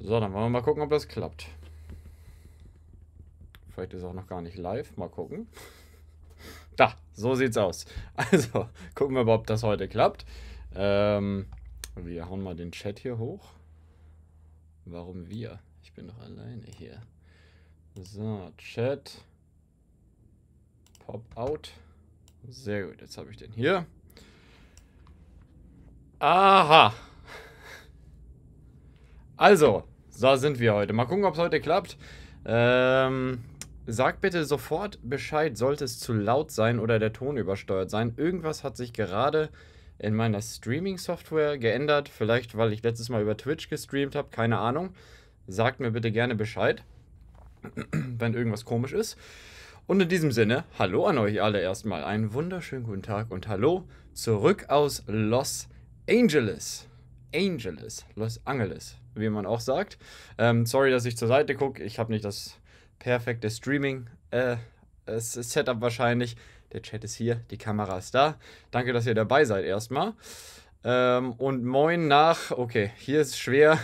So, dann wollen wir mal gucken, ob das klappt. Vielleicht ist auch noch gar nicht live. Mal gucken. Da, so sieht's aus. Also, gucken wir mal, ob das heute klappt. Ähm, wir hauen mal den Chat hier hoch. Warum wir? Ich bin doch alleine hier. So, Chat. Pop-out. Sehr gut, jetzt habe ich den hier. Aha, also, da sind wir heute. Mal gucken, ob es heute klappt. Ähm, Sag bitte sofort Bescheid, sollte es zu laut sein oder der Ton übersteuert sein. Irgendwas hat sich gerade in meiner Streaming-Software geändert. Vielleicht, weil ich letztes Mal über Twitch gestreamt habe, keine Ahnung. Sagt mir bitte gerne Bescheid, wenn irgendwas komisch ist. Und in diesem Sinne, hallo an euch alle erstmal. Einen wunderschönen guten Tag und hallo zurück aus Los Angeles. Angeles, Los Angeles wie man auch sagt. Ähm, sorry, dass ich zur Seite gucke. Ich habe nicht das perfekte Streaming-Setup äh, wahrscheinlich. Der Chat ist hier, die Kamera ist da. Danke, dass ihr dabei seid erstmal. Ähm, und moin nach, okay, hier ist schwer,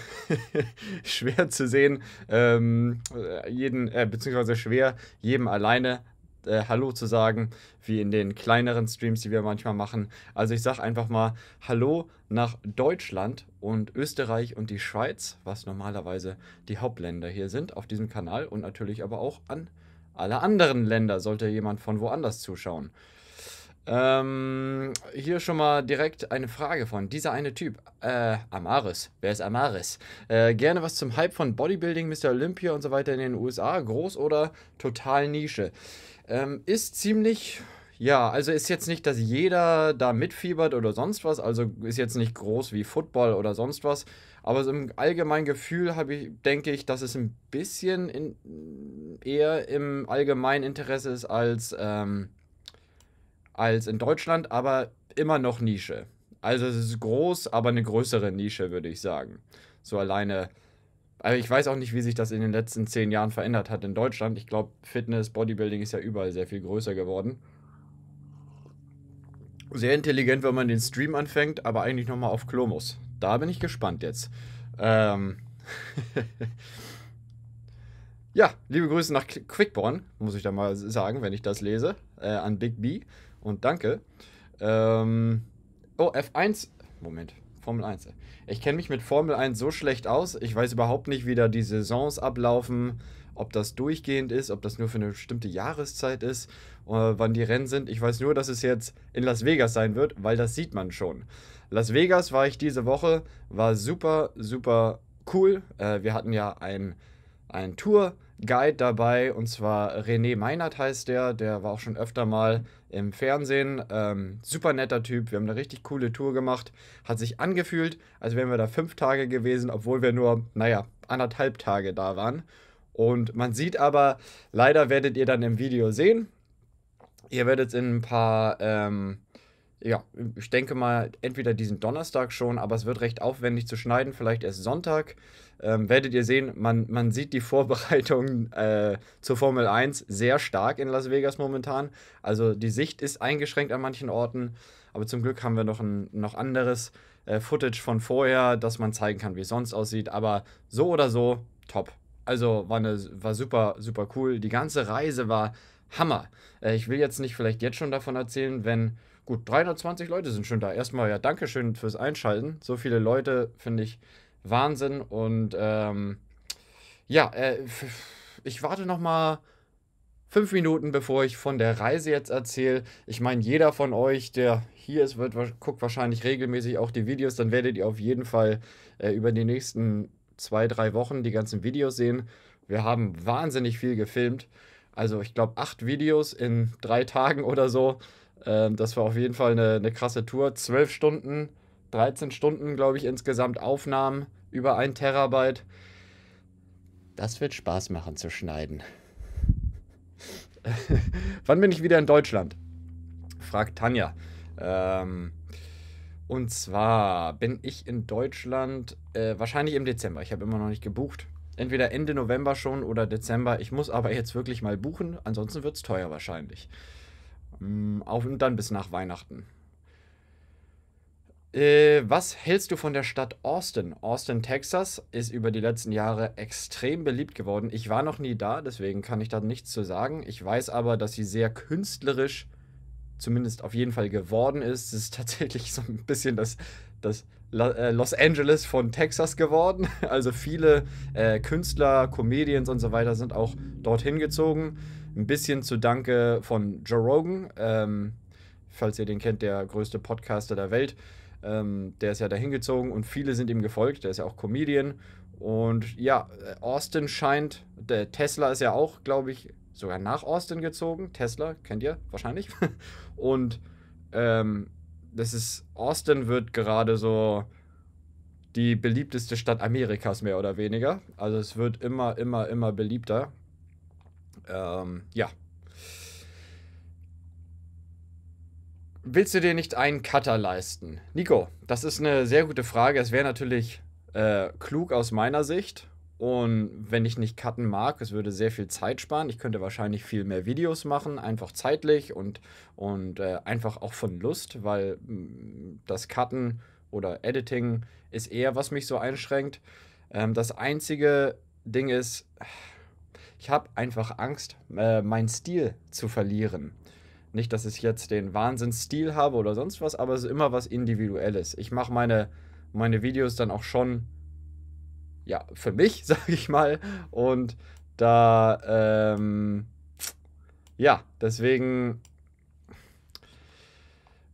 schwer zu sehen, ähm, jeden, äh, beziehungsweise schwer jedem alleine äh, Hallo zu sagen, wie in den kleineren Streams, die wir manchmal machen. Also ich sage einfach mal Hallo nach Deutschland und Österreich und die Schweiz, was normalerweise die Hauptländer hier sind auf diesem Kanal und natürlich aber auch an alle anderen Länder, sollte jemand von woanders zuschauen. Ähm, hier schon mal direkt eine Frage von dieser eine Typ. Äh, Amaris. Wer ist Amaris? Äh, gerne was zum Hype von Bodybuilding, Mr. Olympia und so weiter in den USA. Groß oder total Nische? Ähm, ist ziemlich, ja, also ist jetzt nicht, dass jeder da mitfiebert oder sonst was, also ist jetzt nicht groß wie Football oder sonst was, aber so im allgemeinen Gefühl habe ich, denke ich, dass es ein bisschen in, eher im allgemeinen Interesse ist als, ähm, als in Deutschland, aber immer noch Nische. Also es ist groß, aber eine größere Nische, würde ich sagen. So alleine also ich weiß auch nicht, wie sich das in den letzten zehn Jahren verändert hat in Deutschland. Ich glaube, Fitness, Bodybuilding ist ja überall sehr viel größer geworden. Sehr intelligent, wenn man den Stream anfängt, aber eigentlich nochmal auf Klo muss. Da bin ich gespannt jetzt. Ähm ja, liebe Grüße nach Quickborn, muss ich da mal sagen, wenn ich das lese, äh, an Big B. Und danke. Ähm oh, F1. Moment, Formel 1. Ich kenne mich mit Formel 1 so schlecht aus. Ich weiß überhaupt nicht, wie da die Saisons ablaufen, ob das durchgehend ist, ob das nur für eine bestimmte Jahreszeit ist, äh, wann die Rennen sind. Ich weiß nur, dass es jetzt in Las Vegas sein wird, weil das sieht man schon. Las Vegas war ich diese Woche, war super, super cool. Äh, wir hatten ja ein, ein Tour. Guide dabei und zwar René Meinert heißt der, der war auch schon öfter mal im Fernsehen. Ähm, super netter Typ. Wir haben eine richtig coole Tour gemacht. Hat sich angefühlt, als wären wir da fünf Tage gewesen, obwohl wir nur, naja, anderthalb Tage da waren. Und man sieht aber, leider werdet ihr dann im Video sehen. Ihr werdet es in ein paar, ähm, ja, ich denke mal, entweder diesen Donnerstag schon, aber es wird recht aufwendig zu schneiden, vielleicht erst Sonntag ähm, werdet ihr sehen, man, man sieht die Vorbereitungen äh, zur Formel 1 sehr stark in Las Vegas momentan. Also die Sicht ist eingeschränkt an manchen Orten, aber zum Glück haben wir noch, ein, noch anderes äh, Footage von vorher, das man zeigen kann, wie es sonst aussieht. Aber so oder so, top. Also war, eine, war super, super cool. Die ganze Reise war Hammer. Äh, ich will jetzt nicht vielleicht jetzt schon davon erzählen, wenn. Gut, 320 Leute sind schon da. Erstmal ja, Dankeschön fürs Einschalten. So viele Leute, finde ich, Wahnsinn. Und ähm, ja, äh, ich warte noch mal fünf Minuten, bevor ich von der Reise jetzt erzähle. Ich meine, jeder von euch, der hier ist, wird, guckt wahrscheinlich regelmäßig auch die Videos. Dann werdet ihr auf jeden Fall äh, über die nächsten zwei, drei Wochen die ganzen Videos sehen. Wir haben wahnsinnig viel gefilmt. Also ich glaube, acht Videos in drei Tagen oder so. Ähm, das war auf jeden Fall eine, eine krasse Tour. Zwölf Stunden 13 Stunden, glaube ich, insgesamt Aufnahmen über ein Terabyte. Das wird Spaß machen zu schneiden. Wann bin ich wieder in Deutschland? Fragt Tanja. Ähm, und zwar bin ich in Deutschland äh, wahrscheinlich im Dezember. Ich habe immer noch nicht gebucht. Entweder Ende November schon oder Dezember. Ich muss aber jetzt wirklich mal buchen. Ansonsten wird es teuer wahrscheinlich. Ähm, auf und dann bis nach Weihnachten. Äh, was hältst du von der Stadt Austin? Austin, Texas ist über die letzten Jahre extrem beliebt geworden. Ich war noch nie da, deswegen kann ich da nichts zu sagen. Ich weiß aber, dass sie sehr künstlerisch, zumindest auf jeden Fall geworden ist. Es ist tatsächlich so ein bisschen das, das äh, Los Angeles von Texas geworden. Also viele äh, Künstler, Comedians und so weiter sind auch dorthin gezogen. Ein bisschen zu Danke von Joe Rogan, ähm, falls ihr den kennt, der größte Podcaster der Welt. Ähm, der ist ja dahin gezogen und viele sind ihm gefolgt. Der ist ja auch Comedian. Und ja, äh, Austin scheint, der Tesla ist ja auch, glaube ich, sogar nach Austin gezogen. Tesla, kennt ihr wahrscheinlich. und ähm, das ist, Austin wird gerade so die beliebteste Stadt Amerikas, mehr oder weniger. Also es wird immer, immer, immer beliebter. Ähm, ja, willst du dir nicht einen Cutter leisten? Nico, das ist eine sehr gute Frage. Es wäre natürlich äh, klug aus meiner Sicht. Und wenn ich nicht cutten mag, es würde sehr viel Zeit sparen. Ich könnte wahrscheinlich viel mehr Videos machen, einfach zeitlich und, und äh, einfach auch von Lust, weil mm, das Cutten oder Editing ist eher, was mich so einschränkt. Ähm, das einzige Ding ist, ich habe einfach Angst, äh, meinen Stil zu verlieren. Nicht, dass ich jetzt den Wahnsinnsstil habe oder sonst was, aber es ist immer was Individuelles. Ich mache meine, meine Videos dann auch schon, ja, für mich, sage ich mal. Und da, ähm, ja, deswegen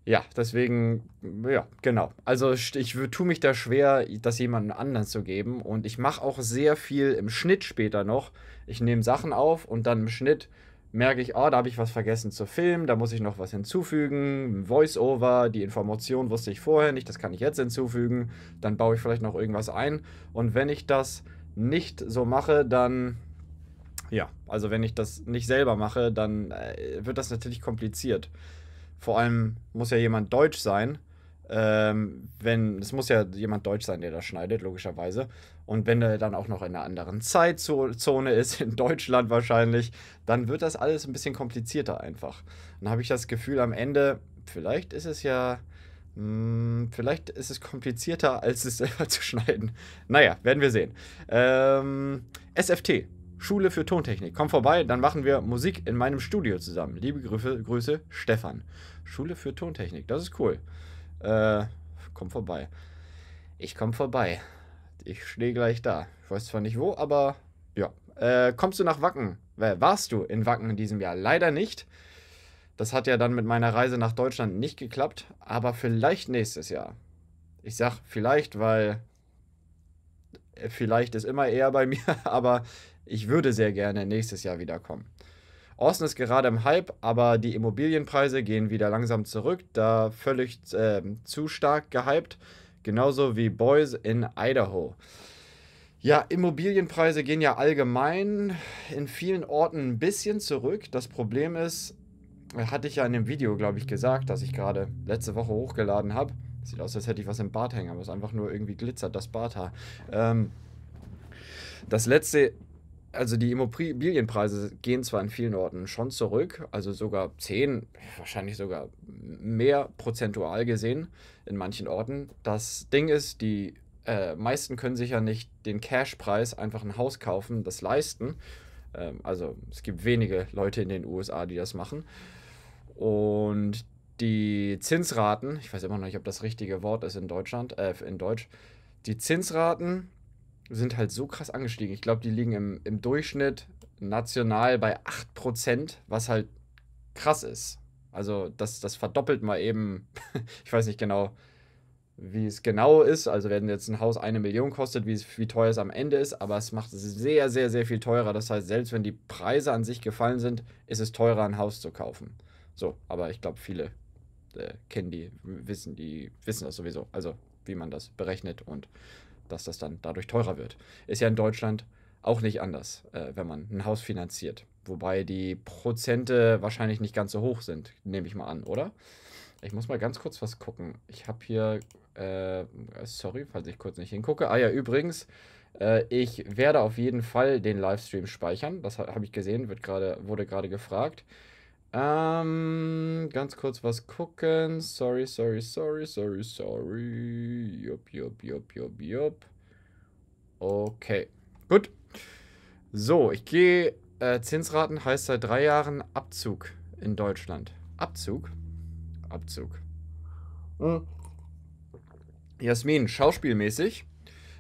ja, deswegen, ja, genau. Also ich tue mich da schwer, das jemandem anderen zu geben. Und ich mache auch sehr viel im Schnitt später noch. Ich nehme Sachen auf und dann im Schnitt merke ich, oh, da habe ich was vergessen zu filmen, da muss ich noch was hinzufügen, Voice-Over, die Information wusste ich vorher nicht, das kann ich jetzt hinzufügen, dann baue ich vielleicht noch irgendwas ein. Und wenn ich das nicht so mache, dann, ja, also wenn ich das nicht selber mache, dann äh, wird das natürlich kompliziert. Vor allem muss ja jemand deutsch sein ähm, wenn, es muss ja jemand Deutsch sein, der das schneidet, logischerweise. Und wenn er dann auch noch in einer anderen Zeitzone ist, in Deutschland wahrscheinlich, dann wird das alles ein bisschen komplizierter einfach. Dann habe ich das Gefühl am Ende, vielleicht ist es ja, mh, hm, vielleicht ist es komplizierter, als es selber zu schneiden. Naja, werden wir sehen. Ähm, SFT, Schule für Tontechnik. Komm vorbei, dann machen wir Musik in meinem Studio zusammen. Liebe Grüße, Grüße Stefan. Schule für Tontechnik, das ist cool. Äh, komm vorbei. Ich komm vorbei. Ich stehe gleich da. Ich weiß zwar nicht wo, aber ja. Äh, kommst du nach Wacken? Warst du in Wacken in diesem Jahr? Leider nicht. Das hat ja dann mit meiner Reise nach Deutschland nicht geklappt, aber vielleicht nächstes Jahr. Ich sag vielleicht, weil äh, vielleicht ist immer eher bei mir, aber ich würde sehr gerne nächstes Jahr wiederkommen. Austin ist gerade im Hype, aber die Immobilienpreise gehen wieder langsam zurück, da völlig äh, zu stark gehypt. Genauso wie Boys in Idaho. Ja, Immobilienpreise gehen ja allgemein in vielen Orten ein bisschen zurück. Das Problem ist, äh, hatte ich ja in dem Video, glaube ich, gesagt, dass ich gerade letzte Woche hochgeladen habe. Sieht aus, als hätte ich was im Bart hängen, aber es ist einfach nur irgendwie glitzert, das Barthaar. Ähm, das letzte also die Immobilienpreise gehen zwar in vielen Orten schon zurück, also sogar 10, wahrscheinlich sogar mehr prozentual gesehen in manchen Orten. Das Ding ist, die äh, meisten können sich ja nicht den Cash-Preis einfach ein Haus kaufen, das leisten. Ähm, also es gibt wenige Leute in den USA, die das machen. Und die Zinsraten, ich weiß immer noch nicht, ob das richtige Wort ist in Deutschland, äh, in Deutsch, die Zinsraten sind halt so krass angestiegen. Ich glaube, die liegen im, im Durchschnitt national bei 8%, was halt krass ist. Also das, das verdoppelt mal eben, ich weiß nicht genau, wie es genau ist. Also wenn jetzt ein Haus eine Million kostet, wie, wie teuer es am Ende ist, aber es macht es sehr, sehr, sehr viel teurer. Das heißt, selbst wenn die Preise an sich gefallen sind, ist es teurer, ein Haus zu kaufen. So, aber ich glaube, viele äh, kennen die, wissen die, wissen das sowieso. Also wie man das berechnet und dass das dann dadurch teurer wird. Ist ja in Deutschland auch nicht anders, äh, wenn man ein Haus finanziert. Wobei die Prozente wahrscheinlich nicht ganz so hoch sind, nehme ich mal an, oder? Ich muss mal ganz kurz was gucken. Ich habe hier, äh, sorry, falls ich kurz nicht hingucke. Ah ja, übrigens, äh, ich werde auf jeden Fall den Livestream speichern. Das habe ich gesehen, wird grade, wurde gerade gefragt. Ähm, ganz kurz was gucken. Sorry, sorry, sorry, sorry, sorry. Jupp, jupp, jupp, jupp, jupp. Okay, gut. So, ich gehe. Äh, Zinsraten heißt seit drei Jahren Abzug in Deutschland. Abzug? Abzug. Hm. Jasmin, schauspielmäßig.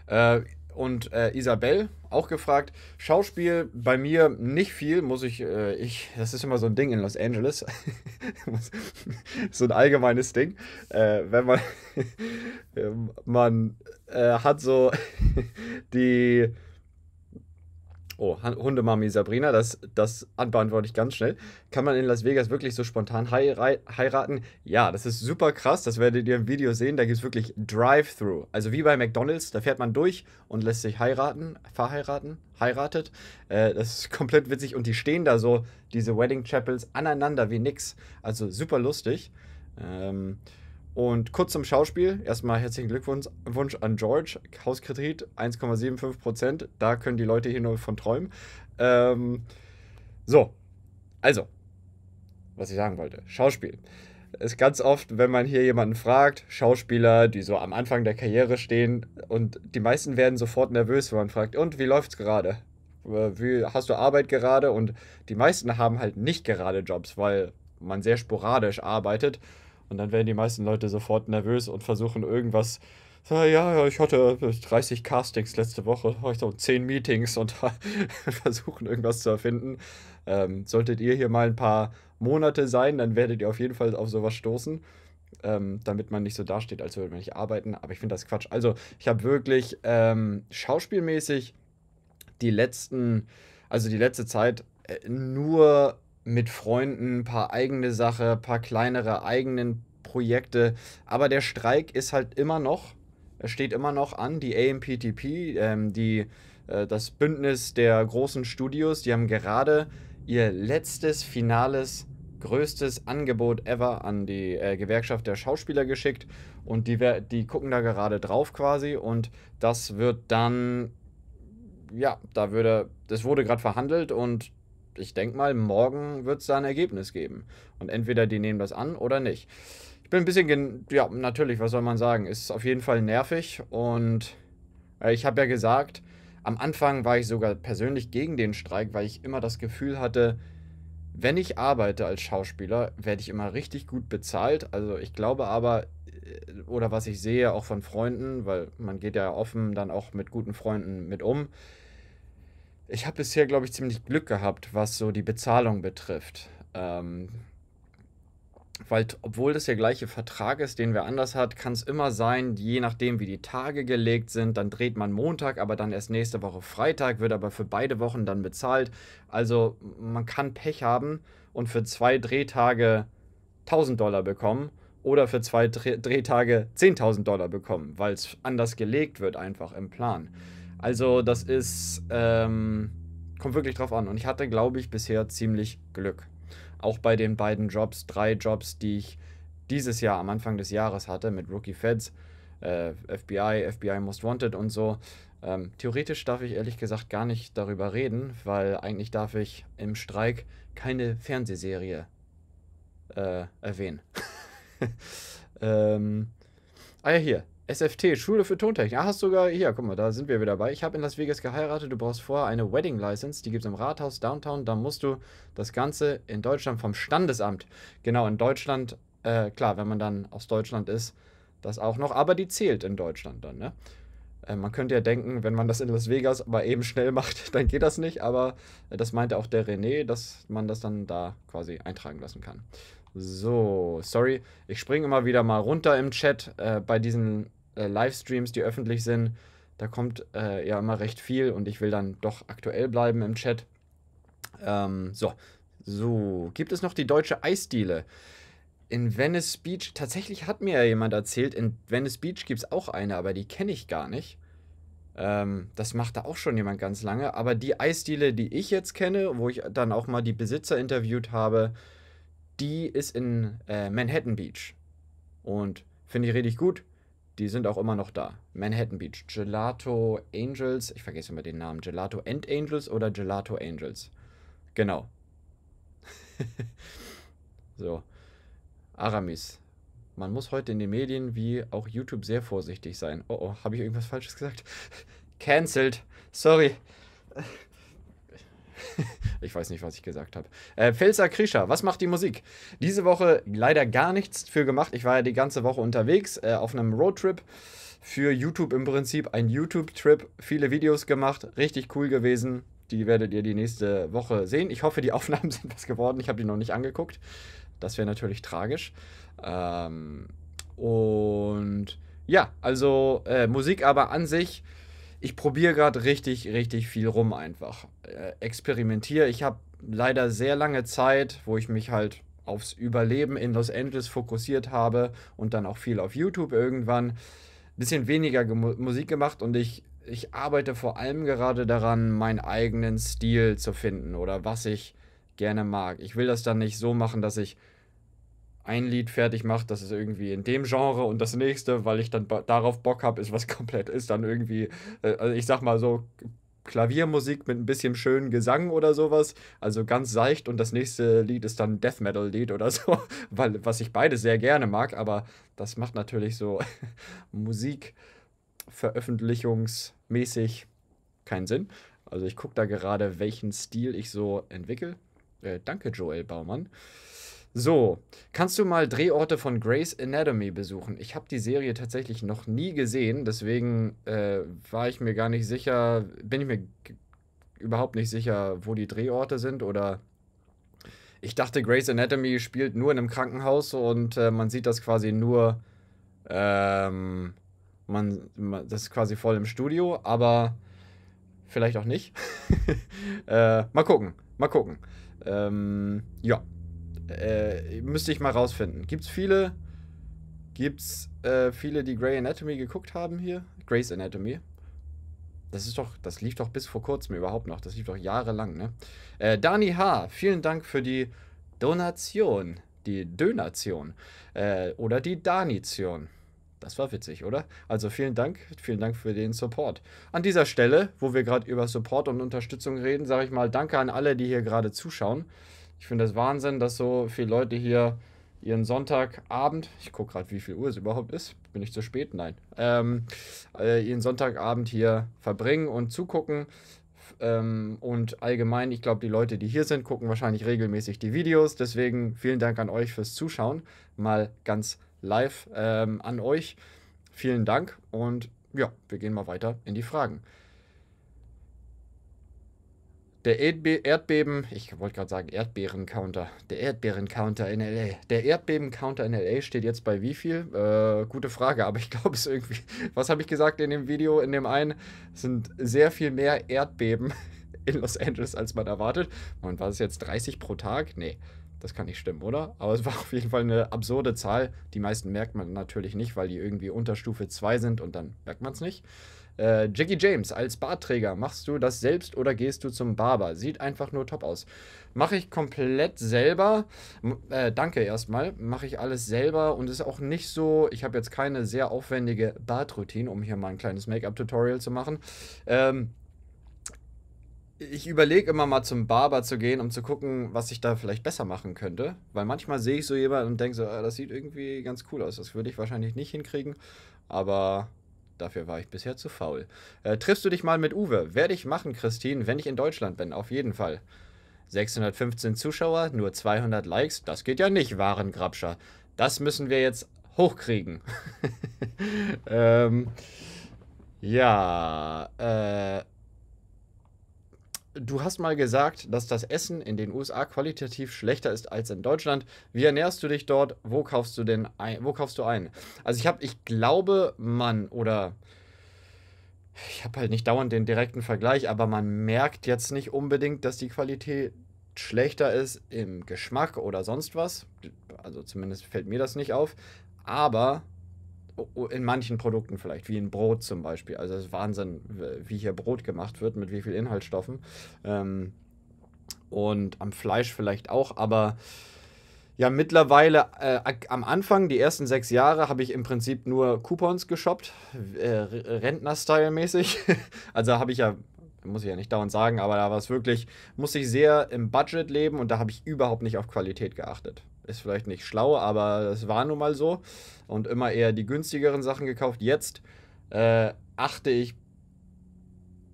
Äh, und äh, Isabel auch gefragt. Schauspiel bei mir nicht viel, muss ich, äh, ich, das ist immer so ein Ding in Los Angeles. so ein allgemeines Ding. Äh, wenn man, ähm, man äh, hat so die oh, Hundemami Sabrina, das, das beantworte ich ganz schnell. Kann man in Las Vegas wirklich so spontan heiraten? Ja, das ist super krass, das werdet ihr im Video sehen. Da gibt es wirklich Drive-Thru. Also wie bei McDonalds, da fährt man durch und lässt sich heiraten, verheiraten, heiratet. Äh, das ist komplett witzig und die stehen da so, diese Wedding Chapels, aneinander wie nix. Also super lustig. Ähm, und kurz zum Schauspiel. Erstmal herzlichen Glückwunsch Wunsch an George. Hauskredit 1,75%. Da können die Leute hier nur von träumen. Ähm, so, also, was ich sagen wollte. Schauspiel. Es Ist ganz oft, wenn man hier jemanden fragt, Schauspieler, die so am Anfang der Karriere stehen, und die meisten werden sofort nervös, wenn man fragt, und wie läuft's gerade? Äh, wie hast du Arbeit gerade? Und die meisten haben halt nicht gerade Jobs, weil man sehr sporadisch arbeitet und dann werden die meisten Leute sofort nervös und versuchen irgendwas. Ja, ich hatte 30 Castings letzte Woche, ich so 10 Meetings und versuchen irgendwas zu erfinden. Ähm, solltet ihr hier mal ein paar Monate sein, dann werdet ihr auf jeden Fall auf sowas stoßen. Ähm, damit man nicht so dasteht, als würde man nicht arbeiten. Aber ich finde das Quatsch. Also, ich habe wirklich ähm, schauspielmäßig die letzten, also die letzte Zeit äh, nur mit Freunden, ein paar eigene Sache, ein paar kleinere eigenen Projekte. Aber der Streik ist halt immer noch, steht immer noch an. Die AMPTP, ähm, die, äh, das Bündnis der großen Studios, die haben gerade ihr letztes, finales, größtes Angebot ever an die äh, Gewerkschaft der Schauspieler geschickt. Und die, die gucken da gerade drauf quasi. Und das wird dann ja, da würde, das wurde gerade verhandelt und ich denke mal, morgen wird es da ein Ergebnis geben. Und entweder die nehmen das an oder nicht. Ich bin ein bisschen, ja, natürlich, was soll man sagen, ist auf jeden Fall nervig und äh, ich habe ja gesagt, am Anfang war ich sogar persönlich gegen den Streik, weil ich immer das Gefühl hatte, wenn ich arbeite als Schauspieler, werde ich immer richtig gut bezahlt. Also ich glaube aber, äh, oder was ich sehe auch von Freunden, weil man geht ja offen dann auch mit guten Freunden mit um, ich habe bisher, glaube ich, ziemlich Glück gehabt, was so die Bezahlung betrifft. Ähm, weil, obwohl das der gleiche Vertrag ist, den wer anders hat, kann es immer sein, je nachdem, wie die Tage gelegt sind, dann dreht man Montag, aber dann erst nächste Woche Freitag, wird aber für beide Wochen dann bezahlt. Also man kann Pech haben und für zwei Drehtage 1000 Dollar bekommen oder für zwei Drehtage 10.000 Dollar bekommen, weil es anders gelegt wird, einfach im Plan. Mhm. Also das ist, ähm, kommt wirklich drauf an. Und ich hatte, glaube ich, bisher ziemlich Glück. Auch bei den beiden Jobs, drei Jobs, die ich dieses Jahr am Anfang des Jahres hatte mit Rookie Feds, äh, FBI, FBI Most Wanted und so. Ähm, theoretisch darf ich ehrlich gesagt gar nicht darüber reden, weil eigentlich darf ich im Streik keine Fernsehserie äh, erwähnen. ähm, ah ja, hier, SFT, Schule für Tontechnik. Ah, hast du sogar, hier, guck mal, da sind wir wieder bei. Ich habe in Las Vegas geheiratet, du brauchst vorher eine Wedding License, die gibt es im Rathaus, Downtown, da musst du das Ganze in Deutschland vom Standesamt. Genau, in Deutschland, äh, klar, wenn man dann aus Deutschland ist, das auch noch, aber die zählt in Deutschland dann, ne? Äh, man könnte ja denken, wenn man das in Las Vegas aber eben schnell macht, dann geht das nicht, aber äh, das meinte auch der René, dass man das dann da quasi eintragen lassen kann. So, sorry, ich springe immer wieder mal runter im Chat äh, bei diesen äh, Livestreams, die öffentlich sind, da kommt äh, ja immer recht viel und ich will dann doch aktuell bleiben im Chat. Ähm, so. so, gibt es noch die deutsche Eisdiele? In Venice Beach, tatsächlich hat mir ja jemand erzählt, in Venice Beach gibt es auch eine, aber die kenne ich gar nicht. Ähm, das macht da auch schon jemand ganz lange. Aber die Eisdiele, die ich jetzt kenne, wo ich dann auch mal die Besitzer interviewt habe, die ist in äh, Manhattan Beach. Und finde ich richtig gut die sind auch immer noch da. Manhattan Beach, Gelato Angels, ich vergesse immer den Namen, Gelato End Angels oder Gelato Angels. Genau. so. Aramis. Man muss heute in den Medien wie auch YouTube sehr vorsichtig sein. Oh oh, habe ich irgendwas Falsches gesagt? Cancelled. Sorry. ich weiß nicht, was ich gesagt habe. Äh, Felsa Krischer, was macht die Musik? Diese Woche leider gar nichts für gemacht. Ich war ja die ganze Woche unterwegs äh, auf einem Roadtrip für YouTube im Prinzip. Ein YouTube-Trip, viele Videos gemacht, richtig cool gewesen. Die werdet ihr die nächste Woche sehen. Ich hoffe, die Aufnahmen sind was geworden. Ich habe die noch nicht angeguckt. Das wäre natürlich tragisch. Ähm, und ja, also äh, Musik aber an sich ich probiere gerade richtig, richtig viel rum einfach. Äh, experimentiere. Ich habe leider sehr lange Zeit, wo ich mich halt aufs Überleben in Los Angeles fokussiert habe und dann auch viel auf YouTube irgendwann. Ein bisschen weniger Gem Musik gemacht und ich, ich arbeite vor allem gerade daran, meinen eigenen Stil zu finden oder was ich gerne mag. Ich will das dann nicht so machen, dass ich ein Lied fertig mache, das ist irgendwie in dem Genre und das nächste, weil ich dann darauf Bock habe, ist was komplett ist dann irgendwie, äh, also ich sag mal so Klaviermusik mit ein bisschen schönen Gesang oder sowas, also ganz seicht und das nächste Lied ist dann Death Metal Lied oder so, weil was ich beide sehr gerne mag, aber das macht natürlich so Musikveröffentlichungsmäßig keinen Sinn. Also ich gucke da gerade, welchen Stil ich so entwickle. Äh, danke Joel Baumann. So, kannst du mal Drehorte von Grey's Anatomy besuchen? Ich habe die Serie tatsächlich noch nie gesehen, deswegen äh, war ich mir gar nicht sicher, bin ich mir überhaupt nicht sicher, wo die Drehorte sind oder ich dachte, Grey's Anatomy spielt nur in einem Krankenhaus und äh, man sieht das quasi nur, ähm, man, man, das ist quasi voll im Studio, aber vielleicht auch nicht. äh, mal gucken, mal gucken. Ähm, ja. Äh, müsste ich mal rausfinden. Gibt's viele, gibt's äh, viele, die Grey Anatomy geguckt haben hier? Grey's Anatomy. Das ist doch, das lief doch bis vor kurzem überhaupt noch. Das lief doch jahrelang, ne? Äh, Dani H., vielen Dank für die Donation. Die Dönation. Äh, oder die Danition. Das war witzig, oder? Also vielen Dank, vielen Dank für den Support. An dieser Stelle, wo wir gerade über Support und Unterstützung reden, sage ich mal Danke an alle, die hier gerade zuschauen. Ich finde das Wahnsinn, dass so viele Leute hier ihren Sonntagabend, ich gucke gerade, wie viel Uhr es überhaupt ist, bin ich zu spät? Nein, ähm, äh, ihren Sonntagabend hier verbringen und zugucken. Ähm, und allgemein, ich glaube, die Leute, die hier sind, gucken wahrscheinlich regelmäßig die Videos. Deswegen vielen Dank an euch fürs Zuschauen. Mal ganz live ähm, an euch. Vielen Dank und ja, wir gehen mal weiter in die Fragen. Der Erdbe Erdbeben, ich wollte gerade sagen Erdbeeren-Counter, der Erdbeeren-Counter in LA. Der Erdbeben-Counter in LA steht jetzt bei wie viel? Äh, gute Frage, aber ich glaube es irgendwie, was habe ich gesagt in dem Video, in dem einen, sind sehr viel mehr Erdbeben in Los Angeles, als man erwartet. Und war es jetzt 30 pro Tag? Nee, das kann nicht stimmen, oder? Aber es war auf jeden Fall eine absurde Zahl. Die meisten merkt man natürlich nicht, weil die irgendwie Unterstufe 2 sind und dann merkt man es nicht. Äh, Jackie James als Bartträger. Machst du das selbst oder gehst du zum Barber? Sieht einfach nur top aus. Mache ich komplett selber. M äh, danke erstmal. Mache ich alles selber und ist auch nicht so. Ich habe jetzt keine sehr aufwendige Bartroutine, um hier mal ein kleines Make-up-Tutorial zu machen. Ähm, ich überlege immer mal zum Barber zu gehen, um zu gucken, was ich da vielleicht besser machen könnte. Weil manchmal sehe ich so jemanden und denke so, ah, das sieht irgendwie ganz cool aus. Das würde ich wahrscheinlich nicht hinkriegen. Aber Dafür war ich bisher zu faul. Äh, triffst du dich mal mit Uwe? Werde ich machen, Christine, wenn ich in Deutschland bin, auf jeden Fall. 615 Zuschauer, nur 200 Likes, das geht ja nicht, wahren Grabscher. Das müssen wir jetzt hochkriegen. ähm, ja, äh, Du hast mal gesagt, dass das Essen in den USA qualitativ schlechter ist als in Deutschland. Wie ernährst du dich dort? Wo kaufst du denn ein? Wo kaufst du ein? Also ich habe, ich glaube, man oder ich habe halt nicht dauernd den direkten Vergleich, aber man merkt jetzt nicht unbedingt, dass die Qualität schlechter ist im Geschmack oder sonst was. Also zumindest fällt mir das nicht auf. Aber in manchen Produkten vielleicht, wie in Brot zum Beispiel. Also es ist Wahnsinn, wie hier Brot gemacht wird, mit wie vielen Inhaltsstoffen. Ähm, und am Fleisch vielleicht auch, aber ja, mittlerweile äh, am Anfang, die ersten sechs Jahre, habe ich im Prinzip nur Coupons geshoppt, äh, Rentner-Style-mäßig. also habe ich ja muss ich ja nicht dauernd sagen, aber da war es wirklich, musste ich sehr im Budget leben und da habe ich überhaupt nicht auf Qualität geachtet. Ist vielleicht nicht schlau, aber es war nun mal so. Und immer eher die günstigeren Sachen gekauft. Jetzt äh, achte ich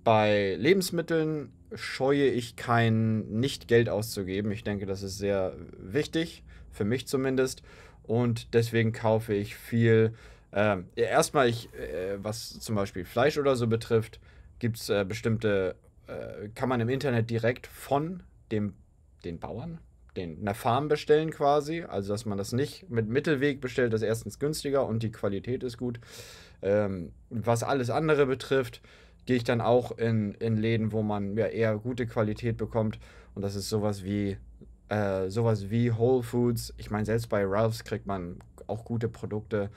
bei Lebensmitteln, scheue ich kein Nicht-Geld auszugeben. Ich denke, das ist sehr wichtig, für mich zumindest. Und deswegen kaufe ich viel. Äh, erstmal, ich, äh, was zum Beispiel Fleisch oder so betrifft, gibt es äh, bestimmte, äh, kann man im Internet direkt von dem den Bauern, den einer Farm bestellen quasi. Also, dass man das nicht mit Mittelweg bestellt, das ist erstens günstiger und die Qualität ist gut. Ähm, was alles andere betrifft, gehe ich dann auch in, in Läden, wo man ja eher gute Qualität bekommt. Und das ist sowas wie, äh, sowas wie Whole Foods. Ich meine, selbst bei Ralphs kriegt man auch gute Produkte.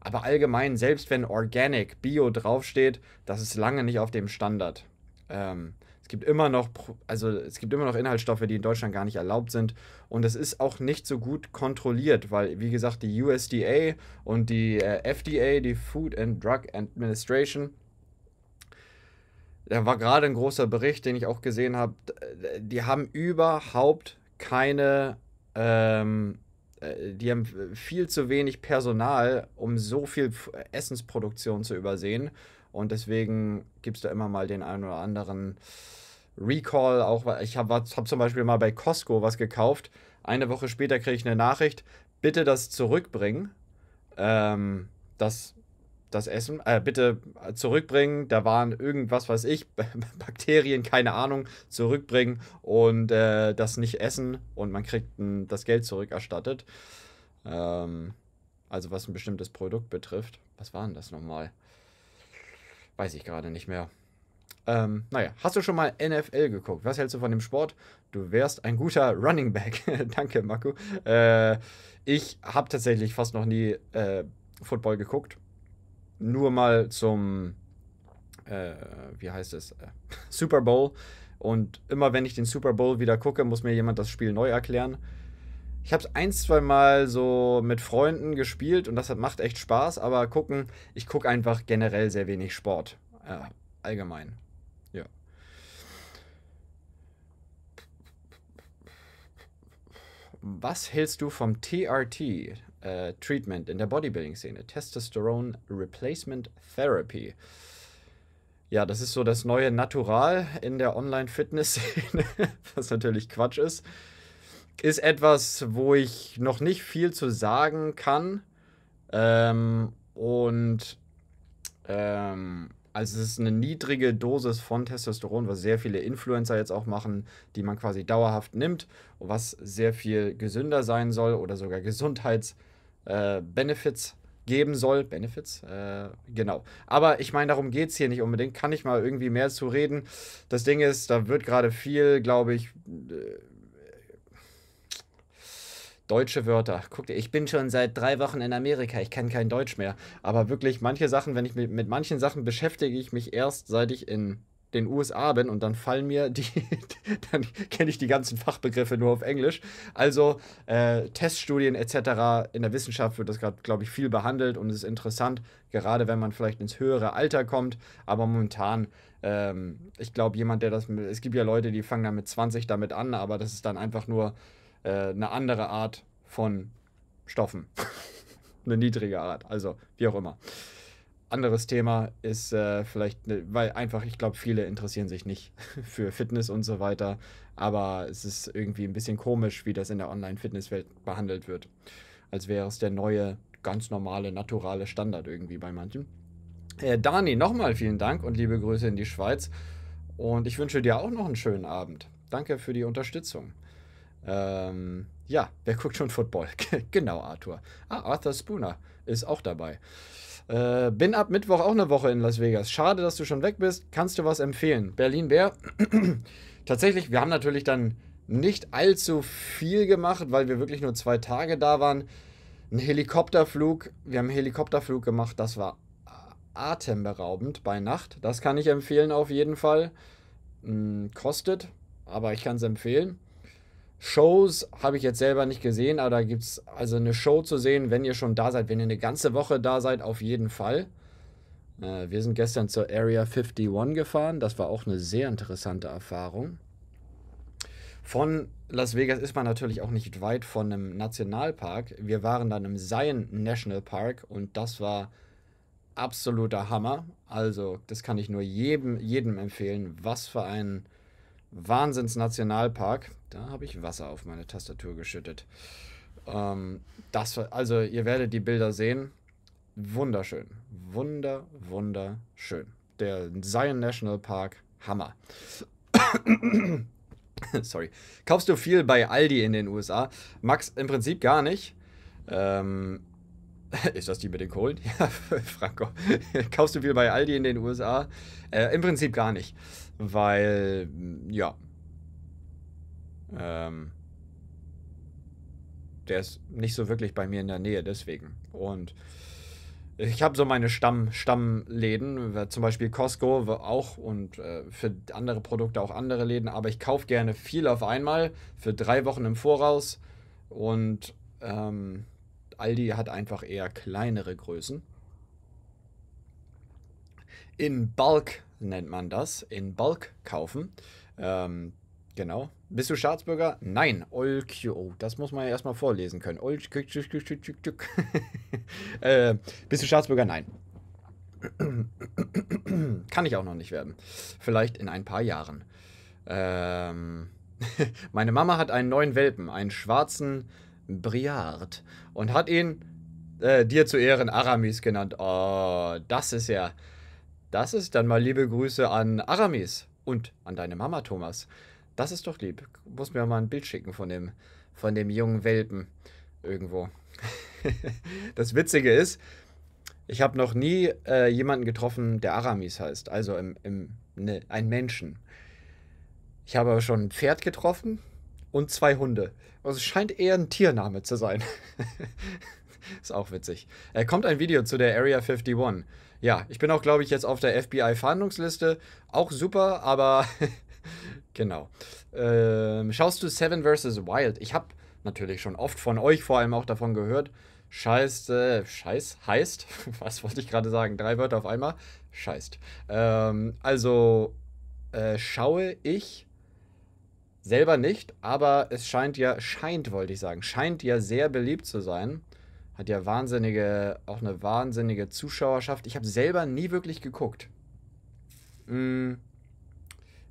Aber allgemein, selbst wenn Organic, Bio draufsteht, das ist lange nicht auf dem Standard. Ähm, es gibt immer noch, also es gibt immer noch Inhaltsstoffe, die in Deutschland gar nicht erlaubt sind. Und es ist auch nicht so gut kontrolliert, weil, wie gesagt, die USDA und die äh, FDA, die Food and Drug Administration, da war gerade ein großer Bericht, den ich auch gesehen habe, die haben überhaupt keine, ähm, äh, die haben viel zu wenig Personal, um so viel Essensproduktion zu übersehen. Und deswegen gibt es da immer mal den einen oder anderen Recall. Auch ich habe hab zum Beispiel mal bei Costco was gekauft. Eine Woche später kriege ich eine Nachricht, bitte das zurückbringen. Ähm, das, das Essen, äh, bitte zurückbringen. Da waren irgendwas, weiß ich, Bakterien, keine Ahnung, zurückbringen und äh, das nicht essen und man kriegt ein, hm, das Geld zurückerstattet. Ähm, also was ein bestimmtes Produkt betrifft. Was war denn das nochmal? Weiß ich gerade nicht mehr. Ähm, naja, hast du schon mal NFL geguckt? Was hältst du von dem Sport? Du wärst ein guter Running Back. Danke, Marco. Äh, ich habe tatsächlich fast noch nie äh, Football geguckt. Nur mal zum, äh, wie heißt es, äh, Super Bowl. Und immer wenn ich den Super Bowl wieder gucke, muss mir jemand das Spiel neu erklären. Ich habe es ein, zwei Mal so mit Freunden gespielt und das hat, macht echt Spaß, aber gucken, ich gucke einfach generell sehr wenig Sport. Ja, äh, allgemein. Ja. Was hältst du vom TRT? Äh, Treatment in der Bodybuilding-Szene. Testosterone Replacement Therapy. Ja, das ist so das neue Natural in der Online-Fitness-Szene, was natürlich Quatsch ist ist etwas, wo ich noch nicht viel zu sagen kann. Ähm, und ähm, also es ist eine niedrige Dosis von Testosteron, was sehr viele Influencer jetzt auch machen, die man quasi dauerhaft nimmt, was sehr viel gesünder sein soll oder sogar Gesundheitsbenefits äh, geben soll. Benefits, äh, genau. Aber ich meine, darum geht es hier nicht unbedingt. Kann ich mal irgendwie mehr zu reden? Das Ding ist, da wird gerade viel, glaube ich, äh, deutsche Wörter. Guck dir, ich bin schon seit drei Wochen in Amerika, ich kenne kein Deutsch mehr. Aber wirklich, manche Sachen, wenn ich mit, mit manchen Sachen beschäftige ich mich erst, seit ich in den USA bin und dann fallen mir die, dann kenne ich die ganzen Fachbegriffe nur auf Englisch. Also äh, Teststudien etc. in der Wissenschaft wird das gerade, glaube ich, viel behandelt und es ist interessant, gerade wenn man vielleicht ins höhere Alter kommt. Aber momentan, ähm, ich glaube, jemand, der das, es gibt ja Leute, die fangen dann mit 20 damit an, aber das ist dann einfach nur äh, eine andere Art von Stoffen. eine niedrige Art, also wie auch immer. Anderes Thema ist äh, vielleicht, ne, weil einfach, ich glaube, viele interessieren sich nicht für Fitness und so weiter, aber es ist irgendwie ein bisschen komisch, wie das in der Online-Fitnesswelt behandelt wird. Als wäre es der neue, ganz normale, naturale Standard irgendwie bei manchen. Äh, Dani, nochmal vielen Dank und liebe Grüße in die Schweiz. Und ich wünsche dir auch noch einen schönen Abend. Danke für die Unterstützung. Ähm, ja, wer guckt schon Football? genau, Arthur. Ah, Arthur Spooner ist auch dabei. Äh, bin ab Mittwoch auch eine Woche in Las Vegas. Schade, dass du schon weg bist. Kannst du was empfehlen? Berlin Bär. Tatsächlich, wir haben natürlich dann nicht allzu viel gemacht, weil wir wirklich nur zwei Tage da waren. Ein Helikopterflug, wir haben einen Helikopterflug gemacht, das war atemberaubend bei Nacht. Das kann ich empfehlen auf jeden Fall. Hm, kostet, aber ich kann es empfehlen. Shows habe ich jetzt selber nicht gesehen, aber da gibt es also eine Show zu sehen, wenn ihr schon da seid, wenn ihr eine ganze Woche da seid, auf jeden Fall. Äh, wir sind gestern zur Area 51 gefahren, das war auch eine sehr interessante Erfahrung. Von Las Vegas ist man natürlich auch nicht weit von einem Nationalpark. Wir waren dann im Zion National Park und das war absoluter Hammer. Also, das kann ich nur jedem, jedem empfehlen. Was für ein Wahnsinns-Nationalpark. Da habe ich Wasser auf meine Tastatur geschüttet. Ähm, das, also ihr werdet die Bilder sehen. Wunderschön. Wunder, wunderschön. Der Zion National Park, Hammer. Sorry. Kaufst du viel bei Aldi in den USA? Max, im Prinzip gar nicht. Ähm, ist das die mit den Kohlen? Ja, Franco. Kaufst du viel bei Aldi in den USA? Äh, Im Prinzip gar nicht. Weil, ja, ähm, der ist nicht so wirklich bei mir in der Nähe, deswegen. Und ich habe so meine Stamm, Stammläden, zum Beispiel Costco auch und äh, für andere Produkte auch andere Läden, aber ich kaufe gerne viel auf einmal, für drei Wochen im Voraus. Und ähm, Aldi hat einfach eher kleinere Größen. In Bulk nennt man das, in Bulk kaufen. Ähm, genau, bist du Staatsbürger? Nein. Olkio. Oh, das muss man ja erstmal vorlesen können. äh, bist du Staatsbürger? Nein. Kann ich auch noch nicht werden. Vielleicht in ein paar Jahren. Ähm, meine Mama hat einen neuen Welpen, einen schwarzen Briard. Und hat ihn äh, dir zu Ehren Aramis genannt. Oh, das ist ja. Das ist dann mal liebe Grüße an Aramis und an deine Mama, Thomas. Das ist doch lieb. Muss mir mal ein Bild schicken von dem, von dem jungen Welpen irgendwo. das Witzige ist, ich habe noch nie äh, jemanden getroffen, der Aramis heißt, also im, im, ne, ein Menschen. Ich habe aber schon ein Pferd getroffen und zwei Hunde. Also es scheint eher ein Tiername zu sein. ist auch witzig. Äh, kommt ein Video zu der Area 51. Ja, ich bin auch, glaube ich, jetzt auf der FBI-Fahndungsliste. Auch super, aber Genau. Ähm, schaust du Seven vs. Wild? Ich habe natürlich schon oft von euch vor allem auch davon gehört. Scheiß, äh, Scheiß heißt, was wollte ich gerade sagen? Drei Wörter auf einmal. Scheißt. Ähm, also äh, schaue ich selber nicht, aber es scheint ja, scheint wollte ich sagen, scheint ja sehr beliebt zu sein. Hat ja wahnsinnige, auch eine wahnsinnige Zuschauerschaft. Ich habe selber nie wirklich geguckt. Mm,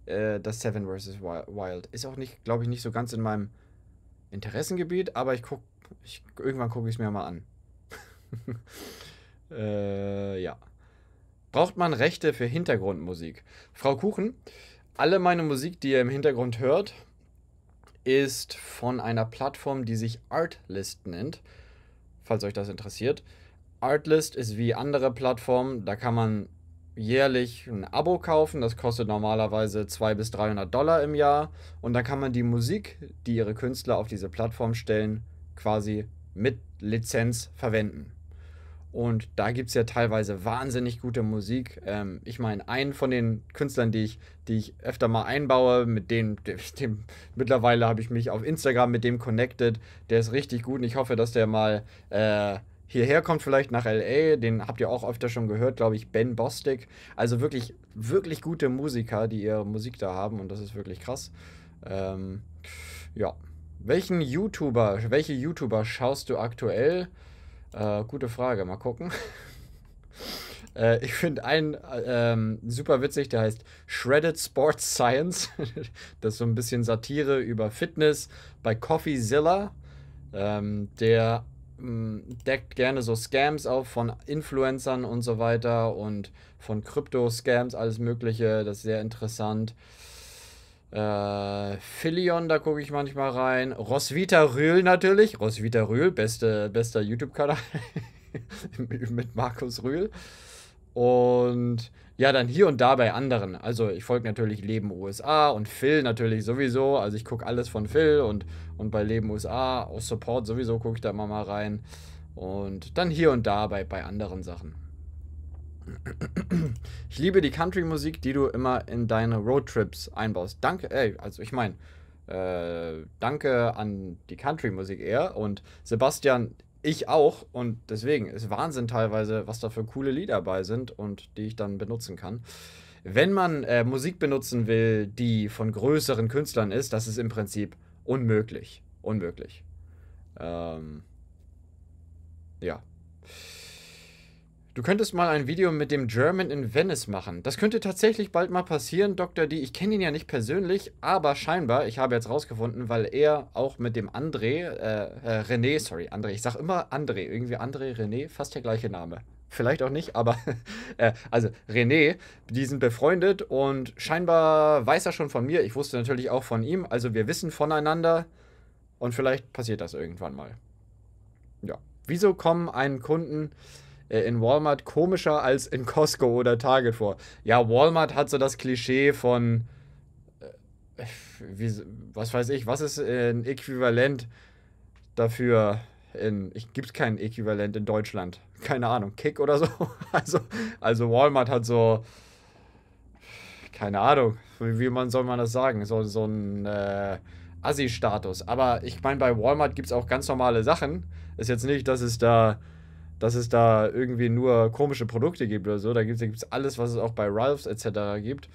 äh, das Seven vs. Wild. Ist auch nicht, glaube ich, nicht so ganz in meinem Interessengebiet, aber ich guck, ich, irgendwann gucke ich es mir mal an. äh, ja. Braucht man Rechte für Hintergrundmusik? Frau Kuchen, alle meine Musik, die ihr im Hintergrund hört, ist von einer Plattform, die sich Artlist nennt, falls euch das interessiert. Artlist ist wie andere Plattformen, da kann man jährlich ein Abo kaufen. Das kostet normalerweise 200 bis 300 Dollar im Jahr. Und dann kann man die Musik, die ihre Künstler auf diese Plattform stellen, quasi mit Lizenz verwenden. Und da gibt es ja teilweise wahnsinnig gute Musik. Ähm, ich meine, einen von den Künstlern, die ich, die ich öfter mal einbaue, mit dem, dem, dem mittlerweile habe ich mich auf Instagram mit dem connected, der ist richtig gut und ich hoffe, dass der mal äh, hierher kommt vielleicht nach LA, den habt ihr auch öfter schon gehört, glaube ich, Ben Bostick. Also wirklich, wirklich gute Musiker, die ihre Musik da haben und das ist wirklich krass. Ähm, ja. Welchen YouTuber, welche YouTuber schaust du aktuell? Äh, gute Frage, mal gucken. Äh, ich finde einen ähm, super witzig, der heißt Shredded Sports Science. das ist so ein bisschen Satire über Fitness bei Coffeezilla. Ähm, der Mm, deckt gerne so Scams auf von Influencern und so weiter und von Krypto-Scams, alles Mögliche. Das ist sehr interessant. Äh, Philion, da gucke ich manchmal rein. Roswitha Rühl natürlich. Roswitha Rühl, beste, bester YouTube-Kanal mit Markus Rühl. Und ja, dann hier und da bei anderen. Also ich folge natürlich Leben USA und Phil natürlich sowieso. Also ich gucke alles von Phil und und bei Leben USA, aus Support sowieso gucke ich da immer mal rein. Und dann hier und da bei, bei anderen Sachen. Ich liebe die Country-Musik, die du immer in deine Roadtrips einbaust. Danke, ey, also ich meine, äh, danke an die Country-Musik eher. Und Sebastian, ich auch. Und deswegen ist Wahnsinn teilweise, was da für coole Lieder bei sind und die ich dann benutzen kann. Wenn man äh, Musik benutzen will, die von größeren Künstlern ist, das ist im Prinzip unmöglich. Unmöglich. Ähm, ja. Du könntest mal ein Video mit dem German in Venice machen. Das könnte tatsächlich bald mal passieren, Dr. D. Ich kenne ihn ja nicht persönlich, aber scheinbar, ich habe jetzt rausgefunden, weil er auch mit dem André, äh, äh René, sorry, André, ich sag immer André, irgendwie André, René, fast der gleiche Name vielleicht auch nicht, aber äh, also René, die sind befreundet und scheinbar weiß er schon von mir. Ich wusste natürlich auch von ihm. Also wir wissen voneinander und vielleicht passiert das irgendwann mal. Ja. Wieso kommen einem Kunden äh, in Walmart komischer als in Costco oder Target vor? Ja, Walmart hat so das Klischee von, äh, wie, was weiß ich, was ist äh, ein Äquivalent dafür? in, gibt es kein Äquivalent in Deutschland. Keine Ahnung, Kick oder so. Also, also Walmart hat so, keine Ahnung, wie, wie man soll man das sagen, so, so ein äh, Assi-Status. Aber ich meine, bei Walmart gibt es auch ganz normale Sachen. Ist jetzt nicht, dass es da, dass es da irgendwie nur komische Produkte gibt oder so. Da gibt es alles, was es auch bei Ralphs etc. gibt.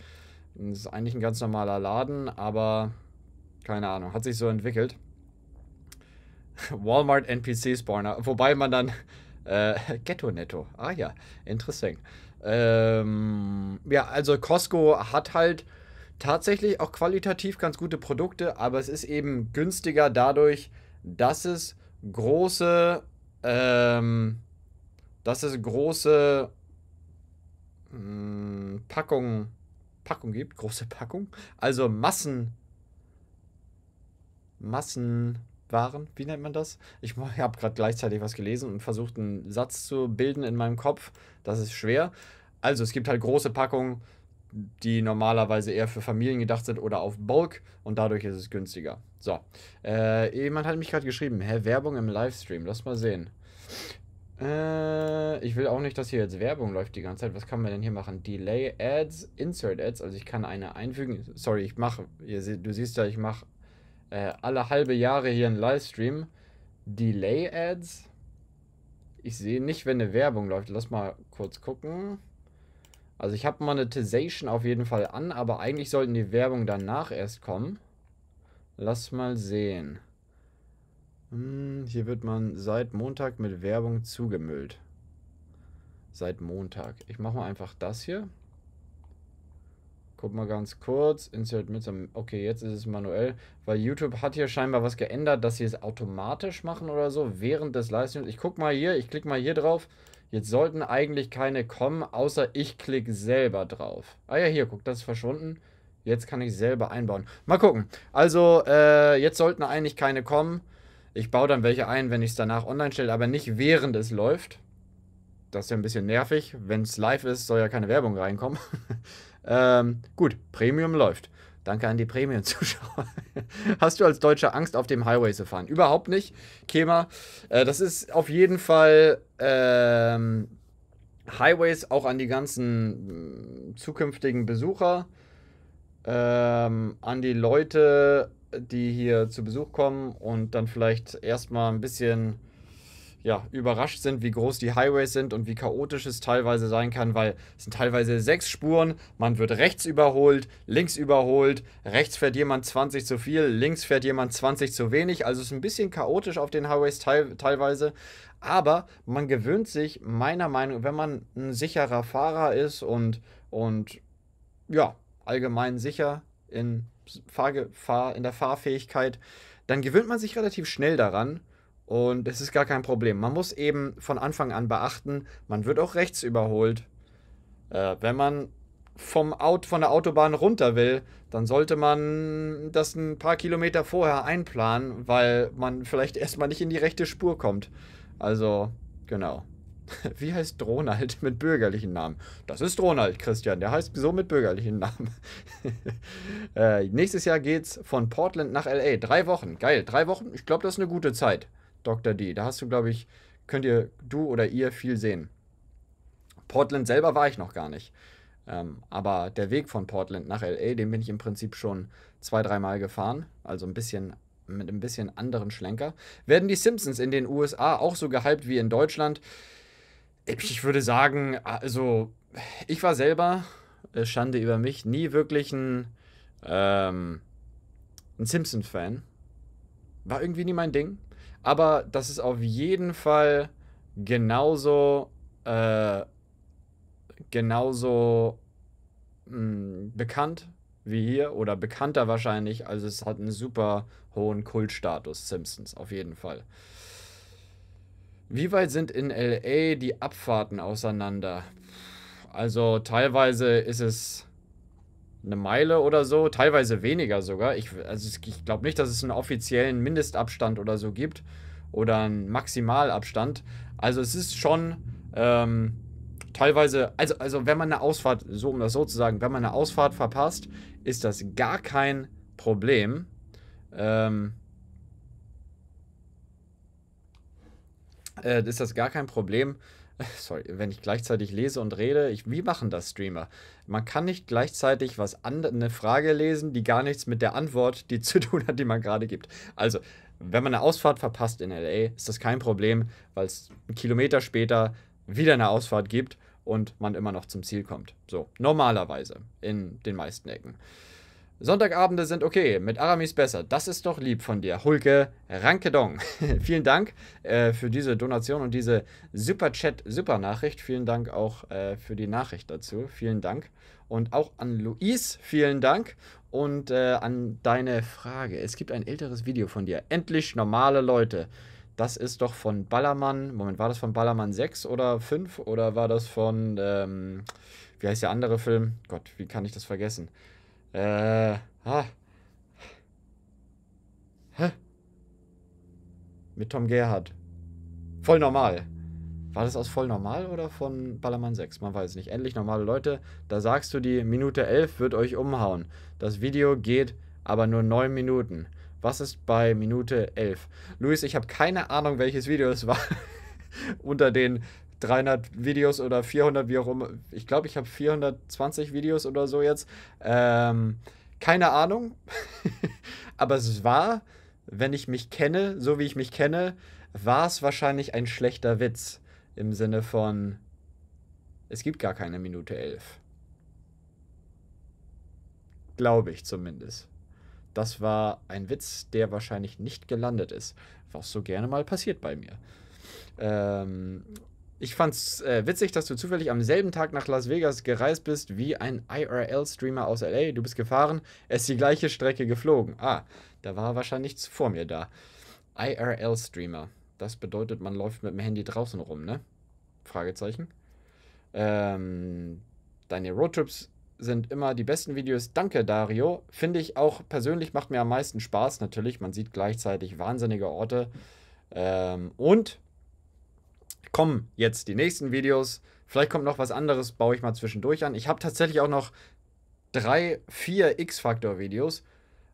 Das ist eigentlich ein ganz normaler Laden, aber keine Ahnung, hat sich so entwickelt. Walmart NPC Spawner. Wobei man dann. Äh, Ghetto Netto. Ah ja, interessant. Ähm, ja, also Costco hat halt tatsächlich auch qualitativ ganz gute Produkte, aber es ist eben günstiger dadurch, dass es große, ähm, dass es große mh, hm, Packungen, Packung gibt, große Packung, also Massen, Massen, waren. Wie nennt man das? Ich habe gerade gleichzeitig was gelesen und versucht, einen Satz zu bilden in meinem Kopf. Das ist schwer. Also, es gibt halt große Packungen, die normalerweise eher für Familien gedacht sind oder auf Bulk und dadurch ist es günstiger. So. Äh, jemand hat mich gerade geschrieben: Hä, Werbung im Livestream? Lass mal sehen. Äh, ich will auch nicht, dass hier jetzt Werbung läuft die ganze Zeit. Was kann man denn hier machen? Delay Ads, Insert Ads. Also ich kann eine einfügen. Sorry, ich mache, du siehst ja, ich mache äh, alle halbe Jahre hier einen Livestream. Delay-Ads? Ich sehe nicht, wenn eine Werbung läuft. Lass mal kurz gucken. Also ich habe Monetization auf jeden Fall an, aber eigentlich sollten die Werbung danach erst kommen. Lass mal sehen. Hm, hier wird man seit Montag mit Werbung zugemüllt. Seit Montag. Ich mache mal einfach das hier. Guck mal ganz kurz. Insert mit. Okay, jetzt ist es manuell. Weil YouTube hat hier scheinbar was geändert, dass sie es automatisch machen oder so während des Livestreams. Ich guck mal hier, ich klicke mal hier drauf. Jetzt sollten eigentlich keine kommen, außer ich klicke selber drauf. Ah ja, hier, guck, das ist verschwunden. Jetzt kann ich selber einbauen. Mal gucken. Also, äh, jetzt sollten eigentlich keine kommen. Ich baue dann welche ein, wenn ich es danach online stelle, aber nicht während es läuft. Das ist ja ein bisschen nervig. Wenn es live ist, soll ja keine Werbung reinkommen. Ähm, gut, Premium läuft. Danke an die Premium-Zuschauer. Hast du als Deutscher Angst, auf dem Highway zu fahren? Überhaupt nicht, Kema. Äh, das ist auf jeden Fall ähm, Highways auch an die ganzen mm, zukünftigen Besucher, ähm, an die Leute, die hier zu Besuch kommen und dann vielleicht erstmal ein bisschen ja, überrascht sind, wie groß die Highways sind und wie chaotisch es teilweise sein kann, weil es sind teilweise sechs Spuren, man wird rechts überholt, links überholt, rechts fährt jemand 20 zu viel, links fährt jemand 20 zu wenig, also es ist ein bisschen chaotisch auf den Highways teil teilweise, aber man gewöhnt sich meiner Meinung, nach, wenn man ein sicherer Fahrer ist und, und ja, allgemein sicher in, Fahr in der Fahrfähigkeit, dann gewöhnt man sich relativ schnell daran und es ist gar kein Problem. Man muss eben von Anfang an beachten, man wird auch rechts überholt. Äh, wenn man vom Out, von der Autobahn runter will, dann sollte man das ein paar Kilometer vorher einplanen, weil man vielleicht erstmal nicht in die rechte Spur kommt. Also, genau. Wie heißt Ronald mit bürgerlichen Namen? Das ist Ronald, Christian. Der heißt so mit bürgerlichen Namen. äh, nächstes Jahr geht's von Portland nach LA. Drei Wochen. Geil, drei Wochen. Ich glaube, das ist eine gute Zeit. Dr. D. Da hast du, glaube ich, könnt ihr, du oder ihr, viel sehen. Portland selber war ich noch gar nicht. Ähm, aber der Weg von Portland nach LA, den bin ich im Prinzip schon zwei, dreimal gefahren. Also ein bisschen mit ein bisschen anderen Schlenker. Werden die Simpsons in den USA auch so gehypt wie in Deutschland? Ich würde sagen, also ich war selber, äh, Schande über mich, nie wirklich ein, ähm, ein Simpsons-Fan. War irgendwie nie mein Ding. Aber das ist auf jeden Fall genauso, äh, genauso mh, mm, bekannt wie hier oder bekannter wahrscheinlich. Also es hat einen super hohen Kultstatus, Simpsons, auf jeden Fall. Wie weit sind in LA die Abfahrten auseinander? Also teilweise ist es eine Meile oder so, teilweise weniger sogar. Ich, also ich glaube nicht, dass es einen offiziellen Mindestabstand oder so gibt oder einen Maximalabstand. Also es ist schon ähm, teilweise, also, also wenn man eine Ausfahrt, so um das so zu sagen, wenn man eine Ausfahrt verpasst, ist das gar kein Problem. Ähm, äh, ist das gar kein Problem. sorry, wenn ich gleichzeitig lese und rede, ich, wie machen das Streamer? Man kann nicht gleichzeitig was an, eine Frage lesen, die gar nichts mit der Antwort, die zu tun hat, die man gerade gibt. Also, wenn man eine Ausfahrt verpasst in LA, ist das kein Problem, weil es einen Kilometer später wieder eine Ausfahrt gibt und man immer noch zum Ziel kommt. So, normalerweise in den meisten Ecken. Sonntagabende sind okay, mit Aramis besser. Das ist doch lieb von dir. Hulke Rankedong. Vielen Dank äh, für diese Donation und diese Super Chat, Super Nachricht. Vielen Dank auch äh, für die Nachricht dazu. Vielen Dank. Und auch an Luis, vielen Dank. Und äh, an deine Frage. Es gibt ein älteres Video von dir. Endlich normale Leute. Das ist doch von Ballermann. Moment, war das von Ballermann 6 oder 5? Oder war das von, ähm, wie heißt der andere Film? Gott, wie kann ich das vergessen? Äh, ha. Hä? Mit Tom Gerhardt. Voll normal. War das aus Voll Normal oder von Ballermann 6? Man weiß nicht. Endlich normale Leute. Da sagst du, die Minute 11 wird euch umhauen. Das Video geht aber nur 9 Minuten. Was ist bei Minute 11? Luis, ich habe keine Ahnung, welches Video es war. unter den 300 Videos oder 400, wie auch immer. Ich glaube, ich habe 420 Videos oder so jetzt. Ähm, keine Ahnung. Aber es war, wenn ich mich kenne, so wie ich mich kenne, war es wahrscheinlich ein schlechter Witz. Im Sinne von, es gibt gar keine Minute 11. Glaube ich zumindest. Das war ein Witz, der wahrscheinlich nicht gelandet ist. Was so gerne mal passiert bei mir. Ähm, ich fand's äh, witzig, dass du zufällig am selben Tag nach Las Vegas gereist bist wie ein IRL-Streamer aus LA. Du bist gefahren, es die gleiche Strecke geflogen. Ah, da war wahrscheinlich nichts vor mir da. IRL-Streamer. Das bedeutet, man läuft mit dem Handy draußen rum, ne? Fragezeichen. Ähm, deine Roadtrips sind immer die besten Videos. Danke, Dario. Finde ich auch persönlich macht mir am meisten Spaß. Natürlich, man sieht gleichzeitig wahnsinnige Orte. Ähm, und kommen jetzt die nächsten Videos. Vielleicht kommt noch was anderes, baue ich mal zwischendurch an. Ich habe tatsächlich auch noch drei, vier X-Factor-Videos.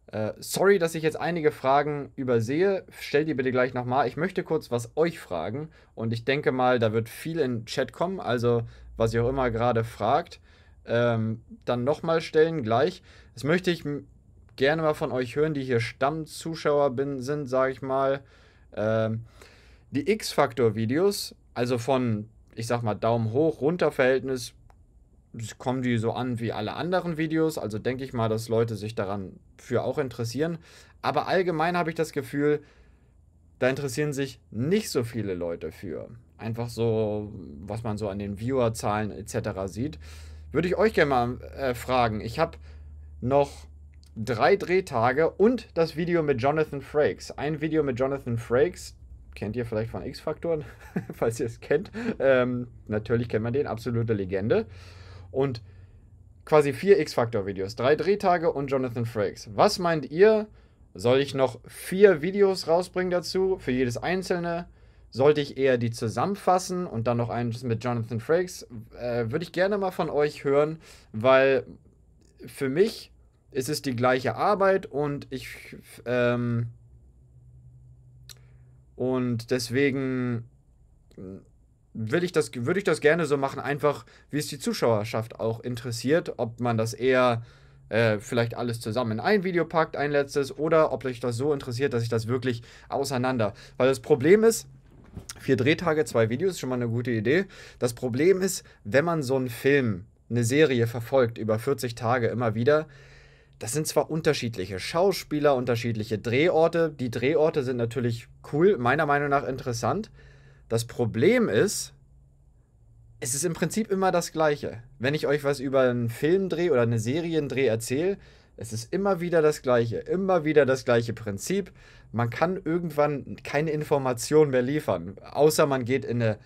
Äh, sorry, dass ich jetzt einige Fragen übersehe. Stellt die bitte gleich nochmal. Ich möchte kurz was euch fragen und ich denke mal, da wird viel in Chat kommen. Also, was ihr auch immer gerade fragt, ähm, dann nochmal stellen gleich. Das möchte ich gerne mal von euch hören, die hier Stammzuschauer bin, sind, sage ich mal. Ähm, die X-Factor-Videos also von, ich sag mal, Daumen hoch, runter Verhältnis kommen die so an wie alle anderen Videos. Also denke ich mal, dass Leute sich daran für auch interessieren. Aber allgemein habe ich das Gefühl, da interessieren sich nicht so viele Leute für. Einfach so, was man so an den Viewerzahlen etc. sieht. Würde ich euch gerne mal äh, fragen. Ich habe noch drei Drehtage und das Video mit Jonathan Frakes. Ein Video mit Jonathan Frakes, kennt ihr vielleicht von X-Faktoren, falls ihr es kennt. Ähm, natürlich kennt man den, absolute Legende. Und quasi vier x faktor videos drei Drehtage und Jonathan Frakes. Was meint ihr? Soll ich noch vier Videos rausbringen dazu, für jedes einzelne? Sollte ich eher die zusammenfassen und dann noch eins mit Jonathan Frakes? Äh, Würde ich gerne mal von euch hören, weil für mich ist es die gleiche Arbeit und ich ähm, und deswegen will ich das, würde ich das gerne so machen, einfach wie es die Zuschauerschaft auch interessiert, ob man das eher äh, vielleicht alles zusammen in ein Video packt, ein letztes, oder ob euch das so interessiert, dass ich das wirklich auseinander. Weil das Problem ist, vier Drehtage, zwei Videos, schon mal eine gute Idee. Das Problem ist, wenn man so einen Film, eine Serie verfolgt über 40 Tage immer wieder, das sind zwar unterschiedliche Schauspieler, unterschiedliche Drehorte. Die Drehorte sind natürlich cool, meiner Meinung nach interessant. Das Problem ist, es ist im Prinzip immer das Gleiche. Wenn ich euch was über einen Filmdreh oder eine Seriendreh erzähle, es ist immer wieder das Gleiche, immer wieder das gleiche Prinzip. Man kann irgendwann keine Information mehr liefern, außer man geht in eine,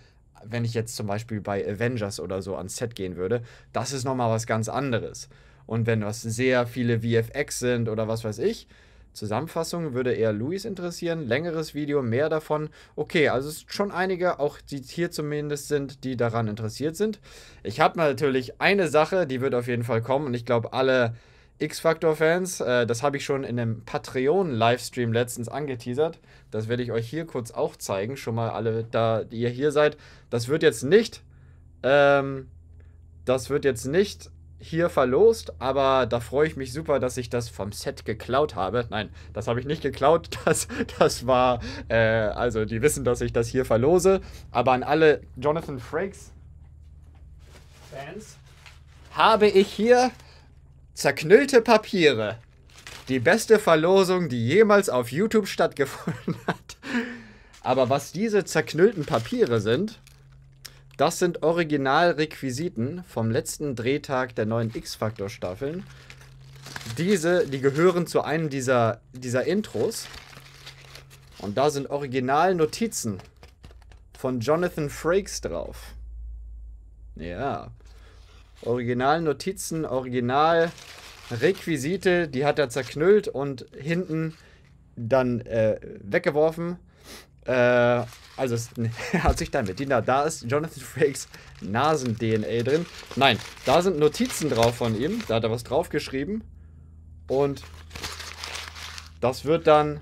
wenn ich jetzt zum Beispiel bei Avengers oder so ans Set gehen würde, das ist nochmal was ganz anderes. Und wenn das sehr viele VFX sind oder was weiß ich, Zusammenfassung würde eher Luis interessieren. Längeres Video, mehr davon. Okay, also es sind schon einige, auch die hier zumindest sind, die daran interessiert sind. Ich habe natürlich eine Sache, die wird auf jeden Fall kommen und ich glaube, alle X-Factor-Fans, äh, das habe ich schon in einem Patreon-Livestream letztens angeteasert. Das werde ich euch hier kurz auch zeigen, schon mal alle, da die ihr hier seid. Das wird jetzt nicht, ähm, das wird jetzt nicht hier verlost, aber da freue ich mich super, dass ich das vom Set geklaut habe. Nein, das habe ich nicht geklaut, das, das war, äh, also die wissen, dass ich das hier verlose, aber an alle Jonathan Frakes Fans habe ich hier zerknüllte Papiere. Die beste Verlosung, die jemals auf YouTube stattgefunden hat. Aber was diese zerknüllten Papiere sind, das sind Originalrequisiten vom letzten Drehtag der neuen X-Factor-Staffeln. Diese, die gehören zu einem dieser, dieser Intros. Und da sind Originalnotizen von Jonathan Frakes drauf. Ja. Originalnotizen, Originalrequisite, die hat er zerknüllt und hinten dann äh, weggeworfen äh, also es, hat sich dann mit Dina da ist, Jonathan Frakes Nasen-DNA drin. Nein, da sind Notizen drauf von ihm. Da hat er was draufgeschrieben. Und das wird dann...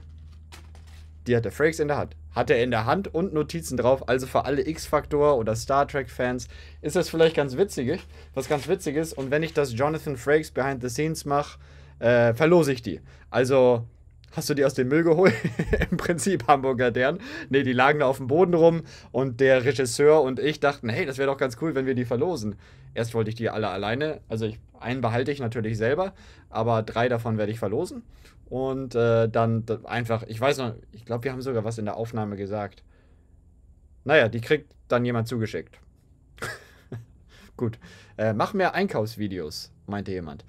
Die hat der Frakes in der Hand. Hat er in der Hand und Notizen drauf. Also für alle X-Faktor oder Star Trek-Fans ist das vielleicht ganz witzig. Was ganz witzig ist. Und wenn ich das Jonathan Frakes Behind the Scenes mache, äh, verlose ich die. Also Hast du die aus dem Müll geholt? Im Prinzip Hamburger Dern. Ne, die lagen da auf dem Boden rum und der Regisseur und ich dachten, hey, das wäre doch ganz cool, wenn wir die verlosen. Erst wollte ich die alle alleine, also ich, einen behalte ich natürlich selber, aber drei davon werde ich verlosen. Und äh, dann einfach, ich weiß noch, ich glaube, wir haben sogar was in der Aufnahme gesagt. Naja, die kriegt dann jemand zugeschickt. Gut. Äh, mach mehr Einkaufsvideos, meinte jemand.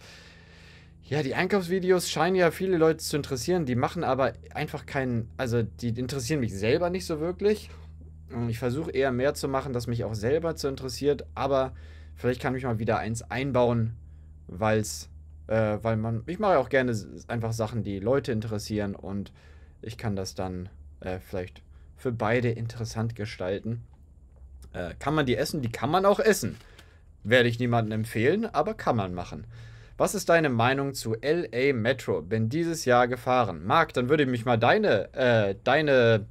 Ja, die Einkaufsvideos scheinen ja viele Leute zu interessieren, die machen aber einfach keinen, also die interessieren mich selber nicht so wirklich. Ich versuche eher mehr zu machen, das mich auch selber zu interessiert, aber vielleicht kann ich mal wieder eins einbauen, weil's, äh, weil man, ich mache ja auch gerne einfach Sachen, die Leute interessieren und ich kann das dann äh, vielleicht für beide interessant gestalten. Äh, kann man die essen? Die kann man auch essen. Werde ich niemandem empfehlen, aber kann man machen. Was ist deine Meinung zu LA Metro? Bin dieses Jahr gefahren. Marc, dann würde mich mal deine, äh, deine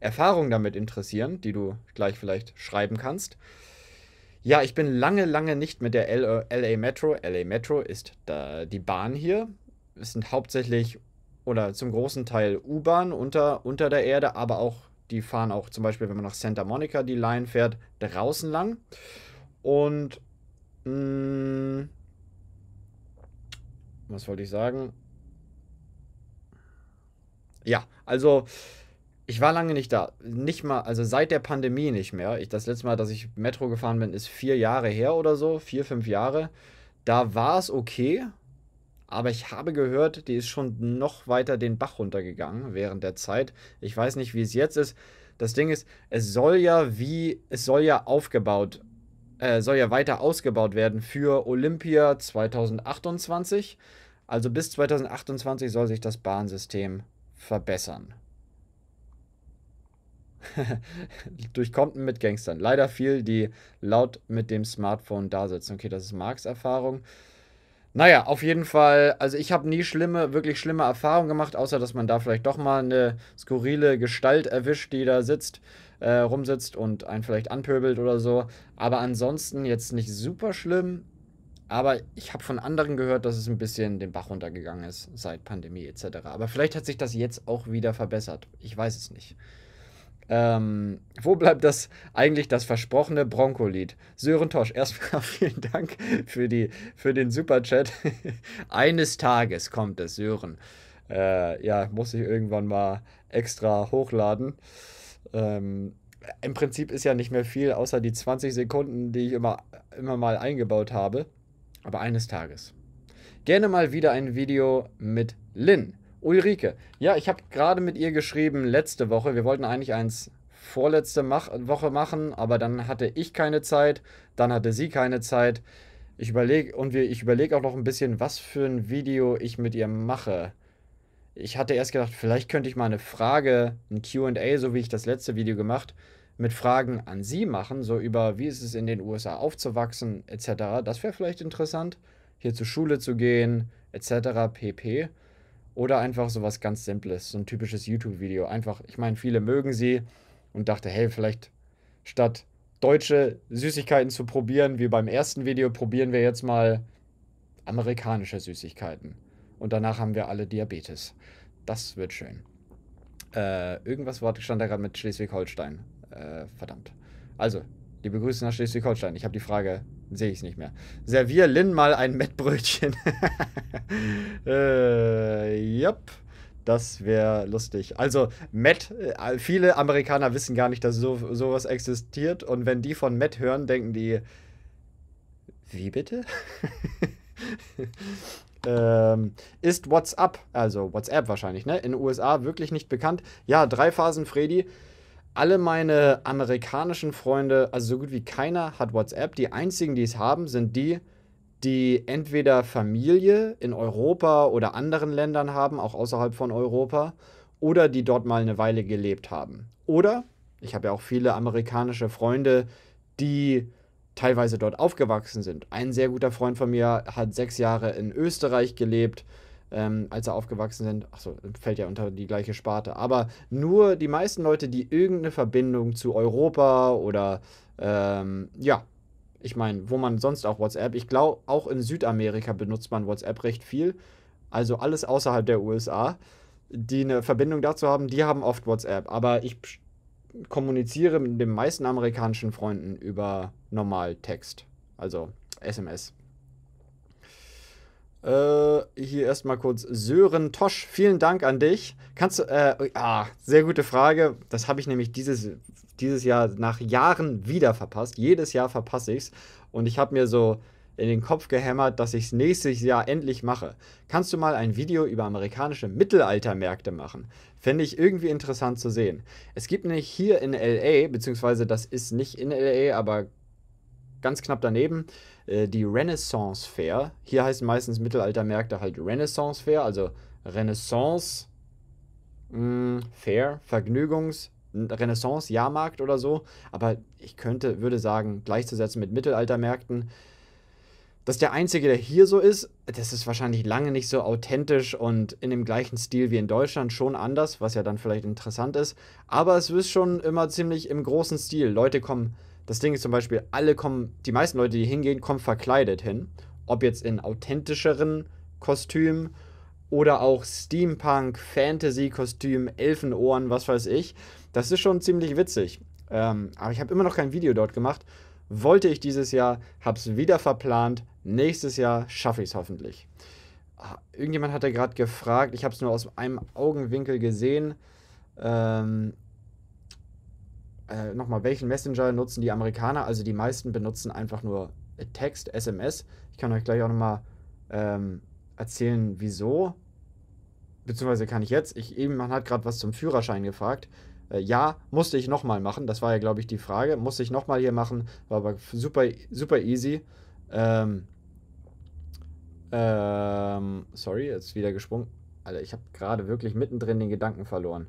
Erfahrung damit interessieren, die du gleich vielleicht schreiben kannst. Ja, ich bin lange, lange nicht mit der LA Metro. LA Metro ist da die Bahn hier. Es sind hauptsächlich oder zum großen Teil U-Bahn unter, unter der Erde, aber auch die fahren auch zum Beispiel, wenn man nach Santa Monica die Line fährt, draußen lang. Und mh, mm, was wollte ich sagen? Ja, also ich war lange nicht da. Nicht mal, also seit der Pandemie nicht mehr. Ich, das letzte Mal, dass ich Metro gefahren bin, ist vier Jahre her oder so, vier, fünf Jahre. Da war es okay, aber ich habe gehört, die ist schon noch weiter den Bach runtergegangen während der Zeit. Ich weiß nicht, wie es jetzt ist. Das Ding ist, es soll ja wie, es soll ja aufgebaut, äh, soll ja weiter ausgebaut werden für Olympia 2028. Also bis 2028 soll sich das Bahnsystem verbessern. Durch Compton mit Gangstern. Leider viel, die laut mit dem Smartphone da sitzen. Okay, das ist Marks Erfahrung. Naja, auf jeden Fall, also ich habe nie schlimme, wirklich schlimme Erfahrungen gemacht, außer dass man da vielleicht doch mal eine skurrile Gestalt erwischt, die da sitzt, äh, rumsitzt und einen vielleicht anpöbelt oder so. Aber ansonsten jetzt nicht super schlimm. Aber ich habe von anderen gehört, dass es ein bisschen den Bach runtergegangen ist seit Pandemie etc. Aber vielleicht hat sich das jetzt auch wieder verbessert. Ich weiß es nicht. Ähm, wo bleibt das eigentlich das versprochene Bronco-Lied? Sören Tosch, erstmal vielen Dank für, die, für den Superchat. Eines Tages kommt es, Sören. Äh, ja, muss ich irgendwann mal extra hochladen. Ähm, Im Prinzip ist ja nicht mehr viel, außer die 20 Sekunden, die ich immer, immer mal eingebaut habe. Aber eines Tages. Gerne mal wieder ein Video mit Lynn. Ulrike. Ja, ich habe gerade mit ihr geschrieben letzte Woche. Wir wollten eigentlich eins vorletzte Mach Woche machen, aber dann hatte ich keine Zeit, dann hatte sie keine Zeit. Ich überlege und wir, ich überlege auch noch ein bisschen, was für ein Video ich mit ihr mache. Ich hatte erst gedacht, vielleicht könnte ich mal eine Frage, ein QA, so wie ich das letzte Video gemacht habe mit Fragen an Sie machen, so über wie ist es in den USA aufzuwachsen, etc. Das wäre vielleicht interessant, hier zur Schule zu gehen, etc. pp. Oder einfach so was ganz Simples, so ein typisches YouTube-Video. Einfach, ich meine, viele mögen sie und dachte, hey, vielleicht statt deutsche Süßigkeiten zu probieren, wie beim ersten Video, probieren wir jetzt mal amerikanische Süßigkeiten. Und danach haben wir alle Diabetes. Das wird schön. Äh, irgendwas war, stand da gerade mit Schleswig-Holstein. Äh, verdammt. Also, liebe Grüße nach Schleswig-Holstein. Ich habe die Frage, sehe ich es nicht mehr. Servier Lin mal ein Mettbrötchen. äh, yep. Das wäre lustig. Also, Matt, äh, viele Amerikaner wissen gar nicht, dass so, sowas existiert. Und wenn die von Matt hören, denken die, wie bitte? ähm, ist WhatsApp, also WhatsApp wahrscheinlich, ne? In den USA wirklich nicht bekannt. Ja, drei Phasen, Freddy alle meine amerikanischen Freunde, also so gut wie keiner hat WhatsApp. Die einzigen, die es haben, sind die, die entweder Familie in Europa oder anderen Ländern haben, auch außerhalb von Europa, oder die dort mal eine Weile gelebt haben. Oder, ich habe ja auch viele amerikanische Freunde, die teilweise dort aufgewachsen sind. Ein sehr guter Freund von mir hat sechs Jahre in Österreich gelebt, ähm, als sie aufgewachsen sind. Achso, fällt ja unter die gleiche Sparte. Aber nur die meisten Leute, die irgendeine Verbindung zu Europa oder ähm, ja, ich meine, wo man sonst auch WhatsApp, ich glaube, auch in Südamerika benutzt man WhatsApp recht viel. Also alles außerhalb der USA, die eine Verbindung dazu haben, die haben oft WhatsApp. Aber ich kommuniziere mit den meisten amerikanischen Freunden über Normaltext, also SMS. Äh, hier erstmal kurz Sören Tosch, vielen Dank an dich. Kannst du, äh, ah, sehr gute Frage. Das habe ich nämlich dieses, dieses Jahr nach Jahren wieder verpasst. Jedes Jahr verpasse ich es. Und ich habe mir so in den Kopf gehämmert, dass ich es nächstes Jahr endlich mache. Kannst du mal ein Video über amerikanische Mittelaltermärkte machen? Fände ich irgendwie interessant zu sehen. Es gibt nämlich hier in LA, beziehungsweise das ist nicht in LA, aber ganz knapp daneben äh, die Renaissance Fair. Hier heißen meistens Mittelaltermärkte halt Renaissance Fair, also Renaissance mh, hm, Fair, Vergnügungs Renaissance Jahrmarkt oder so, aber ich könnte würde sagen, gleichzusetzen mit Mittelaltermärkten. Dass der einzige, der hier so ist, das ist wahrscheinlich lange nicht so authentisch und in dem gleichen Stil wie in Deutschland, schon anders, was ja dann vielleicht interessant ist. Aber es ist schon immer ziemlich im großen Stil. Leute kommen das Ding ist zum Beispiel, alle kommen, die meisten Leute, die hingehen, kommen verkleidet hin. Ob jetzt in authentischeren Kostümen oder auch Steampunk, Fantasy-Kostüm, Elfenohren, was weiß ich. Das ist schon ziemlich witzig. Ähm, aber ich habe immer noch kein Video dort gemacht. Wollte ich dieses Jahr, habe es wieder verplant. Nächstes Jahr schaffe ich es hoffentlich. Ah, irgendjemand hatte gerade gefragt, ich habe es nur aus einem Augenwinkel gesehen. Ähm, äh, nochmal, welchen Messenger nutzen die Amerikaner? Also die meisten benutzen einfach nur äh, Text, SMS. Ich kann euch gleich auch nochmal ähm, erzählen, wieso. Beziehungsweise kann ich jetzt. Ich, eben, man hat gerade was zum Führerschein gefragt. Äh, ja, musste ich nochmal machen. Das war ja, glaube ich, die Frage. Musste ich nochmal hier machen. War aber super, super easy. Ähm, ähm, sorry, jetzt wieder gesprungen. Alter, ich habe gerade wirklich mittendrin den Gedanken verloren.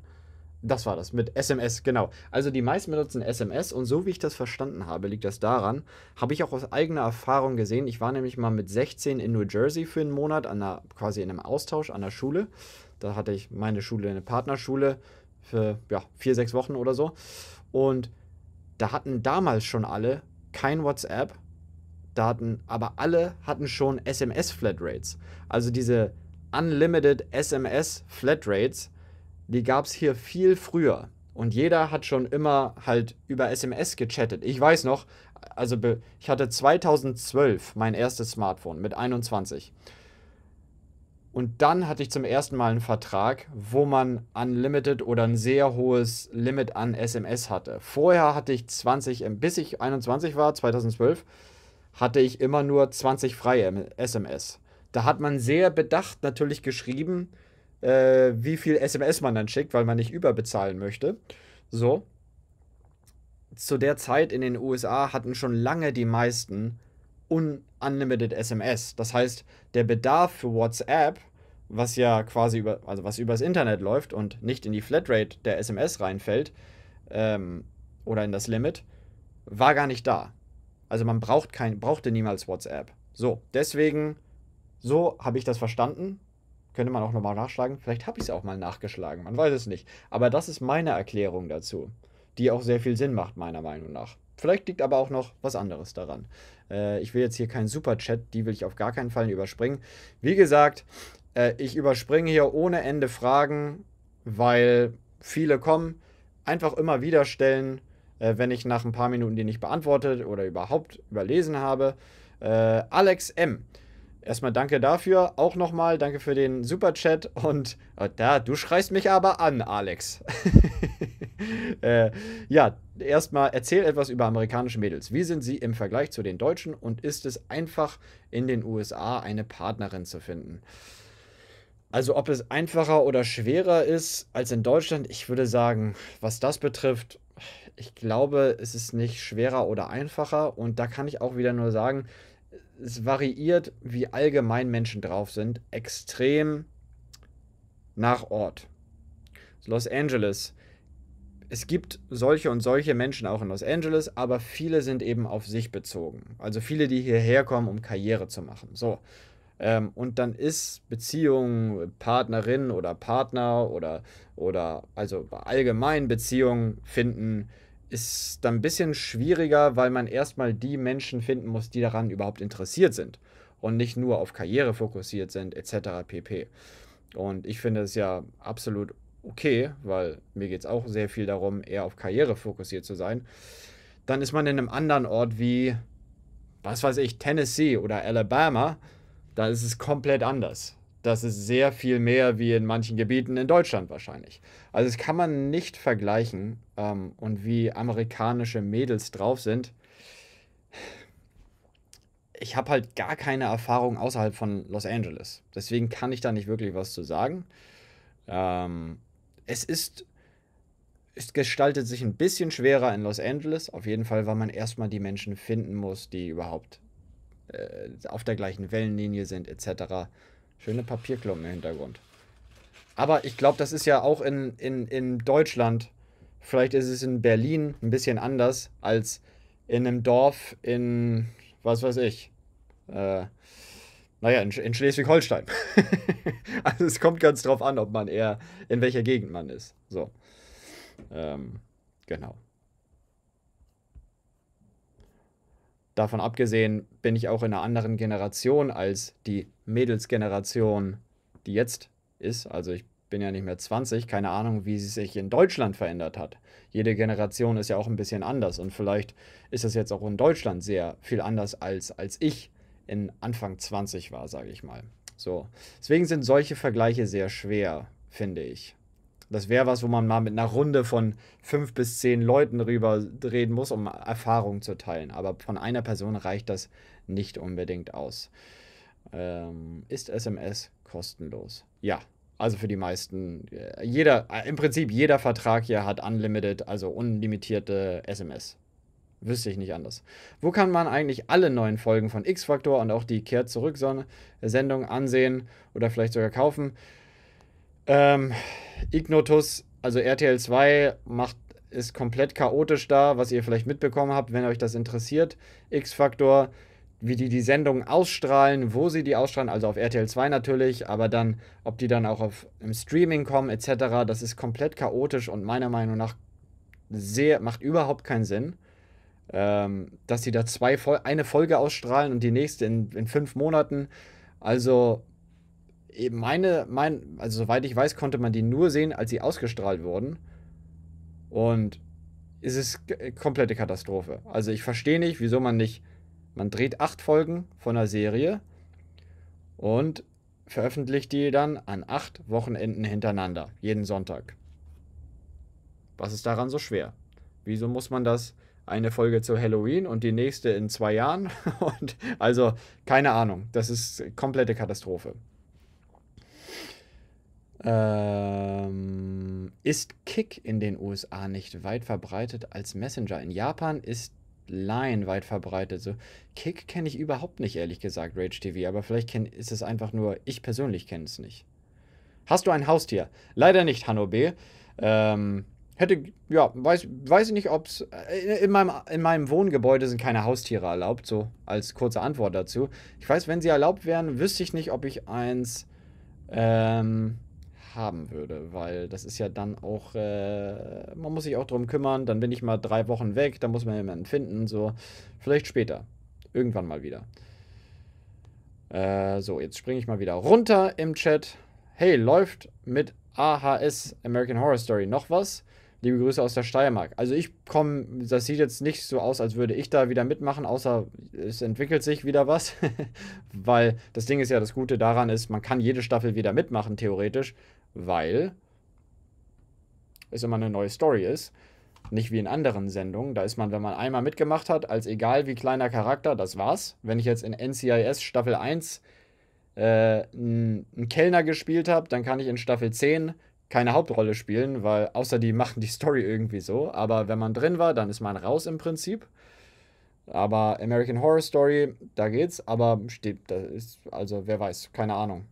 Das war das mit SMS, genau. Also die meisten benutzen SMS und so wie ich das verstanden habe, liegt das daran, habe ich auch aus eigener Erfahrung gesehen. Ich war nämlich mal mit 16 in New Jersey für einen Monat an einer, quasi in einem Austausch an der Schule. Da hatte ich meine Schule, eine Partnerschule für ja, vier, sechs Wochen oder so. Und da hatten damals schon alle kein WhatsApp, da hatten, aber alle hatten schon SMS-Flatrates. Also diese Unlimited SMS-Flatrates die gab es hier viel früher. Und jeder hat schon immer halt über SMS gechattet. Ich weiß noch, also ich hatte 2012 mein erstes Smartphone mit 21. Und dann hatte ich zum ersten Mal einen Vertrag, wo man unlimited oder ein sehr hohes Limit an SMS hatte. Vorher hatte ich 20, bis ich 21 war, 2012, hatte ich immer nur 20 freie SMS. Da hat man sehr bedacht natürlich geschrieben, äh, wie viel SMS man dann schickt, weil man nicht überbezahlen möchte. So. Zu der Zeit in den USA hatten schon lange die meisten unlimited SMS. Das heißt, der Bedarf für WhatsApp, was ja quasi über, also was übers Internet läuft und nicht in die Flatrate der SMS reinfällt ähm, oder in das Limit, war gar nicht da. Also man braucht kein, brauchte niemals WhatsApp. So, deswegen, so habe ich das verstanden. Könnte man auch nochmal nachschlagen. Vielleicht habe ich es auch mal nachgeschlagen, man weiß es nicht. Aber das ist meine Erklärung dazu, die auch sehr viel Sinn macht, meiner Meinung nach. Vielleicht liegt aber auch noch was anderes daran. Äh, ich will jetzt hier keinen Superchat, die will ich auf gar keinen Fall überspringen. Wie gesagt, äh, ich überspringe hier ohne Ende Fragen, weil viele kommen. Einfach immer wieder stellen, äh, wenn ich nach ein paar Minuten die nicht beantwortet oder überhaupt überlesen habe. Äh, Alex M. Erstmal danke dafür. Auch nochmal danke für den Superchat. Und oh, da, du schreist mich aber an, Alex. äh, ja, erstmal erzähl etwas über amerikanische Mädels. Wie sind sie im Vergleich zu den Deutschen und ist es einfach in den USA eine Partnerin zu finden? Also ob es einfacher oder schwerer ist als in Deutschland, ich würde sagen, was das betrifft, ich glaube, es ist nicht schwerer oder einfacher. Und da kann ich auch wieder nur sagen, es variiert, wie allgemein Menschen drauf sind, extrem nach Ort. Los Angeles. Es gibt solche und solche Menschen auch in Los Angeles, aber viele sind eben auf sich bezogen. Also viele, die hierher kommen, um Karriere zu machen. So. Ähm, und dann ist Beziehung, Partnerin oder Partner oder, oder also allgemein Beziehungen finden, ist dann ein bisschen schwieriger, weil man erstmal die Menschen finden muss, die daran überhaupt interessiert sind und nicht nur auf Karriere fokussiert sind, etc. pp. Und ich finde es ja absolut okay, weil mir geht es auch sehr viel darum, eher auf Karriere fokussiert zu sein. Dann ist man in einem anderen Ort wie, was weiß ich, Tennessee oder Alabama, da ist es komplett anders. Das ist sehr viel mehr wie in manchen Gebieten in Deutschland wahrscheinlich. Also das kann man nicht vergleichen ähm, und wie amerikanische Mädels drauf sind. Ich habe halt gar keine Erfahrung außerhalb von Los Angeles. Deswegen kann ich da nicht wirklich was zu sagen. Ähm, es ist es gestaltet sich ein bisschen schwerer in Los Angeles. Auf jeden Fall, weil man erstmal die Menschen finden muss, die überhaupt äh, auf der gleichen Wellenlinie sind, etc. Schöne Papierklumpen im Hintergrund. Aber ich glaube, das ist ja auch in, in, in Deutschland Vielleicht ist es in Berlin ein bisschen anders als in einem Dorf in, was weiß ich, äh, naja, in, in Schleswig-Holstein. also es kommt ganz drauf an, ob man eher, in welcher Gegend man ist. So. Ähm, genau. Davon abgesehen bin ich auch in einer anderen Generation als die Mädelsgeneration, die jetzt ist. Also ich bin ja nicht mehr 20, keine Ahnung, wie sie sich in Deutschland verändert hat. Jede Generation ist ja auch ein bisschen anders und vielleicht ist das jetzt auch in Deutschland sehr viel anders als, als ich in Anfang 20 war, sage ich mal. So, deswegen sind solche Vergleiche sehr schwer, finde ich. Das wäre was, wo man mal mit einer Runde von fünf bis zehn Leuten rüber reden muss, um Erfahrungen zu teilen. Aber von einer Person reicht das nicht unbedingt aus. Ähm, ist SMS kostenlos? Ja, also für die meisten, äh, jeder, äh, im Prinzip jeder Vertrag hier hat unlimited, also unlimitierte SMS. Wüsste ich nicht anders. Wo kann man eigentlich alle neuen Folgen von X-Faktor und auch die Kehrt zurück äh, Sendung ansehen oder vielleicht sogar kaufen? Ähm, Ignotus, also RTL 2 macht ist komplett chaotisch da, was ihr vielleicht mitbekommen habt, wenn euch das interessiert. X-Faktor wie die die Sendung ausstrahlen, wo sie die ausstrahlen, also auf RTL 2 natürlich, aber dann, ob die dann auch auf, im Streaming kommen etc., das ist komplett chaotisch und meiner Meinung nach sehr, macht überhaupt keinen Sinn, ähm, dass sie da zwei, eine Folge ausstrahlen und die nächste in, in fünf Monaten. Also eh, meine, mein, also soweit ich weiß, konnte man die nur sehen, als sie ausgestrahlt wurden. Und es ist komplette Katastrophe. Also ich verstehe nicht, wieso man nicht man dreht acht Folgen von einer Serie und veröffentlicht die dann an acht Wochenenden hintereinander, jeden Sonntag. Was ist daran so schwer? Wieso muss man das eine Folge zu Halloween und die nächste in zwei Jahren? Und also keine Ahnung, das ist komplette Katastrophe. Ähm, ist Kick in den USA nicht weit verbreitet als Messenger? In Japan ist Line weit verbreitet. So, Kick kenne ich überhaupt nicht, ehrlich gesagt, Rage TV, aber vielleicht kenn, ist es einfach nur, ich persönlich kenne es nicht. Hast du ein Haustier? Leider nicht, Hanno B. Ähm, hätte, ja, weiß, weiß ich nicht, ob es. Äh, in meinem, in meinem Wohngebäude sind keine Haustiere erlaubt, so als kurze Antwort dazu. Ich weiß, wenn sie erlaubt wären, wüsste ich nicht, ob ich eins ähm, haben würde, weil das ist ja dann auch, äh, man muss sich auch drum kümmern, dann bin ich mal drei Wochen weg, dann muss man jemanden finden, so, vielleicht später, irgendwann mal wieder. Äh, so, jetzt springe ich mal wieder runter im Chat. Hey, läuft mit AHS American Horror Story noch was? Liebe Grüße aus der Steiermark. Also ich komme, das sieht jetzt nicht so aus, als würde ich da wieder mitmachen, außer es entwickelt sich wieder was. Weil das Ding ist ja, das Gute daran ist, man kann jede Staffel wieder mitmachen, theoretisch weil es immer eine neue Story ist. Nicht wie in anderen Sendungen. Da ist man, wenn man einmal mitgemacht hat, als egal wie kleiner Charakter, das war's. Wenn ich jetzt in NCIS Staffel 1 äh, einen Kellner gespielt habe, dann kann ich in Staffel 10 keine Hauptrolle spielen, weil außer die machen die Story irgendwie so. Aber wenn man drin war, dann ist man raus im Prinzip. Aber American Horror Story, da geht's, aber steht, da ist, also wer weiß, keine Ahnung.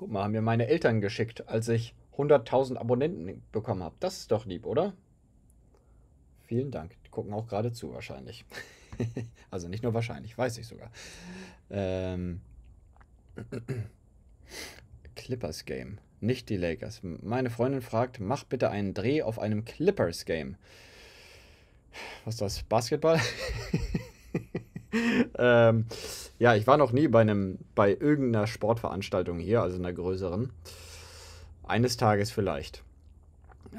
Guck mal, haben mir meine Eltern geschickt, als ich 100.000 Abonnenten bekommen habe. Das ist doch lieb, oder? Vielen Dank. Die gucken auch gerade zu wahrscheinlich. also nicht nur wahrscheinlich, weiß ich sogar. Ähm. Clippers Game, nicht die Lakers. Meine Freundin fragt, mach bitte einen Dreh auf einem Clippers Game. Was ist das? Basketball? ähm, ja, ich war noch nie bei einem, bei irgendeiner Sportveranstaltung hier, also einer größeren. Eines Tages vielleicht.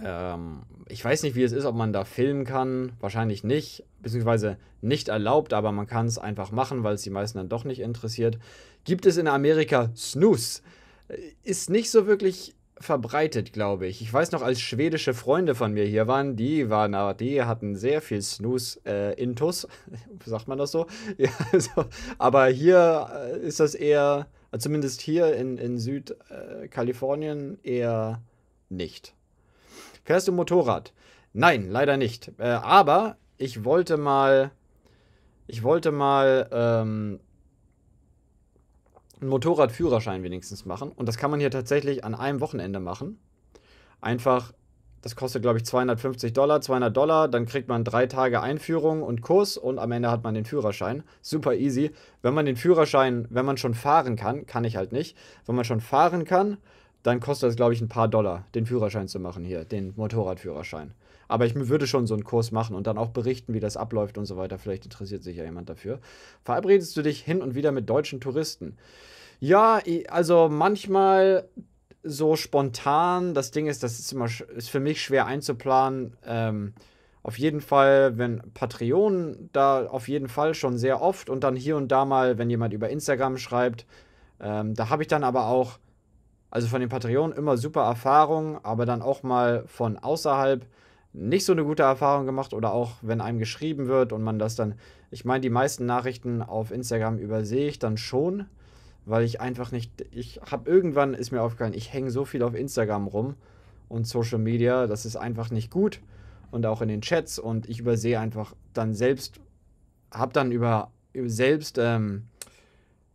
Ähm, ich weiß nicht, wie es ist, ob man da filmen kann. Wahrscheinlich nicht, beziehungsweise nicht erlaubt, aber man kann es einfach machen, weil es die meisten dann doch nicht interessiert. Gibt es in Amerika Snooze? Äh, ist nicht so wirklich verbreitet, glaube ich. Ich weiß noch, als schwedische Freunde von mir hier waren, die waren, ah, die hatten sehr viel Snooze-Intus. Äh, sagt man das so? Ja, also, aber hier äh, ist das eher, äh, zumindest hier in, in Südkalifornien, äh, eher nicht. Fährst du Motorrad? Nein, leider nicht. Äh, aber ich wollte mal, ich wollte mal ähm, einen Motorradführerschein wenigstens machen. Und das kann man hier tatsächlich an einem Wochenende machen. Einfach, das kostet, glaube ich, 250 Dollar, 200 Dollar. Dann kriegt man drei Tage Einführung und Kurs und am Ende hat man den Führerschein. Super easy. Wenn man den Führerschein, wenn man schon fahren kann, kann ich halt nicht. Wenn man schon fahren kann, dann kostet das, glaube ich, ein paar Dollar, den Führerschein zu machen hier, den Motorradführerschein. Aber ich würde schon so einen Kurs machen und dann auch berichten, wie das abläuft und so weiter. Vielleicht interessiert sich ja jemand dafür. Verabredest du dich hin und wieder mit deutschen Touristen? Ja, also manchmal so spontan. Das Ding ist, das ist immer ist für mich schwer einzuplanen. Ähm, auf jeden Fall, wenn Patreon da auf jeden Fall schon sehr oft und dann hier und da mal, wenn jemand über Instagram schreibt, ähm, da habe ich dann aber auch, also von den Patreon immer super Erfahrungen, aber dann auch mal von außerhalb nicht so eine gute Erfahrung gemacht oder auch wenn einem geschrieben wird und man das dann, ich meine, die meisten Nachrichten auf Instagram übersehe ich dann schon, weil ich einfach nicht, ich habe irgendwann ist mir aufgefallen, ich hänge so viel auf Instagram rum und Social Media, das ist einfach nicht gut und auch in den Chats und ich übersehe einfach dann selbst, habe dann über, über selbst ähm,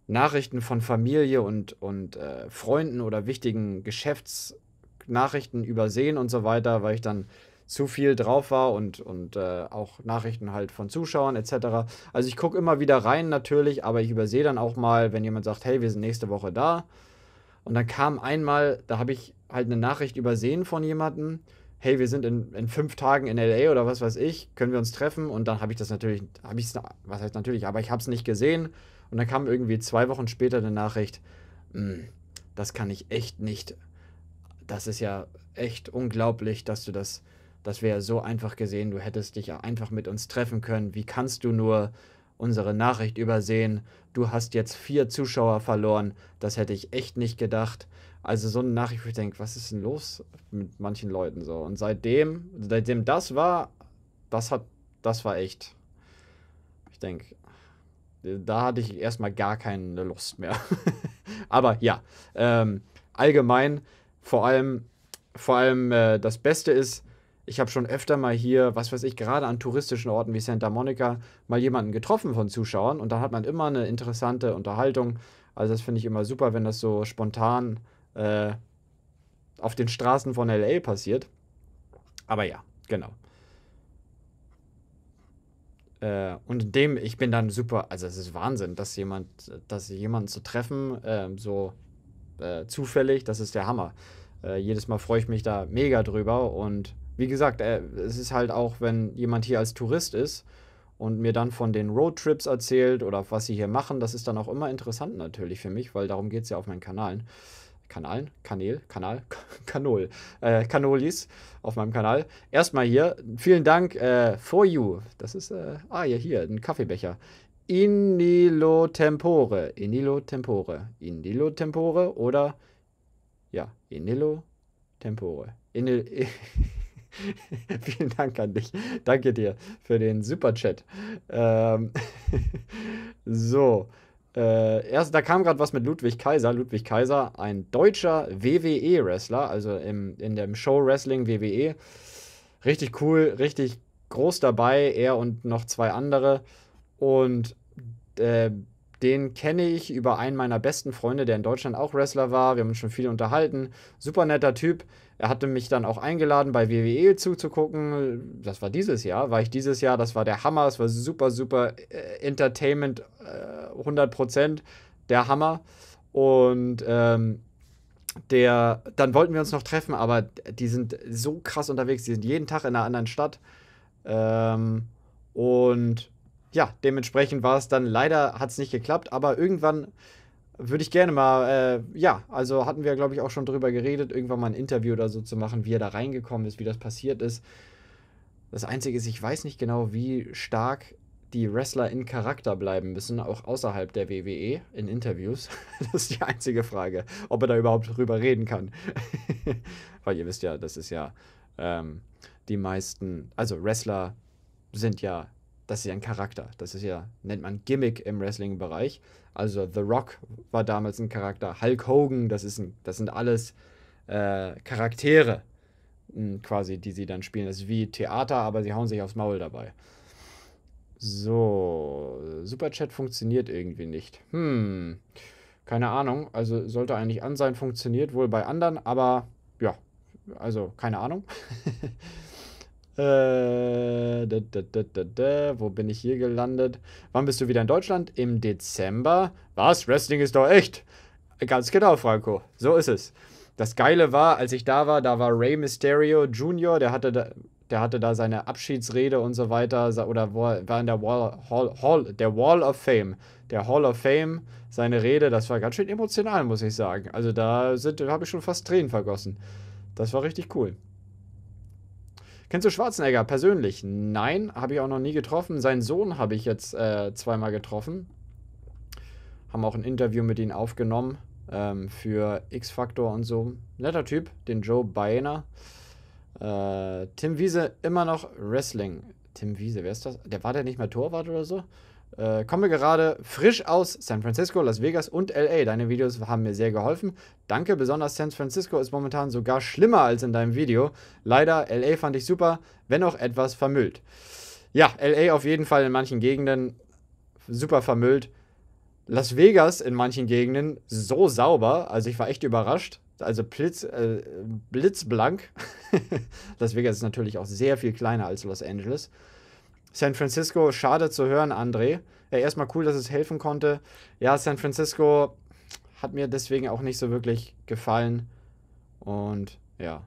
Nachrichten von Familie und, und äh, Freunden oder wichtigen Geschäftsnachrichten übersehen und so weiter, weil ich dann zu viel drauf war und, und äh, auch Nachrichten halt von Zuschauern etc. Also ich gucke immer wieder rein natürlich, aber ich übersehe dann auch mal, wenn jemand sagt, hey, wir sind nächste Woche da. Und dann kam einmal, da habe ich halt eine Nachricht übersehen von jemandem, hey, wir sind in, in fünf Tagen in LA oder was weiß ich, können wir uns treffen? Und dann habe ich das natürlich, habe ich es, was heißt natürlich, aber ich habe es nicht gesehen. Und dann kam irgendwie zwei Wochen später eine Nachricht, hm, das kann ich echt nicht. Das ist ja echt unglaublich, dass du das das wäre so einfach gesehen, du hättest dich einfach mit uns treffen können. Wie kannst du nur unsere Nachricht übersehen? Du hast jetzt vier Zuschauer verloren. Das hätte ich echt nicht gedacht. Also so eine Nachricht, wo ich denke, was ist denn los mit manchen Leuten so? Und seitdem, seitdem das war, das hat, das war echt. Ich denke, da hatte ich erstmal gar keine Lust mehr. Aber ja, ähm, allgemein, vor allem, vor allem äh, das Beste ist, ich habe schon öfter mal hier, was weiß ich, gerade an touristischen Orten wie Santa Monica mal jemanden getroffen von Zuschauern und da hat man immer eine interessante Unterhaltung. Also das finde ich immer super, wenn das so spontan äh, auf den Straßen von LA passiert. Aber ja, genau. Äh, und in dem, ich bin dann super, also es ist Wahnsinn, dass jemand, dass jemanden zu treffen, ähm, äh, so zufällig, das ist der Hammer. Äh, jedes Mal freue ich mich da mega drüber und wie gesagt, äh, es ist halt auch, wenn jemand hier als Tourist ist und mir dann von den Roadtrips erzählt oder was sie hier machen, das ist dann auch immer interessant natürlich für mich, weil darum geht es ja auf meinen Kanalen. Kanalen, Kanäle, Kanal, Kanol, äh, Kanolis auf meinem Kanal. Erstmal hier, vielen Dank äh, for you. Das ist, äh, ah ja, hier, ein Kaffeebecher. Inilo tempore, Inilo tempore, Inilo tempore oder, ja, Inilo tempore. Inilo... Vielen Dank an dich. Danke dir für den Superchat. Ähm so. Äh, erst, da kam gerade was mit Ludwig Kaiser. Ludwig Kaiser, ein deutscher WWE-Wrestler, also im, in dem Show Wrestling WWE. Richtig cool, richtig groß dabei, er und noch zwei andere. Und äh, den kenne ich über einen meiner besten Freunde, der in Deutschland auch Wrestler war. Wir haben uns schon viel unterhalten. Super netter Typ. Er hatte mich dann auch eingeladen, bei WWE zuzugucken. Das war dieses Jahr, war ich dieses Jahr. Das war der Hammer. Es war super, super äh, Entertainment äh, 100%. Der Hammer. Und ähm, der, dann wollten wir uns noch treffen, aber die sind so krass unterwegs. Die sind jeden Tag in einer anderen Stadt. Ähm, und ja, dementsprechend war es dann leider, hat es nicht geklappt, aber irgendwann würde ich gerne mal, äh, ja, also hatten wir, glaube ich, auch schon drüber geredet, irgendwann mal ein Interview oder so zu machen, wie er da reingekommen ist, wie das passiert ist. Das Einzige ist, ich weiß nicht genau, wie stark die Wrestler in Charakter bleiben müssen, auch außerhalb der WWE, in Interviews. Das ist die einzige Frage, ob er da überhaupt drüber reden kann. Weil ihr wisst ja, das ist ja ähm, die meisten, also Wrestler sind ja das ist ja ein Charakter. Das ist ja, nennt man Gimmick im Wrestling-Bereich. Also The Rock war damals ein Charakter, Hulk Hogan, das, ist ein, das sind alles äh, Charaktere hm, quasi, die sie dann spielen. Das ist wie Theater, aber sie hauen sich aufs Maul dabei. So, Superchat funktioniert irgendwie nicht. Hm, keine Ahnung. Also sollte eigentlich an sein, funktioniert wohl bei anderen, aber ja, also keine Ahnung. Äh, da, da, da, da. wo bin ich hier gelandet? Wann bist du wieder in Deutschland? Im Dezember? Was? Wrestling ist doch echt? Ganz genau, Franco. So ist es. Das Geile war, als ich da war, da war Rey Mysterio Jr., der hatte da, der hatte da seine Abschiedsrede und so weiter, oder war in der Wall, Hall, Hall, der Wall of Fame, der Hall of Fame, seine Rede, das war ganz schön emotional, muss ich sagen. Also da habe ich schon fast Tränen vergossen. Das war richtig cool. Kennst du Schwarzenegger persönlich? Nein, habe ich auch noch nie getroffen. Seinen Sohn habe ich jetzt äh, zweimal getroffen. Haben auch ein Interview mit ihm aufgenommen ähm, für X-Factor und so. Netter Typ, den Joe Baena. Äh, Tim Wiese immer noch Wrestling. Tim Wiese, wer ist das? Der war der nicht mehr Torwart oder so? Äh, komme gerade frisch aus San Francisco, Las Vegas und LA. Deine Videos haben mir sehr geholfen. Danke, besonders San Francisco ist momentan sogar schlimmer als in deinem Video. Leider, LA fand ich super, wenn auch etwas vermüllt. Ja, LA auf jeden Fall in manchen Gegenden super vermüllt. Las Vegas in manchen Gegenden so sauber, also ich war echt überrascht. Also Blitz, äh, blitzblank. Las Vegas ist natürlich auch sehr viel kleiner als Los Angeles. San Francisco, schade zu hören, André. Ja, erstmal cool, dass es helfen konnte. Ja, San Francisco hat mir deswegen auch nicht so wirklich gefallen. Und ja,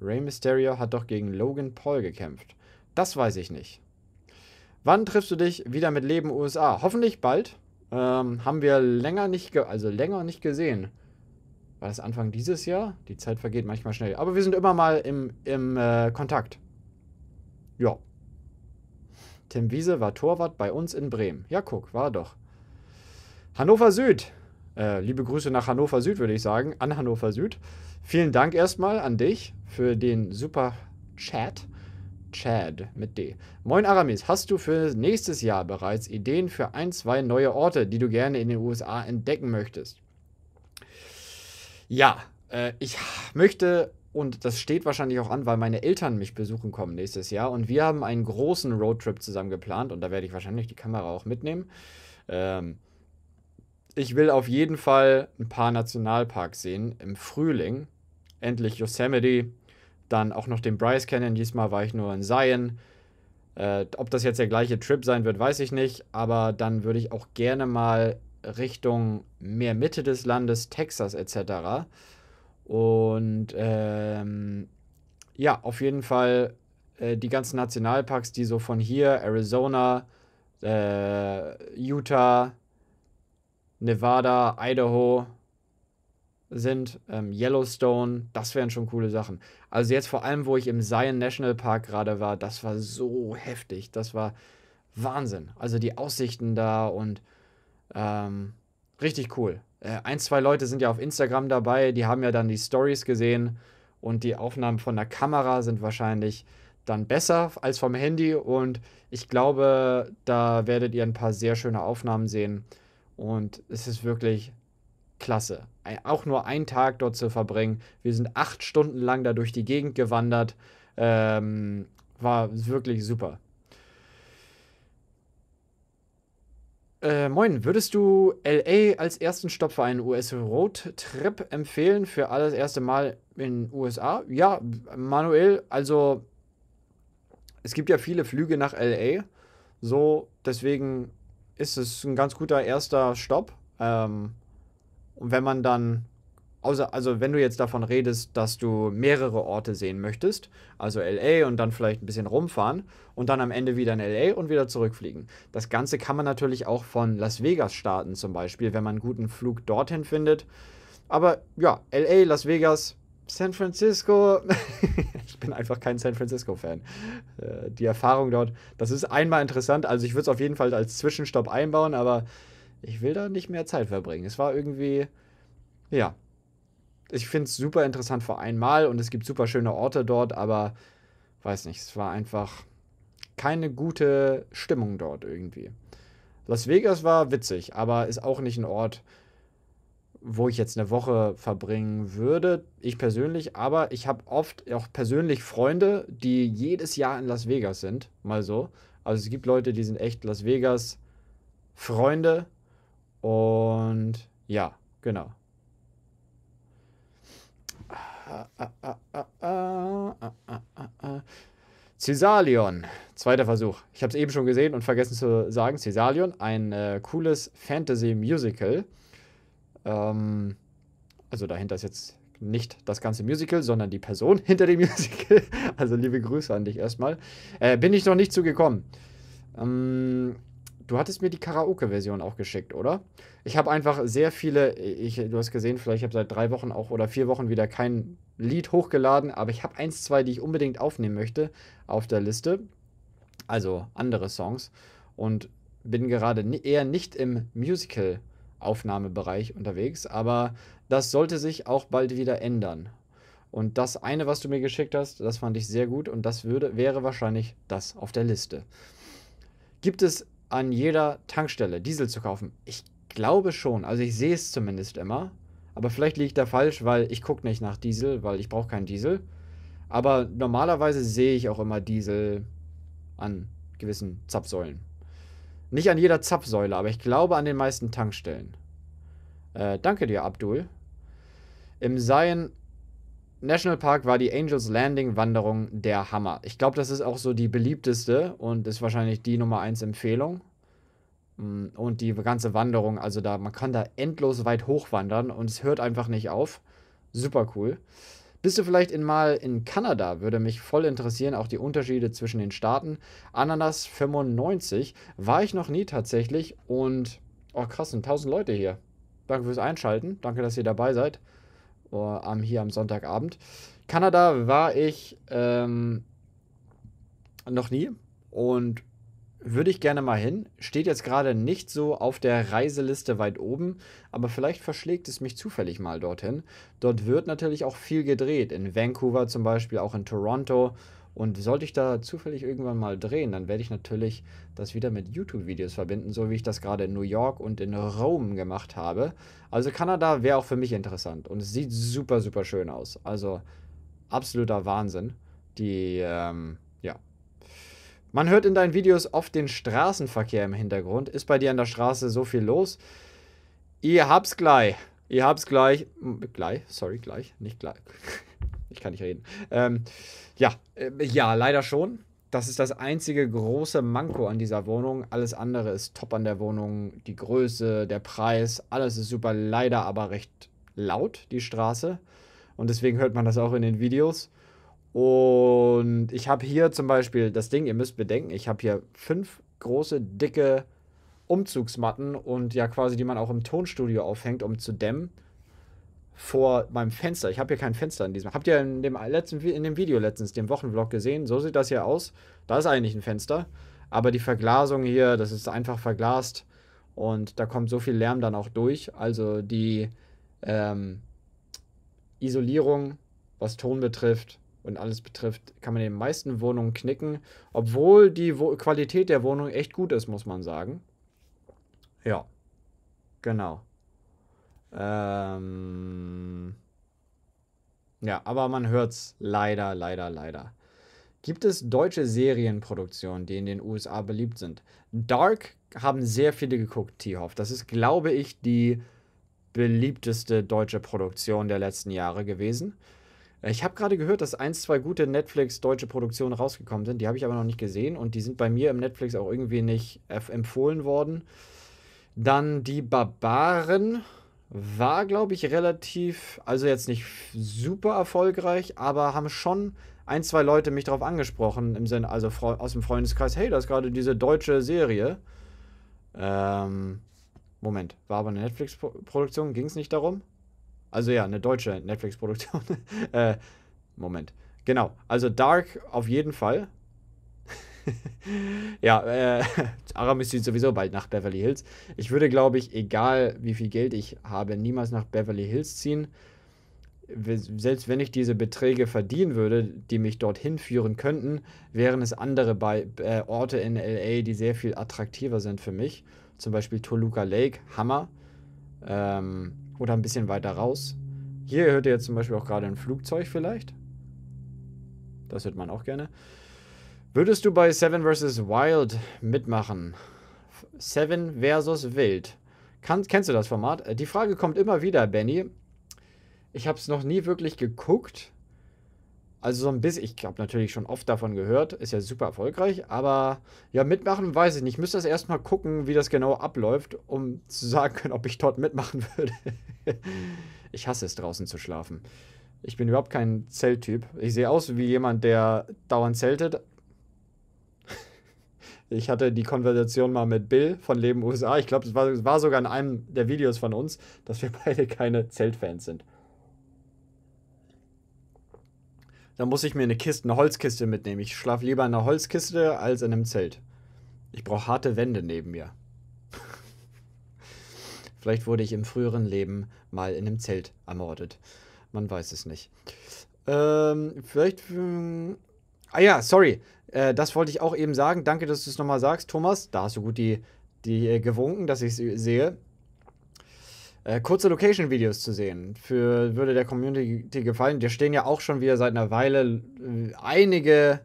Rey Mysterio hat doch gegen Logan Paul gekämpft. Das weiß ich nicht. Wann triffst du dich wieder mit Leben USA? Hoffentlich bald. Ähm, haben wir länger nicht, also länger nicht gesehen. War das Anfang dieses Jahr? Die Zeit vergeht manchmal schnell. Aber wir sind immer mal im, im äh, Kontakt. Ja. Tim Wiese war Torwart bei uns in Bremen. Ja, guck, war doch. Hannover Süd. Äh, liebe Grüße nach Hannover Süd, würde ich sagen. An Hannover Süd. Vielen Dank erstmal an dich für den super Chat. Chad mit D. Moin Aramis, hast du für nächstes Jahr bereits Ideen für ein, zwei neue Orte, die du gerne in den USA entdecken möchtest? Ja, äh, ich möchte und das steht wahrscheinlich auch an, weil meine Eltern mich besuchen kommen nächstes Jahr. Und wir haben einen großen Roadtrip zusammen geplant und da werde ich wahrscheinlich die Kamera auch mitnehmen. Ähm, ich will auf jeden Fall ein paar Nationalparks sehen im Frühling. Endlich Yosemite, dann auch noch den Bryce Canyon. Diesmal war ich nur in Zion. Äh, ob das jetzt der gleiche Trip sein wird, weiß ich nicht. Aber dann würde ich auch gerne mal Richtung mehr Mitte des Landes, Texas etc und ähm, ja, auf jeden Fall äh, die ganzen Nationalparks, die so von hier, Arizona, äh, Utah, Nevada, Idaho sind, ähm, Yellowstone, das wären schon coole Sachen. Also jetzt vor allem, wo ich im Zion National Park gerade war, das war so heftig, das war Wahnsinn. Also die Aussichten da und ähm, richtig cool äh, ein, zwei Leute sind ja auf Instagram dabei, die haben ja dann die Stories gesehen und die Aufnahmen von der Kamera sind wahrscheinlich dann besser als vom Handy und ich glaube, da werdet ihr ein paar sehr schöne Aufnahmen sehen und es ist wirklich klasse. Auch nur einen Tag dort zu verbringen. Wir sind acht Stunden lang da durch die Gegend gewandert. Ähm, war wirklich super. Äh, moin, würdest du LA als ersten Stopp für einen US-Roadtrip empfehlen für alles erste Mal in USA? Ja, Manuel, also es gibt ja viele Flüge nach LA, so deswegen ist es ein ganz guter erster Stopp. Ähm, und wenn man dann Außer, also wenn du jetzt davon redest, dass du mehrere Orte sehen möchtest, also LA und dann vielleicht ein bisschen rumfahren und dann am Ende wieder in LA und wieder zurückfliegen. Das Ganze kann man natürlich auch von Las Vegas starten zum Beispiel, wenn man einen guten Flug dorthin findet. Aber ja, LA, Las Vegas, San Francisco. ich bin einfach kein San Francisco-Fan. Äh, die Erfahrung dort, das ist einmal interessant. Also ich würde es auf jeden Fall als Zwischenstopp einbauen, aber ich will da nicht mehr Zeit verbringen. Es war irgendwie, ja, ich finde es super interessant für einmal und es gibt super schöne Orte dort, aber weiß nicht, es war einfach keine gute Stimmung dort irgendwie. Las Vegas war witzig, aber ist auch nicht ein Ort, wo ich jetzt eine Woche verbringen würde, ich persönlich, aber ich habe oft auch persönlich Freunde, die jedes Jahr in Las Vegas sind, mal so. Also es gibt Leute, die sind echt Las Vegas Freunde und ja, genau. Caesalion, zweiter Versuch. Ich habe es eben schon gesehen und vergessen zu sagen. Caesalion, ein äh, cooles Fantasy-Musical. Ähm, also dahinter ist jetzt nicht das ganze Musical, sondern die Person hinter dem Musical. Also liebe Grüße an dich erstmal. Äh, bin ich noch nicht zugekommen. Ähm, du hattest mir die Karaoke-Version auch geschickt, oder? Ich habe einfach sehr viele, ich, du hast gesehen, vielleicht habe ich seit drei Wochen auch oder vier Wochen wieder kein Lied hochgeladen, aber ich habe eins, zwei, die ich unbedingt aufnehmen möchte auf der Liste. Also andere Songs. Und bin gerade eher nicht im Musical-Aufnahmebereich unterwegs, aber das sollte sich auch bald wieder ändern. Und das eine, was du mir geschickt hast, das fand ich sehr gut und das würde, wäre wahrscheinlich das auf der Liste. Gibt es an jeder Tankstelle Diesel zu kaufen? Ich glaube schon. Also ich sehe es zumindest immer. Aber vielleicht liege ich da falsch, weil ich gucke nicht nach Diesel, weil ich brauche keinen Diesel. Aber normalerweise sehe ich auch immer Diesel an gewissen Zapfsäulen. Nicht an jeder Zapfsäule, aber ich glaube an den meisten Tankstellen. Äh, danke dir, Abdul. Im Sein Nationalpark war die Angels Landing Wanderung der Hammer. Ich glaube, das ist auch so die beliebteste und ist wahrscheinlich die Nummer 1 Empfehlung. Mm, und die ganze Wanderung, also da, man kann da endlos weit hochwandern und es hört einfach nicht auf. Super cool. Bist du vielleicht in mal in Kanada? Würde mich voll interessieren, auch die Unterschiede zwischen den Staaten. Ananas 95 war ich noch nie tatsächlich und, oh krass, sind 1000 Leute hier. Danke fürs Einschalten, danke, dass ihr dabei seid am, hier am Sonntagabend. Kanada war ich ähm, noch nie und würde ich gerne mal hin. Steht jetzt gerade nicht so auf der Reiseliste weit oben, aber vielleicht verschlägt es mich zufällig mal dorthin. Dort wird natürlich auch viel gedreht. In Vancouver zum Beispiel, auch in Toronto. Und sollte ich da zufällig irgendwann mal drehen, dann werde ich natürlich das wieder mit YouTube-Videos verbinden, so wie ich das gerade in New York und in Rome gemacht habe. Also Kanada wäre auch für mich interessant und es sieht super, super schön aus. Also absoluter Wahnsinn. Die, ähm, ja. Man hört in deinen Videos oft den Straßenverkehr im Hintergrund. Ist bei dir an der Straße so viel los? Ihr habt's gleich. Ihr habt's gleich. Gleich, sorry, gleich, nicht gleich. Ich kann nicht reden. Ähm, ja, äh, ja, leider schon. Das ist das einzige große Manko an dieser Wohnung. Alles andere ist top an der Wohnung. Die Größe, der Preis, alles ist super. Leider aber recht laut, die Straße. Und deswegen hört man das auch in den Videos. Und ich habe hier zum Beispiel das Ding, ihr müsst bedenken, ich habe hier fünf große, dicke Umzugsmatten und ja quasi, die man auch im Tonstudio aufhängt, um zu dämmen vor meinem Fenster. Ich habe hier kein Fenster in diesem. Habt ihr in dem, letzten, in dem Video letztens, dem Wochenvlog gesehen? So sieht das hier aus. Da ist eigentlich ein Fenster. Aber die Verglasung hier, das ist einfach verglast. Und da kommt so viel Lärm dann auch durch. Also die ähm, Isolierung, was Ton betrifft und alles betrifft, kann man in den meisten Wohnungen knicken. Obwohl die Wo Qualität der Wohnung echt gut ist, muss man sagen. Ja, genau. Ähm ja, aber man hört's leider, leider, leider. Gibt es deutsche Serienproduktionen, die in den USA beliebt sind? Dark haben sehr viele geguckt, T-Hoff. Das ist, glaube ich, die beliebteste deutsche Produktion der letzten Jahre gewesen. Äh, ich habe gerade gehört, dass ein, zwei gute Netflix-deutsche Produktionen rausgekommen sind. Die habe ich aber noch nicht gesehen und die sind bei mir im Netflix auch irgendwie nicht äh, empfohlen worden. Dann die Barbaren war, glaube ich, relativ, also jetzt nicht super erfolgreich, aber haben schon ein, zwei Leute mich darauf angesprochen, im Sinne, also aus dem Freundeskreis, hey, da ist gerade diese deutsche Serie. Ähm, Moment, war aber eine Netflix-Produktion, ging es nicht darum? Also ja, eine deutsche Netflix-Produktion. äh, Moment. Genau, also Dark auf jeden Fall. ja, äh, Aramis zieht sowieso bald nach Beverly Hills. Ich würde, glaube ich, egal wie viel Geld ich habe, niemals nach Beverly Hills ziehen. Selbst wenn ich diese Beträge verdienen würde, die mich dorthin führen könnten, wären es andere Be äh, Orte in LA, die sehr viel attraktiver sind für mich. Zum Beispiel Toluca Lake, Hammer. Ähm, oder ein bisschen weiter raus. Hier hört ihr jetzt zum Beispiel auch gerade ein Flugzeug vielleicht. Das hört man auch gerne. Würdest du bei Seven vs. Wild mitmachen? Seven versus Wild. Kann, kennst du das Format? Äh, die Frage kommt immer wieder, Benny. Ich habe es noch nie wirklich geguckt. Also so ein bisschen, ich habe natürlich schon oft davon gehört, ist ja super erfolgreich, aber ja, mitmachen weiß ich nicht. Ich müsste das erstmal gucken, wie das genau abläuft, um zu sagen können, ob ich dort mitmachen würde. ich hasse es, draußen zu schlafen. Ich bin überhaupt kein Zelttyp. Ich sehe aus wie jemand, der dauernd zeltet, ich hatte die Konversation mal mit Bill von Leben USA. Ich glaube, es war, war sogar in einem der Videos von uns, dass wir beide keine Zeltfans sind. Da muss ich mir eine Kiste, eine Holzkiste mitnehmen. Ich schlafe lieber in einer Holzkiste als in einem Zelt. Ich brauche harte Wände neben mir. Vielleicht wurde ich im früheren Leben mal in einem Zelt ermordet. Man weiß es nicht. Ähm, vielleicht. Hm, ah ja, sorry. Äh, das wollte ich auch eben sagen. Danke, dass du es nochmal sagst, Thomas. Da hast du gut die, die äh, gewunken, dass ich es sehe. Äh, kurze Location-Videos zu sehen. Für würde der Community gefallen. Die stehen ja auch schon wieder seit einer Weile einige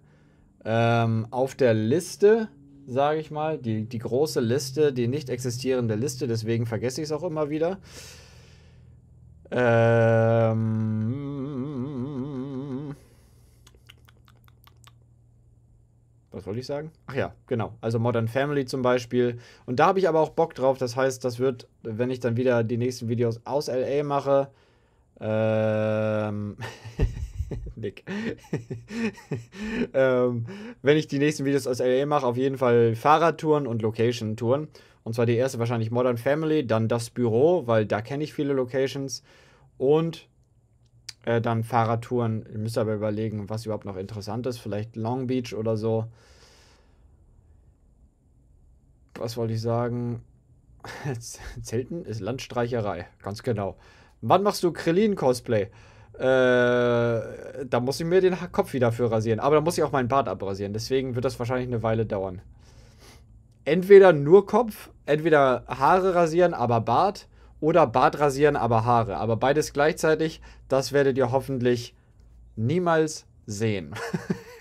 ähm, auf der Liste, sage ich mal. Die, die große Liste, die nicht existierende Liste, deswegen vergesse ich es auch immer wieder. Ähm was wollte ich sagen? Ach ja, genau. Also Modern Family zum Beispiel. Und da habe ich aber auch Bock drauf. Das heißt, das wird, wenn ich dann wieder die nächsten Videos aus LA mache, ähm, Nick. ähm, wenn ich die nächsten Videos aus LA mache, auf jeden Fall Fahrradtouren und Location-Touren. Und zwar die erste wahrscheinlich Modern Family, dann das Büro, weil da kenne ich viele Locations. Und äh, dann Fahrradtouren. Ihr müsst aber überlegen, was überhaupt noch interessant ist. Vielleicht Long Beach oder so. Was wollte ich sagen? Zelten ist Landstreicherei. Ganz genau. Wann machst du Krillin-Cosplay? Äh, da muss ich mir den Kopf wieder für rasieren. Aber da muss ich auch meinen Bart abrasieren. Deswegen wird das wahrscheinlich eine Weile dauern. Entweder nur Kopf, entweder Haare rasieren, aber Bart oder Bart rasieren, aber Haare. Aber beides gleichzeitig, das werdet ihr hoffentlich niemals sehen.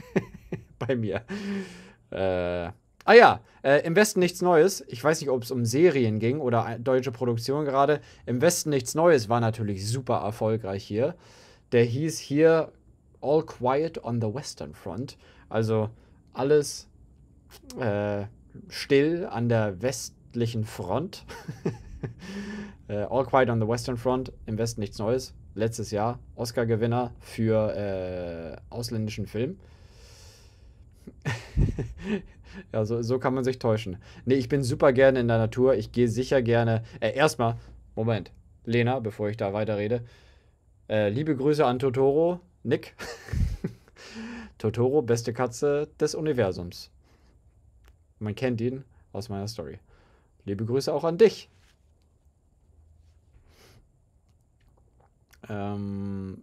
Bei mir. Äh, ah ja, äh, im Westen nichts Neues. Ich weiß nicht, ob es um Serien ging oder deutsche Produktion gerade. Im Westen nichts Neues war natürlich super erfolgreich hier. Der hieß hier All Quiet on the Western Front. Also alles äh, still an der westlichen Front. äh, All Quiet on the Western Front, im Westen nichts Neues. Letztes Jahr Oscar-Gewinner für äh, ausländischen Film. ja, so, so, kann man sich täuschen. Nee, ich bin super gerne in der Natur. Ich gehe sicher gerne. Äh, erstmal, Moment, Lena, bevor ich da weiterrede. Äh, liebe Grüße an Totoro, Nick. Totoro, beste Katze des Universums. Man kennt ihn aus meiner Story. Liebe Grüße auch an dich, Ähm,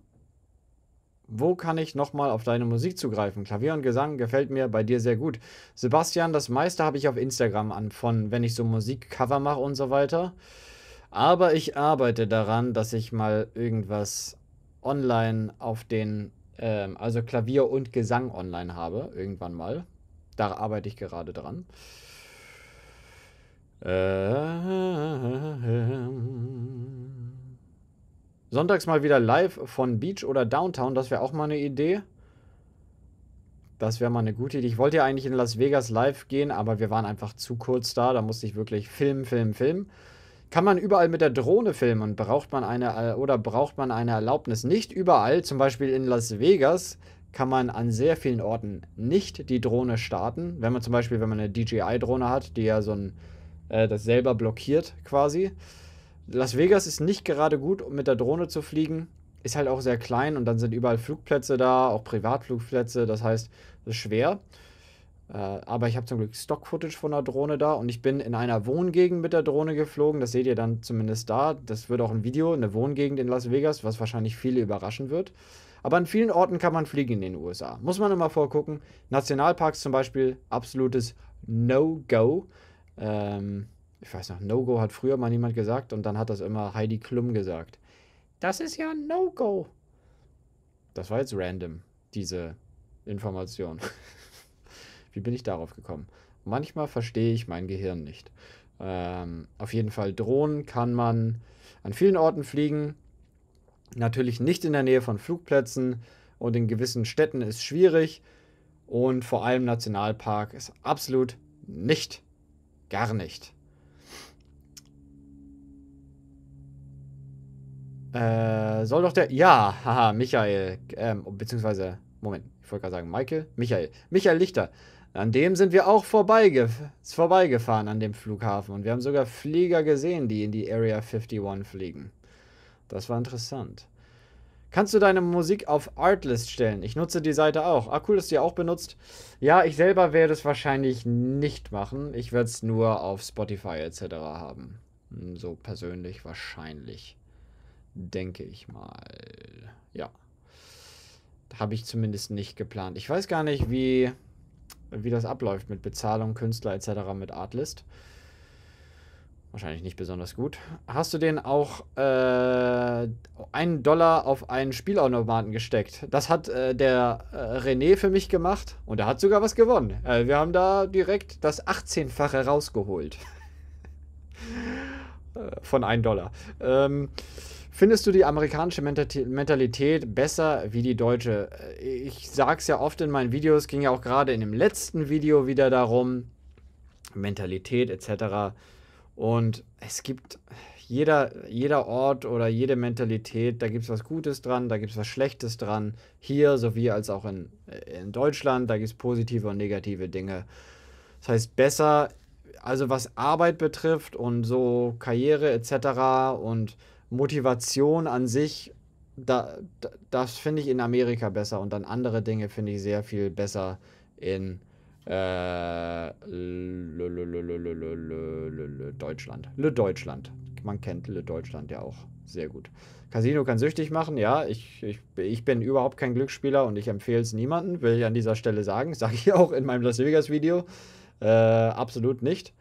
wo kann ich nochmal auf deine Musik zugreifen? Klavier und Gesang gefällt mir bei dir sehr gut. Sebastian, das meiste habe ich auf Instagram an, von wenn ich so Musikcover mache und so weiter. Aber ich arbeite daran, dass ich mal irgendwas online auf den, ähm, also Klavier und Gesang online habe, irgendwann mal. Da arbeite ich gerade dran. Ähm Sonntags mal wieder live von Beach oder Downtown, das wäre auch mal eine Idee. Das wäre mal eine gute Idee. Ich wollte ja eigentlich in Las Vegas live gehen, aber wir waren einfach zu kurz da. Da musste ich wirklich filmen, filmen, filmen. Kann man überall mit der Drohne filmen und braucht man eine äh, oder braucht man eine Erlaubnis? Nicht überall, zum Beispiel in Las Vegas kann man an sehr vielen Orten nicht die Drohne starten. Wenn man zum Beispiel, wenn man eine DJI-Drohne hat, die ja so ein äh, das selber blockiert quasi Las Vegas ist nicht gerade gut, um mit der Drohne zu fliegen. Ist halt auch sehr klein und dann sind überall Flugplätze da, auch Privatflugplätze. Das heißt, es ist schwer. Äh, aber ich habe zum Glück Stock-Footage von der Drohne da und ich bin in einer Wohngegend mit der Drohne geflogen. Das seht ihr dann zumindest da. Das wird auch ein Video, eine Wohngegend in Las Vegas, was wahrscheinlich viele überraschen wird. Aber an vielen Orten kann man fliegen in den USA. Muss man immer vorgucken. Nationalparks zum Beispiel, absolutes No-Go. Ähm, ich weiß noch, No-Go hat früher mal niemand gesagt und dann hat das immer Heidi Klum gesagt. Das ist ja ein No-Go. Das war jetzt random, diese Information. Wie bin ich darauf gekommen? Manchmal verstehe ich mein Gehirn nicht. Ähm, auf jeden Fall, Drohnen kann man an vielen Orten fliegen. Natürlich nicht in der Nähe von Flugplätzen und in gewissen Städten ist schwierig. Und vor allem Nationalpark ist absolut nicht, gar nicht Äh, soll doch der. Ja, haha, Michael. Ähm, beziehungsweise, Moment, ich wollte gerade sagen, Michael? Michael. Michael Lichter. An dem sind wir auch vorbeige vorbeigefahren an dem Flughafen. Und wir haben sogar Flieger gesehen, die in die Area 51 fliegen. Das war interessant. Kannst du deine Musik auf Artlist stellen? Ich nutze die Seite auch. Ah, cool, dass du die auch benutzt. Ja, ich selber werde es wahrscheinlich nicht machen. Ich werde es nur auf Spotify etc. haben. Hm, so persönlich wahrscheinlich denke ich mal. Ja. Habe ich zumindest nicht geplant. Ich weiß gar nicht, wie, wie das abläuft mit Bezahlung, Künstler etc. mit Artlist. Wahrscheinlich nicht besonders gut. Hast du den auch äh, einen Dollar auf einen Spielautomaten gesteckt? Das hat äh, der äh, René für mich gemacht und er hat sogar was gewonnen. Äh, wir haben da direkt das 18-fache rausgeholt. Äh, von einem Dollar. Ähm. Findest du die amerikanische Mentalität besser wie die deutsche? Äh, ich sage es ja oft in meinen Videos, ging ja auch gerade in dem letzten Video wieder darum, Mentalität etc. Und es gibt jeder, jeder Ort oder jede Mentalität, da gibt es was Gutes dran, da gibt es was Schlechtes dran. Hier sowie als auch in, in Deutschland, da gibt es positive und negative Dinge. Das heißt, besser, also was Arbeit betrifft und so Karriere etc. und Motivation an sich, da, da das finde ich in Amerika besser und dann andere Dinge finde ich sehr viel besser in äh, Deutschland. Le Deutschland. Man kennt Le Deutschland ja auch sehr gut. Casino kann süchtig machen, ja. Ich, ich, ich bin überhaupt kein Glücksspieler und ich empfehle es niemandem, will ich an dieser Stelle sagen. Sage ich auch in meinem Las Vegas-Video. Äh, absolut nicht.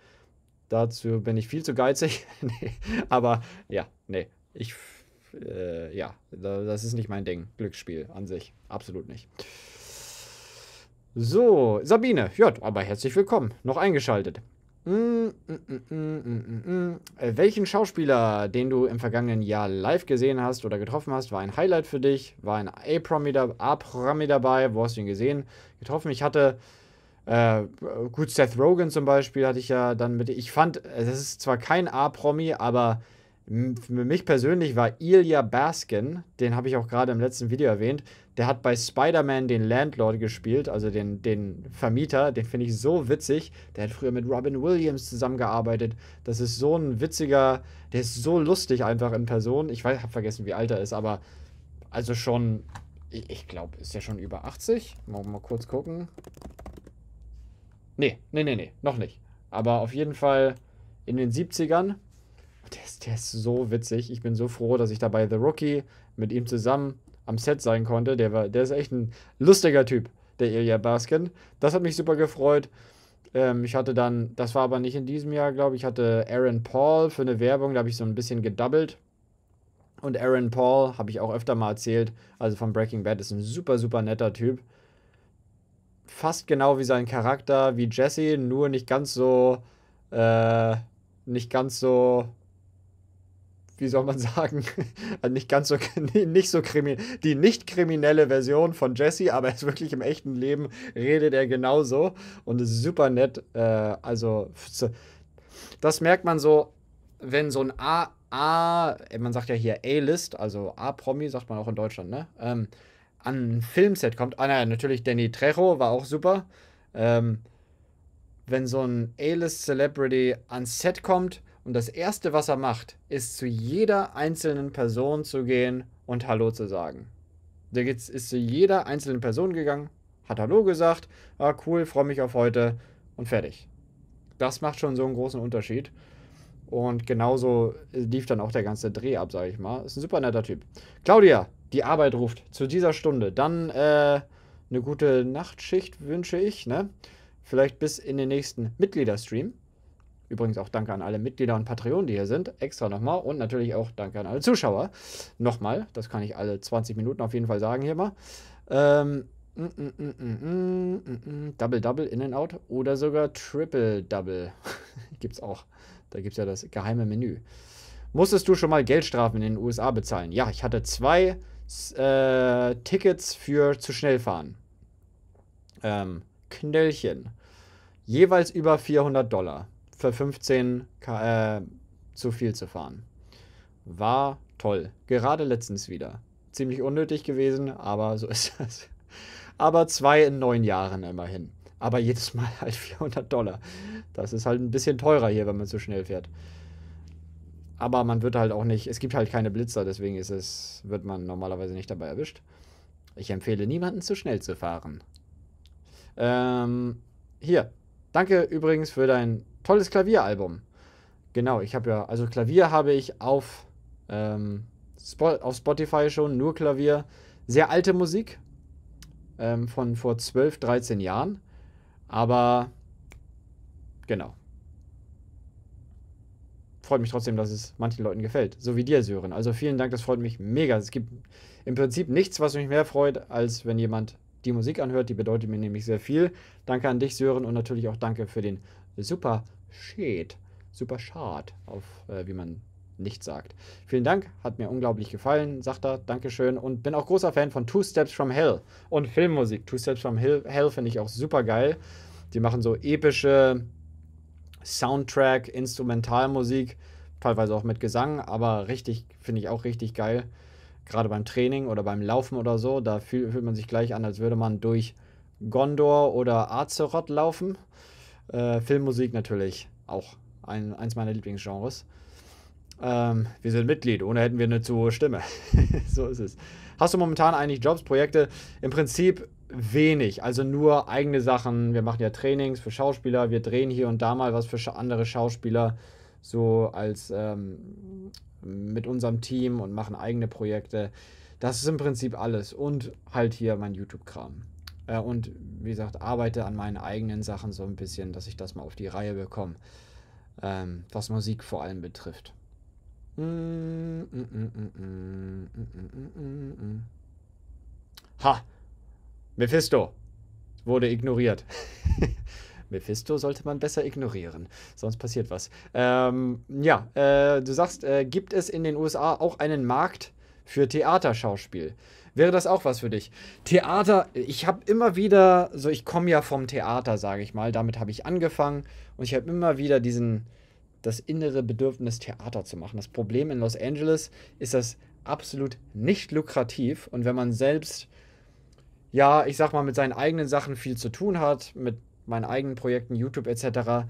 Dazu bin ich viel zu geizig. nee, aber ja, nee. Ich, äh, ja, das ist nicht mein Ding. Glücksspiel an sich. Absolut nicht. So, Sabine. Ja, aber herzlich willkommen. Noch eingeschaltet. Mm mm mm, mm, mm, mm, äh, welchen Schauspieler, den du im vergangenen Jahr live gesehen hast oder getroffen hast, war ein Highlight für dich? War ein A-Promi dabei? Wo hast du ihn gesehen? Getroffen? Ich hatte äh, gut, Seth Rogen zum Beispiel hatte ich ja dann mit. Ich fand, das ist zwar kein A-Promi, aber für mich persönlich war Ilya Baskin, den habe ich auch gerade im letzten Video erwähnt, der hat bei Spider-Man den Landlord gespielt, also den, den Vermieter, den finde ich so witzig. Der hat früher mit Robin Williams zusammengearbeitet. Das ist so ein witziger, der ist so lustig einfach in Person. Ich habe vergessen, wie alt er ist, aber also schon, ich, ich glaube, ist ja schon über 80. Mal, mal kurz gucken. Nee, nee, nee, nee, noch nicht. Aber auf jeden Fall in den 70ern. Der ist, der ist so witzig. Ich bin so froh, dass ich dabei The Rookie mit ihm zusammen am Set sein konnte. Der, war, der ist echt ein lustiger Typ, der Ilya Baskin. Das hat mich super gefreut. Ähm, ich hatte dann, das war aber nicht in diesem Jahr, glaube ich, hatte Aaron Paul für eine Werbung. Da habe ich so ein bisschen gedoubled. Und Aaron Paul, habe ich auch öfter mal erzählt, also von Breaking Bad, ist ein super, super netter Typ fast genau wie sein Charakter, wie Jesse, nur nicht ganz so, äh, nicht ganz so, wie soll man sagen, äh, nicht ganz so, nicht so kriminell, die nicht kriminelle Version von Jesse, aber ist wirklich im echten Leben redet er genauso und ist super nett. Äh, also, das merkt man so, wenn so ein A, A, man sagt ja hier A-List, also A-Promi, sagt man auch in Deutschland, ne? Ähm, an ein Filmset kommt. Ah, naja, natürlich Danny Trejo war auch super. Ähm, wenn so ein A-List-Celebrity ans Set kommt und das Erste, was er macht, ist zu jeder einzelnen Person zu gehen und Hallo zu sagen. Der ist zu jeder einzelnen Person gegangen, hat Hallo gesagt, ah cool, freue mich auf heute und fertig. Das macht schon so einen großen Unterschied. Und genauso lief dann auch der ganze Dreh ab, sage ich mal. Ist ein super netter Typ. Claudia, die Arbeit ruft zu dieser Stunde, dann äh, eine gute Nachtschicht wünsche ich, ne? Vielleicht bis in den nächsten Mitgliederstream. Übrigens auch danke an alle Mitglieder und Patreon, die hier sind. Extra nochmal. Und natürlich auch danke an alle Zuschauer. Nochmal. Das kann ich alle 20 Minuten auf jeden Fall sagen hier mal. Ähm, mm mm mm, mm, mm, mm, double Double in and out oder sogar Triple Double. gibt's auch. Da gibt es ja das geheime Menü. Musstest du schon mal Geldstrafen in den USA bezahlen? Ja, ich hatte zwei äh, Tickets für zu schnell fahren. Ähm, Knöllchen. Jeweils über 400 Dollar für 15 äh, zu viel zu fahren. War toll. Gerade letztens wieder. Ziemlich unnötig gewesen, aber so ist das. Aber zwei in neun Jahren immerhin. Aber jedes Mal halt 400 Dollar. Das ist halt ein bisschen teurer hier, wenn man zu schnell fährt. Aber man wird halt auch nicht, es gibt halt keine Blitzer, deswegen ist es, wird man normalerweise nicht dabei erwischt. Ich empfehle niemanden zu schnell zu fahren. Ähm, hier. Danke übrigens für dein tolles Klavieralbum. Genau, ich habe ja, also Klavier habe ich auf, ähm, Spo auf Spotify schon, nur Klavier. Sehr alte Musik ähm, von vor 12, 13 Jahren. Aber genau, freut mich trotzdem, dass es manchen Leuten gefällt. So wie dir, Sören. Also vielen Dank, das freut mich mega. Es gibt im Prinzip nichts, was mich mehr freut, als wenn jemand die Musik anhört. Die bedeutet mir nämlich sehr viel. Danke an dich, Sören, und natürlich auch danke für den super Shade. Super Schad, auf äh, wie man nicht sagt. Vielen Dank, hat mir unglaublich gefallen, sagt er, Dankeschön und bin auch großer Fan von Two Steps from Hell und Filmmusik. Two Steps from Hell, Hell finde ich auch super geil. Die machen so epische Soundtrack, Instrumentalmusik, teilweise auch mit Gesang, aber richtig, finde ich auch richtig geil. Gerade beim Training oder beim Laufen oder so, da fühlt, fühlt man sich gleich an, als würde man durch Gondor oder Azeroth laufen. Äh, Filmmusik natürlich auch ein, eins meiner Lieblingsgenres. Ähm, wir sind Mitglied, ohne hätten wir eine zu hohe Stimme. so ist es. Hast du momentan eigentlich Jobs, Projekte? Im Prinzip wenig. Also nur eigene Sachen. Wir machen ja Trainings für Schauspieler. Wir drehen hier und da mal was für andere Schauspieler. So als ähm, mit unserem Team und machen eigene Projekte. Das ist im Prinzip alles. Und halt hier mein YouTube-Kram. Äh, und wie gesagt, arbeite an meinen eigenen Sachen so ein bisschen, dass ich das mal auf die Reihe bekomme. Ähm, was Musik vor allem betrifft. Ha! Mephisto wurde ignoriert. Mephisto sollte man besser ignorieren, sonst passiert was. Ähm, ja, äh, du sagst, äh, gibt es in den USA auch einen Markt für Theaterschauspiel? Wäre das auch was für dich? Theater, ich habe immer wieder, so ich komme ja vom Theater, sage ich mal, damit habe ich angefangen und ich habe immer wieder diesen, das innere Bedürfnis, Theater zu machen. Das Problem in Los Angeles ist das absolut nicht lukrativ und wenn man selbst ja, ich sag mal, mit seinen eigenen Sachen viel zu tun hat, mit meinen eigenen Projekten, YouTube etc.,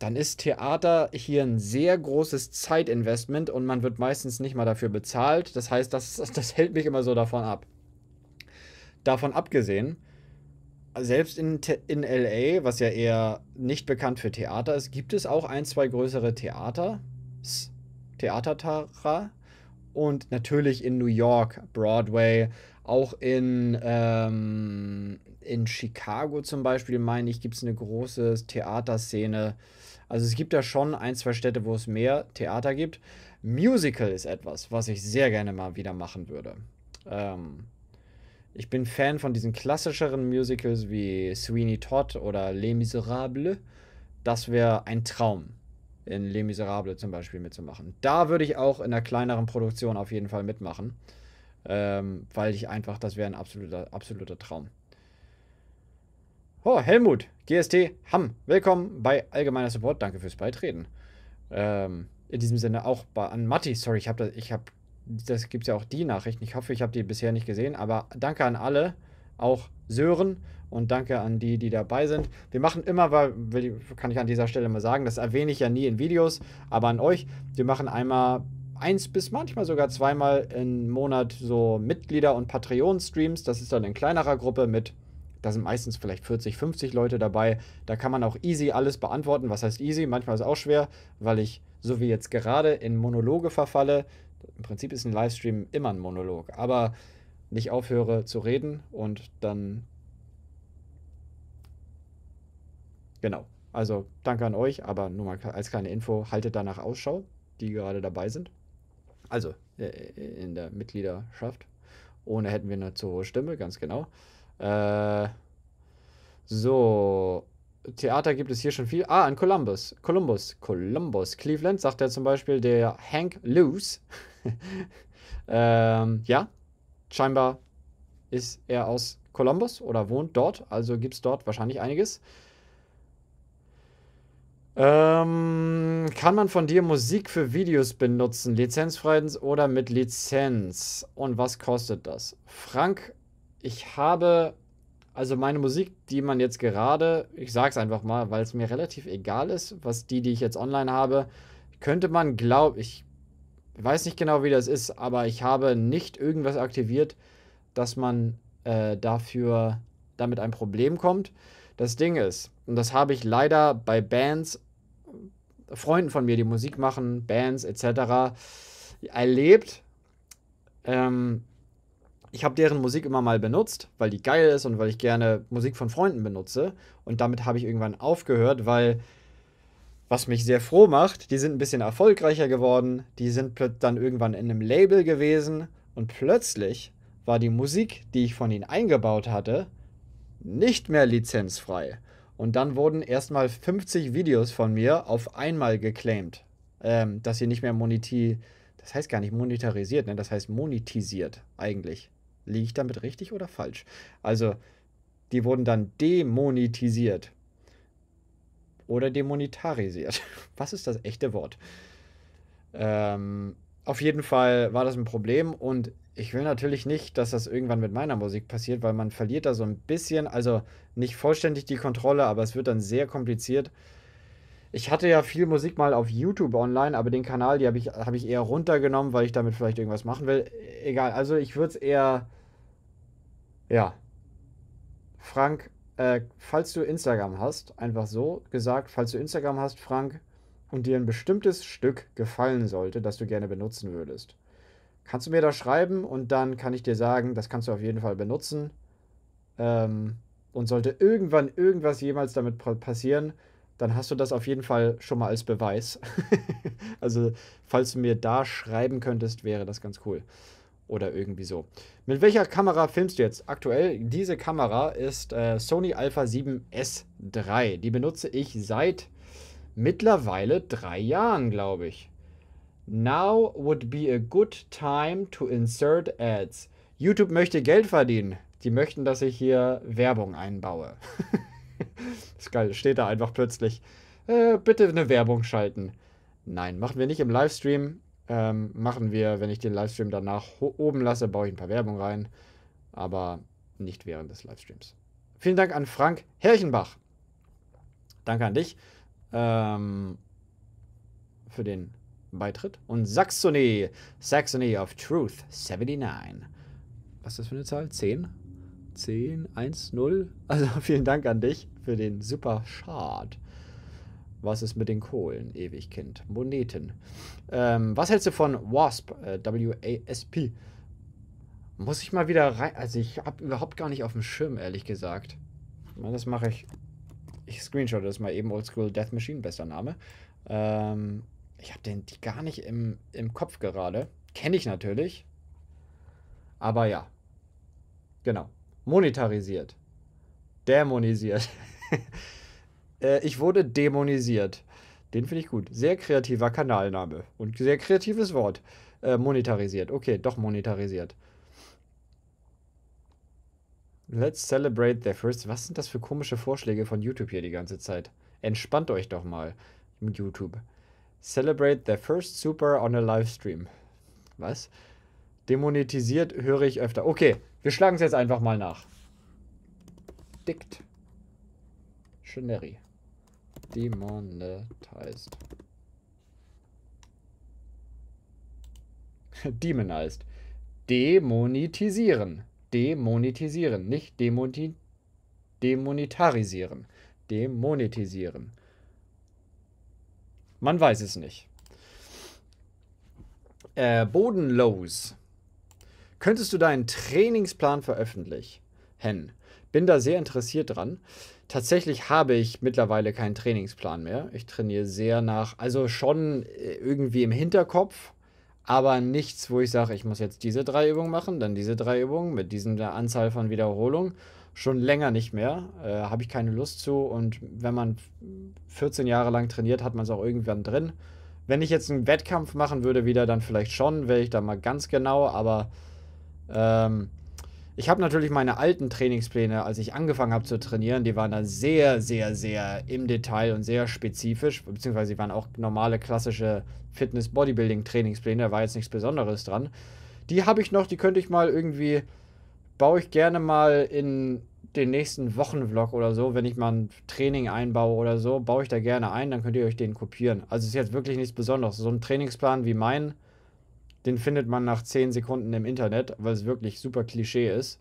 dann ist Theater hier ein sehr großes Zeitinvestment und man wird meistens nicht mal dafür bezahlt. Das heißt, das, das hält mich immer so davon ab. Davon abgesehen, selbst in, in LA, was ja eher nicht bekannt für Theater ist, gibt es auch ein, zwei größere Theater. Theatertara. Und natürlich in New York, Broadway, auch in, ähm, in Chicago zum Beispiel, meine ich, gibt es eine große Theaterszene. Also es gibt ja schon ein, zwei Städte, wo es mehr Theater gibt. Musical ist etwas, was ich sehr gerne mal wieder machen würde. Ähm, ich bin Fan von diesen klassischeren Musicals wie Sweeney Todd oder Les Miserables. Das wäre ein Traum, in Les Miserables zum Beispiel mitzumachen. Da würde ich auch in einer kleineren Produktion auf jeden Fall mitmachen. Ähm, weil ich einfach, das wäre ein absoluter, absoluter Traum. Oh, Helmut, GST, Hamm, willkommen bei Allgemeiner Support. Danke fürs Beitreten. Ähm, in diesem Sinne auch bei, an Matti, sorry, ich habe das, ich habe, das gibt es ja auch die Nachrichten. Ich hoffe, ich habe die bisher nicht gesehen, aber danke an alle, auch Sören und danke an die, die dabei sind. Wir machen immer, weil, kann ich an dieser Stelle mal sagen, das erwähne ich ja nie in Videos, aber an euch, wir machen einmal eins bis manchmal sogar zweimal im Monat so Mitglieder- und Patreon-Streams. Das ist dann in kleinerer Gruppe mit, da sind meistens vielleicht 40, 50 Leute dabei. Da kann man auch easy alles beantworten. Was heißt easy? Manchmal ist es auch schwer, weil ich, so wie jetzt gerade, in Monologe verfalle. Im Prinzip ist ein Livestream immer ein Monolog, aber nicht aufhöre zu reden und dann. Genau. Also danke an euch, aber nur mal als kleine Info, haltet danach Ausschau, die gerade dabei sind also äh, äh, in der Mitgliedschaft. Ohne hätten wir eine zu hohe Stimme, ganz genau. Äh, so, Theater gibt es hier schon viel. Ah, in Columbus. Columbus. Columbus. Cleveland, sagt er zum Beispiel, der Hank Luce. ähm, ja, scheinbar ist er aus Columbus oder wohnt dort, also gibt es dort wahrscheinlich einiges. Ähm, kann man von dir Musik für Videos benutzen, lizenzfrei oder mit Lizenz? Und was kostet das? Frank, ich habe also meine Musik, die man jetzt gerade, ich sag's einfach mal, weil es mir relativ egal ist, was die, die ich jetzt online habe, könnte man glauben, ich weiß nicht genau, wie das ist, aber ich habe nicht irgendwas aktiviert, dass man äh, dafür damit ein Problem kommt. Das Ding ist, und das habe ich leider bei Bands Freunden von mir, die Musik machen, Bands etc., erlebt. Ähm, ich habe deren Musik immer mal benutzt, weil die geil ist und weil ich gerne Musik von Freunden benutze. Und damit habe ich irgendwann aufgehört, weil was mich sehr froh macht, die sind ein bisschen erfolgreicher geworden, die sind dann irgendwann in einem Label gewesen und plötzlich war die Musik, die ich von ihnen eingebaut hatte, nicht mehr lizenzfrei. Und dann wurden erstmal 50 Videos von mir auf einmal geclaimed, ähm, dass sie nicht mehr monetisiert. Das heißt gar nicht monetarisiert, ne? das heißt monetisiert eigentlich. Liege ich damit richtig oder falsch? Also, die wurden dann demonetisiert oder demonetarisiert. Was ist das echte Wort? Ähm, auf jeden Fall war das ein Problem und ich will natürlich nicht, dass das irgendwann mit meiner Musik passiert, weil man verliert da so ein bisschen, also nicht vollständig die Kontrolle, aber es wird dann sehr kompliziert. Ich hatte ja viel Musik mal auf YouTube online, aber den Kanal, die habe ich, hab ich eher runtergenommen, weil ich damit vielleicht irgendwas machen will. Egal, also ich würde es eher. Ja. Frank, äh, falls du Instagram hast, einfach so gesagt, falls du Instagram hast, Frank, und dir ein bestimmtes Stück gefallen sollte, das du gerne benutzen würdest. Kannst du mir das schreiben und dann kann ich dir sagen, das kannst du auf jeden Fall benutzen. Ähm, und sollte irgendwann irgendwas jemals damit passieren, dann hast du das auf jeden Fall schon mal als Beweis. also, falls du mir da schreiben könntest, wäre das ganz cool. Oder irgendwie so. Mit welcher Kamera filmst du jetzt? Aktuell, diese Kamera ist äh, Sony Alpha 7S3. Die benutze ich seit mittlerweile drei Jahren, glaube ich. Now would be a good time to insert ads. YouTube möchte Geld verdienen. Die möchten, dass ich hier Werbung einbaue. ist geil, steht da einfach plötzlich. Äh, bitte eine Werbung schalten. Nein, machen wir nicht im Livestream. Ähm, machen wir, wenn ich den Livestream danach oben lasse, baue ich ein paar Werbung rein. Aber nicht während des Livestreams. Vielen Dank an Frank Herrchenbach. Danke an dich ähm, für den Beitritt. Und Saxony, Saxony of Truth 79. Was ist das für eine Zahl? 10? 10, 1, 0. Also vielen Dank an dich für den super Schad. Was ist mit den Kohlen, Ewigkind? Moneten. Ähm, was hältst du von WASP? Äh, W-A-S-P. Muss ich mal wieder rein. Also, ich habe überhaupt gar nicht auf dem Schirm, ehrlich gesagt. Das mache ich ich screenshot das mal eben, Oldschool Death Machine, bester Name. Ähm, ich habe den die gar nicht im, im Kopf gerade. Kenne ich natürlich. Aber ja. Genau. Monetarisiert. Dämonisiert. Äh, ich wurde dämonisiert. Den finde ich gut. Sehr kreativer Kanalname und sehr kreatives Wort. Äh, monetarisiert. Okay, doch monetarisiert. Let's celebrate their first. Was sind das für komische Vorschläge von YouTube hier die ganze Zeit? Entspannt euch doch mal mit YouTube. Celebrate their first super on a Livestream. Was? Demonetisiert höre ich öfter. Okay, wir schlagen es jetzt einfach mal nach. Dict. Shineri. Demonetized. Demonized. Demonetisieren demonetisieren, nicht demoti demonetarisieren, demonetisieren. Man weiß es nicht. Äh, bodenlos. Könntest du deinen Trainingsplan veröffentlichen? Bin da sehr interessiert dran. Tatsächlich habe ich mittlerweile keinen Trainingsplan mehr. Ich trainiere sehr nach, also schon äh, irgendwie im Hinterkopf, aber nichts, wo ich sage, ich muss jetzt diese drei Übungen machen, dann diese drei Übungen mit dieser Anzahl von Wiederholungen. Schon länger nicht mehr, äh, habe ich keine Lust zu. Und wenn man 14 Jahre lang trainiert, hat man es auch irgendwann drin. Wenn ich jetzt einen Wettkampf machen würde, wieder, dann vielleicht schon, wäre ich da mal ganz genau, aber ähm, ich habe natürlich meine alten Trainingspläne, als ich angefangen habe zu trainieren, die waren da sehr, sehr, sehr im Detail und sehr spezifisch, beziehungsweise die waren auch normale klassische Fitness-Bodybuilding-Trainingspläne, da war jetzt nichts Besonderes dran. Die habe ich noch, die könnte ich mal irgendwie, baue ich gerne mal in den nächsten Wochenvlog oder so, wenn ich mal ein Training einbaue oder so, baue ich da gerne ein, dann könnt ihr euch den kopieren. Also ist jetzt wirklich nichts Besonderes. So ein Trainingsplan wie mein, den findet man nach 10 Sekunden im Internet, weil es wirklich super Klischee ist.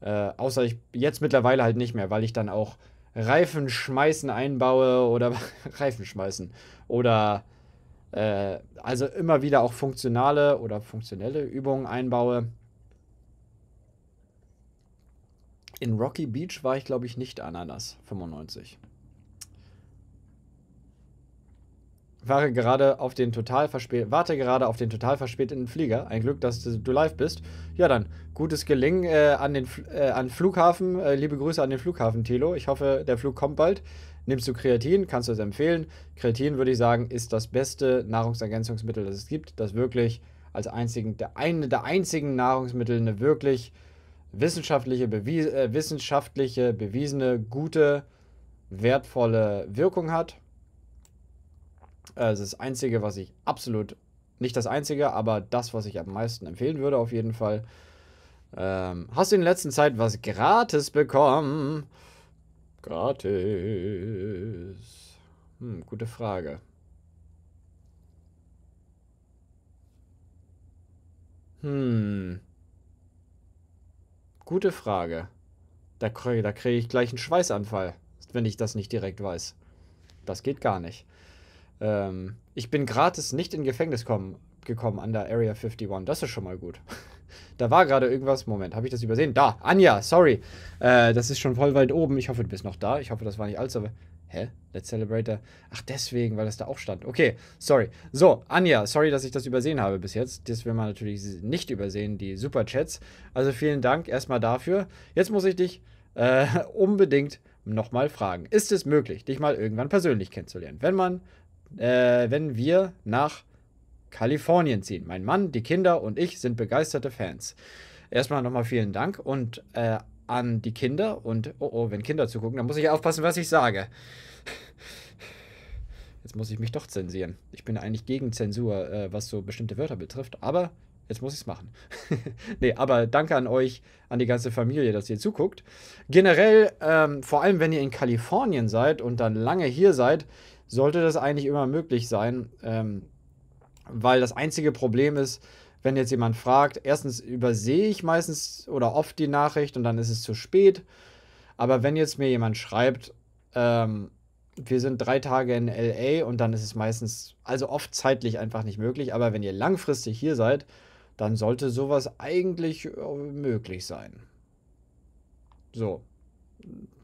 Äh, außer ich jetzt mittlerweile halt nicht mehr, weil ich dann auch Reifen schmeißen einbaue oder Reifen schmeißen oder äh, also immer wieder auch funktionale oder funktionelle Übungen einbaue. In Rocky Beach war ich glaube ich nicht Ananas 95. Warte gerade auf den total warte gerade auf den total verspäteten Flieger. Ein Glück, dass du live bist. Ja dann, gutes Gelingen äh, an den äh, an Flughafen. Äh, liebe Grüße an den Flughafen, Tilo. Ich hoffe, der Flug kommt bald. Nimmst du Kreatin? Kannst du es empfehlen? Kreatin, würde ich sagen, ist das beste Nahrungsergänzungsmittel, das es gibt. Das wirklich als einzigen, der eine der einzigen Nahrungsmittel eine wirklich wissenschaftliche, bewies äh, wissenschaftliche bewiesene, gute, wertvolle Wirkung hat. Es äh, ist das Einzige, was ich absolut, nicht das Einzige, aber das, was ich am meisten empfehlen würde auf jeden Fall. Ähm, hast du in der letzten Zeit was gratis bekommen? Gratis. Hm, gute Frage. Hm. Gute Frage. Da kriege krieg ich gleich einen Schweißanfall, wenn ich das nicht direkt weiß. Das geht gar nicht. Ähm, ich bin gratis nicht in Gefängnis kommen, gekommen an der Area 51. Das ist schon mal gut. da war gerade irgendwas. Moment, habe ich das übersehen? Da, Anja, sorry. Äh, das ist schon voll weit oben. Ich hoffe, du bist noch da. Ich hoffe, das war nicht allzu. Hä? Let's Celebrate. Ach, deswegen, weil das da auch stand. Okay, sorry. So, Anja, sorry, dass ich das übersehen habe bis jetzt. Das will man natürlich nicht übersehen, die Superchats. Also vielen Dank erstmal dafür. Jetzt muss ich dich äh, unbedingt nochmal fragen. Ist es möglich, dich mal irgendwann persönlich kennenzulernen? Wenn man äh, wenn wir nach Kalifornien ziehen. Mein Mann, die Kinder und ich sind begeisterte Fans. Erstmal nochmal vielen Dank und äh, an die Kinder und oh oh, wenn Kinder zugucken, dann muss ich aufpassen, was ich sage. Jetzt muss ich mich doch zensieren. Ich bin eigentlich gegen Zensur, äh, was so bestimmte Wörter betrifft, aber jetzt muss ich es machen. nee, aber danke an euch, an die ganze Familie, dass ihr zuguckt. Generell, ähm, vor allem wenn ihr in Kalifornien seid und dann lange hier seid, sollte das eigentlich immer möglich sein, ähm, weil das einzige Problem ist, wenn jetzt jemand fragt, erstens übersehe ich meistens oder oft die Nachricht und dann ist es zu spät. Aber wenn jetzt mir jemand schreibt, ähm, wir sind drei Tage in LA und dann ist es meistens, also oft zeitlich einfach nicht möglich. Aber wenn ihr langfristig hier seid, dann sollte sowas eigentlich äh, möglich sein. So,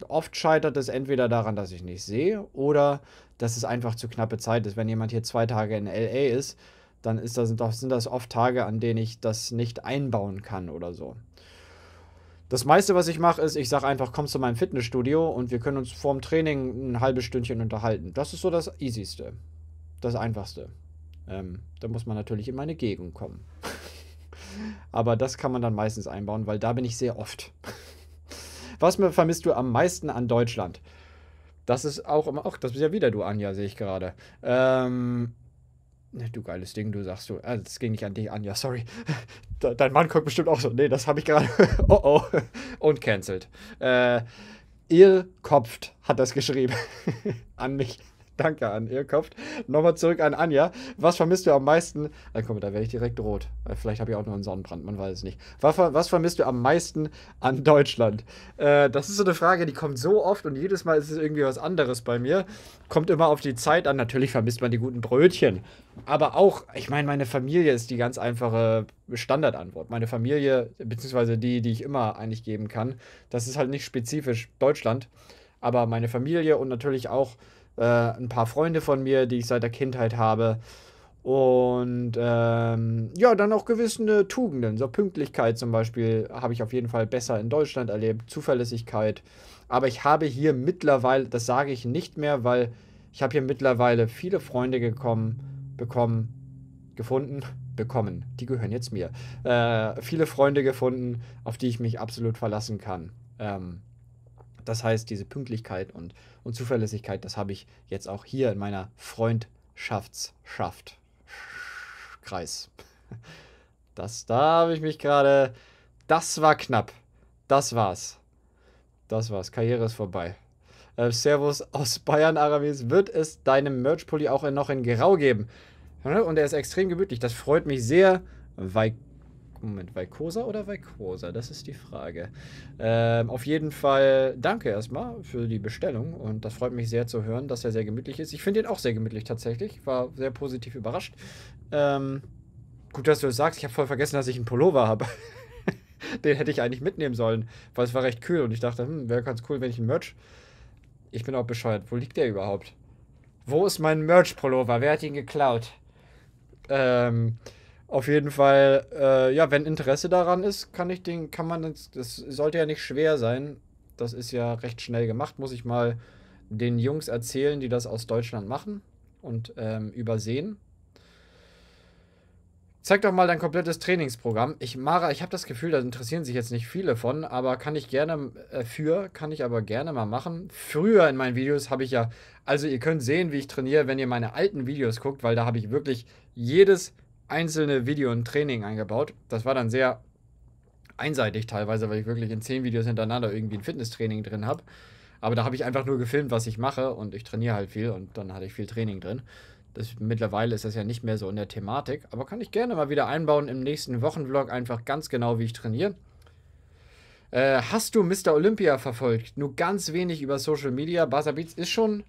oft scheitert es entweder daran, dass ich nicht sehe oder dass es einfach zu knappe Zeit ist. Wenn jemand hier zwei Tage in LA ist, dann ist das, sind das oft Tage, an denen ich das nicht einbauen kann oder so. Das meiste, was ich mache, ist, ich sage einfach, komm zu meinem Fitnessstudio und wir können uns vorm Training ein halbes Stündchen unterhalten. Das ist so das Easyste, das Einfachste. Ähm, da muss man natürlich in meine Gegend kommen. Aber das kann man dann meistens einbauen, weil da bin ich sehr oft. Was vermisst du am meisten an Deutschland? Das ist auch immer. Ach, das bist ja wieder du, Anja, sehe ich gerade. Ähm. Ne, du geiles Ding, du sagst du. Also, das ging nicht an dich, Anja, sorry. Dein Mann kommt bestimmt auch so. Nee, das habe ich gerade. oh oh. Und cancelled. Äh, ihr Kopft hat das geschrieben. an mich. Danke an ihr Kopft. Nochmal zurück an Anja. Was vermisst du am meisten? Ein äh, komm, da werde ich direkt rot. Äh, vielleicht habe ich auch noch einen Sonnenbrand, man weiß es nicht. Was, was vermisst du am meisten an Deutschland? Äh, das ist so eine Frage, die kommt so oft und jedes Mal ist es irgendwie was anderes bei mir. Kommt immer auf die Zeit an. Natürlich vermisst man die guten Brötchen. Aber auch, ich meine, meine Familie ist die ganz einfache Standardantwort. Meine Familie, beziehungsweise die, die ich immer eigentlich geben kann, das ist halt nicht spezifisch Deutschland. Aber meine Familie und natürlich auch äh, ein paar Freunde von mir, die ich seit der Kindheit habe. Und ähm, ja, dann auch gewisse Tugenden. So Pünktlichkeit zum Beispiel habe ich auf jeden Fall besser in Deutschland erlebt, Zuverlässigkeit. Aber ich habe hier mittlerweile, das sage ich nicht mehr, weil ich habe hier mittlerweile viele Freunde gekommen, bekommen, gefunden, bekommen. Die gehören jetzt mir. Äh, viele Freunde gefunden, auf die ich mich absolut verlassen kann. Ähm, das heißt, diese Pünktlichkeit und und Zuverlässigkeit, das habe ich jetzt auch hier in meiner Freundschaftsschaft. Kreis. Das, da habe ich mich gerade. Das war knapp. Das war's. Das war's. Karriere ist vorbei. Äh, Servus aus Bayern, Aramis. Wird es deinem Merch-Pulli auch noch in Grau geben? Und er ist extrem gemütlich. Das freut mich sehr, weil Moment, Valkosa oder Valkosa? Das ist die Frage. Ähm, auf jeden Fall danke erstmal für die Bestellung und das freut mich sehr zu hören, dass er sehr gemütlich ist. Ich finde ihn auch sehr gemütlich tatsächlich. War sehr positiv überrascht. Ähm, gut, dass du es sagst. Ich habe voll vergessen, dass ich einen Pullover habe. Den hätte ich eigentlich mitnehmen sollen, weil es war recht kühl und ich dachte, hm, wäre ganz cool, wenn ich einen Merch. Ich bin auch bescheuert. Wo liegt der überhaupt? Wo ist mein Merch-Pullover? Wer hat ihn geklaut? Ähm. Auf jeden Fall, äh, ja, wenn Interesse daran ist, kann ich den, kann man, das, das sollte ja nicht schwer sein. Das ist ja recht schnell gemacht, muss ich mal den Jungs erzählen, die das aus Deutschland machen und ähm, übersehen. Zeig doch mal dein komplettes Trainingsprogramm. Ich, Mara, ich habe das Gefühl, da interessieren sich jetzt nicht viele von, aber kann ich gerne äh, für, kann ich aber gerne mal machen. Früher in meinen Videos habe ich ja, also ihr könnt sehen, wie ich trainiere, wenn ihr meine alten Videos guckt, weil da habe ich wirklich jedes einzelne Video und Training eingebaut. Das war dann sehr einseitig teilweise, weil ich wirklich in zehn Videos hintereinander irgendwie ein Fitnesstraining drin habe. Aber da habe ich einfach nur gefilmt, was ich mache und ich trainiere halt viel und dann hatte ich viel Training drin. Das, mittlerweile ist das ja nicht mehr so in der Thematik, aber kann ich gerne mal wieder einbauen im nächsten Wochenvlog, einfach ganz genau, wie ich trainiere. Äh, hast du Mr. Olympia verfolgt? Nur ganz wenig über Social Media. Buzzer Beats ist schon.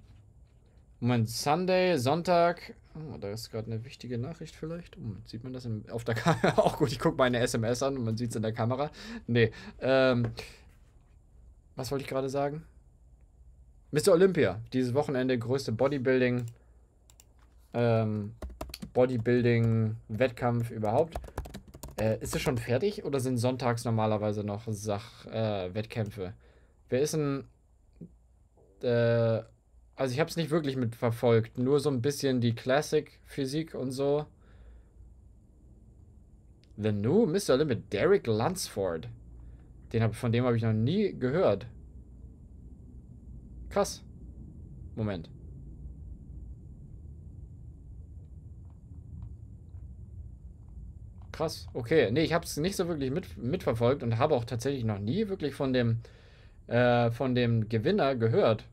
Moment, Sunday, Sonntag, Oh, da ist gerade eine wichtige Nachricht vielleicht. Oh, sieht man das in, auf der Kamera? Auch gut, ich gucke meine SMS an und man sieht es in der Kamera. Nee. Ähm, was wollte ich gerade sagen? Mr. Olympia. Dieses Wochenende größte Bodybuilding. Ähm, Bodybuilding-Wettkampf überhaupt. Äh, ist es schon fertig oder sind sonntags normalerweise noch Sach-Wettkämpfe? Äh, Wer ist denn. Äh, also ich habe es nicht wirklich mitverfolgt, nur so ein bisschen die Classic-Physik und so. The New Mr. Limit, Derek Lunsford. Den hab, von dem habe ich noch nie gehört. Krass. Moment. Krass, okay. Nee, ich habe es nicht so wirklich mit, mitverfolgt und habe auch tatsächlich noch nie wirklich von dem, äh, von dem Gewinner gehört.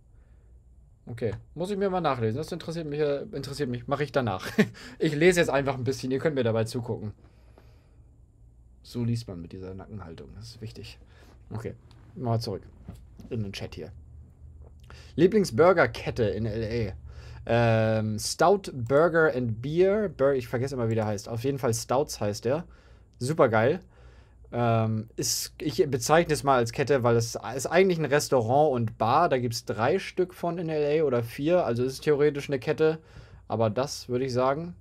Okay, muss ich mir mal nachlesen. Das interessiert mich. Äh, interessiert mich. Mache ich danach. ich lese jetzt einfach ein bisschen. Ihr könnt mir dabei zugucken. So liest man mit dieser Nackenhaltung. Das ist wichtig. Okay, mal zurück in den Chat hier. Lieblingsburgerkette in LA. Ähm, Stout Burger and Beer. Bur ich vergesse immer, wie der heißt. Auf jeden Fall Stouts heißt der. Super geil. Ähm, ist, ich bezeichne es mal als Kette, weil es ist eigentlich ein Restaurant und Bar. Da gibt es drei Stück von in LA oder vier. Also ist es theoretisch eine Kette. Aber das würde ich sagen.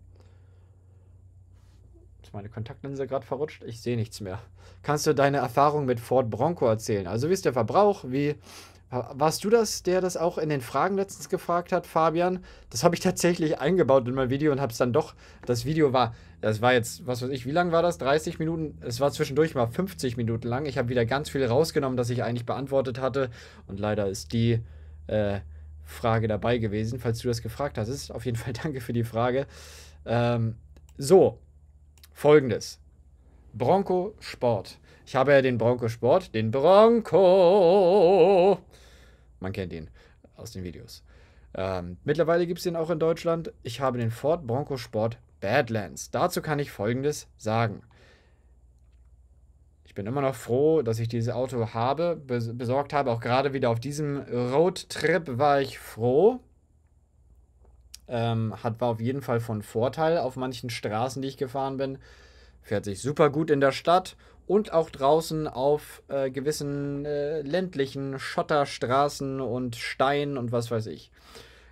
Ist meine Kontaktlinse gerade verrutscht? Ich sehe nichts mehr. Kannst du deine Erfahrung mit Ford Bronco erzählen? Also wie ist der Verbrauch? Wie warst du das, der das auch in den Fragen letztens gefragt hat, Fabian? Das habe ich tatsächlich eingebaut in mein Video und habe es dann doch. Das Video war, das war jetzt, was weiß ich, wie lang war das? 30 Minuten? Es war zwischendurch mal 50 Minuten lang. Ich habe wieder ganz viel rausgenommen, das ich eigentlich beantwortet hatte. Und leider ist die äh, Frage dabei gewesen, falls du das gefragt hast. Ist auf jeden Fall danke für die Frage. Ähm, so, folgendes: Bronco Sport. Ich habe ja den Bronco Sport, den Bronco. Man kennt ihn aus den Videos. Ähm, mittlerweile gibt es den auch in Deutschland. Ich habe den Ford Bronco Sport Badlands. Dazu kann ich Folgendes sagen. Ich bin immer noch froh, dass ich dieses Auto habe, besorgt habe. Auch gerade wieder auf diesem Roadtrip war ich froh. Ähm, hat, war auf jeden Fall von Vorteil auf manchen Straßen, die ich gefahren bin. Fährt sich super gut in der Stadt und auch draußen auf äh, gewissen äh, ländlichen Schotterstraßen und Stein und was weiß ich.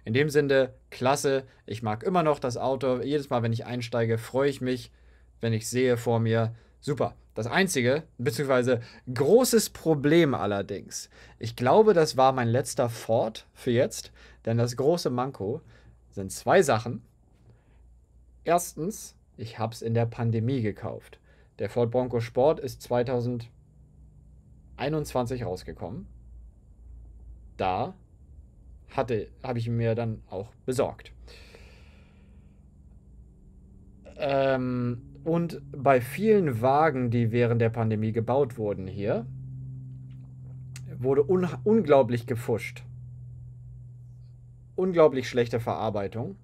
In dem Sinne, klasse. Ich mag immer noch das Auto. Jedes Mal, wenn ich einsteige, freue ich mich, wenn ich sehe vor mir. Super. Das einzige, beziehungsweise großes Problem allerdings. Ich glaube, das war mein letzter Ford für jetzt, denn das große Manko sind zwei Sachen. Erstens, ich habe es in der Pandemie gekauft. Der Ford Bronco Sport ist 2021 rausgekommen. Da hatte, habe ich mir dann auch besorgt. Ähm, und bei vielen Wagen, die während der Pandemie gebaut wurden hier, wurde un unglaublich gefuscht. Unglaublich schlechte Verarbeitung.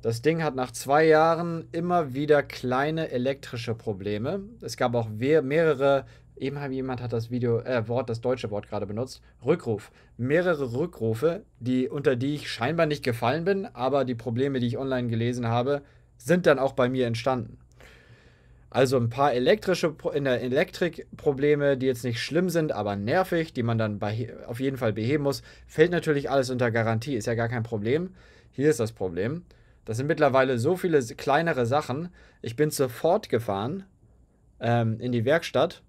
Das Ding hat nach zwei Jahren immer wieder kleine elektrische Probleme. Es gab auch mehrere, eben hat jemand hat das Video, äh, Wort, das deutsche Wort gerade benutzt, Rückruf. Mehrere Rückrufe, die, unter die ich scheinbar nicht gefallen bin, aber die Probleme, die ich online gelesen habe, sind dann auch bei mir entstanden. Also ein paar elektrische in der Elektrik Probleme, die jetzt nicht schlimm sind, aber nervig, die man dann auf jeden Fall beheben muss. Fällt natürlich alles unter Garantie, ist ja gar kein Problem. Hier ist das Problem. Das sind mittlerweile so viele kleinere Sachen. Ich bin sofort gefahren ähm, in die Werkstatt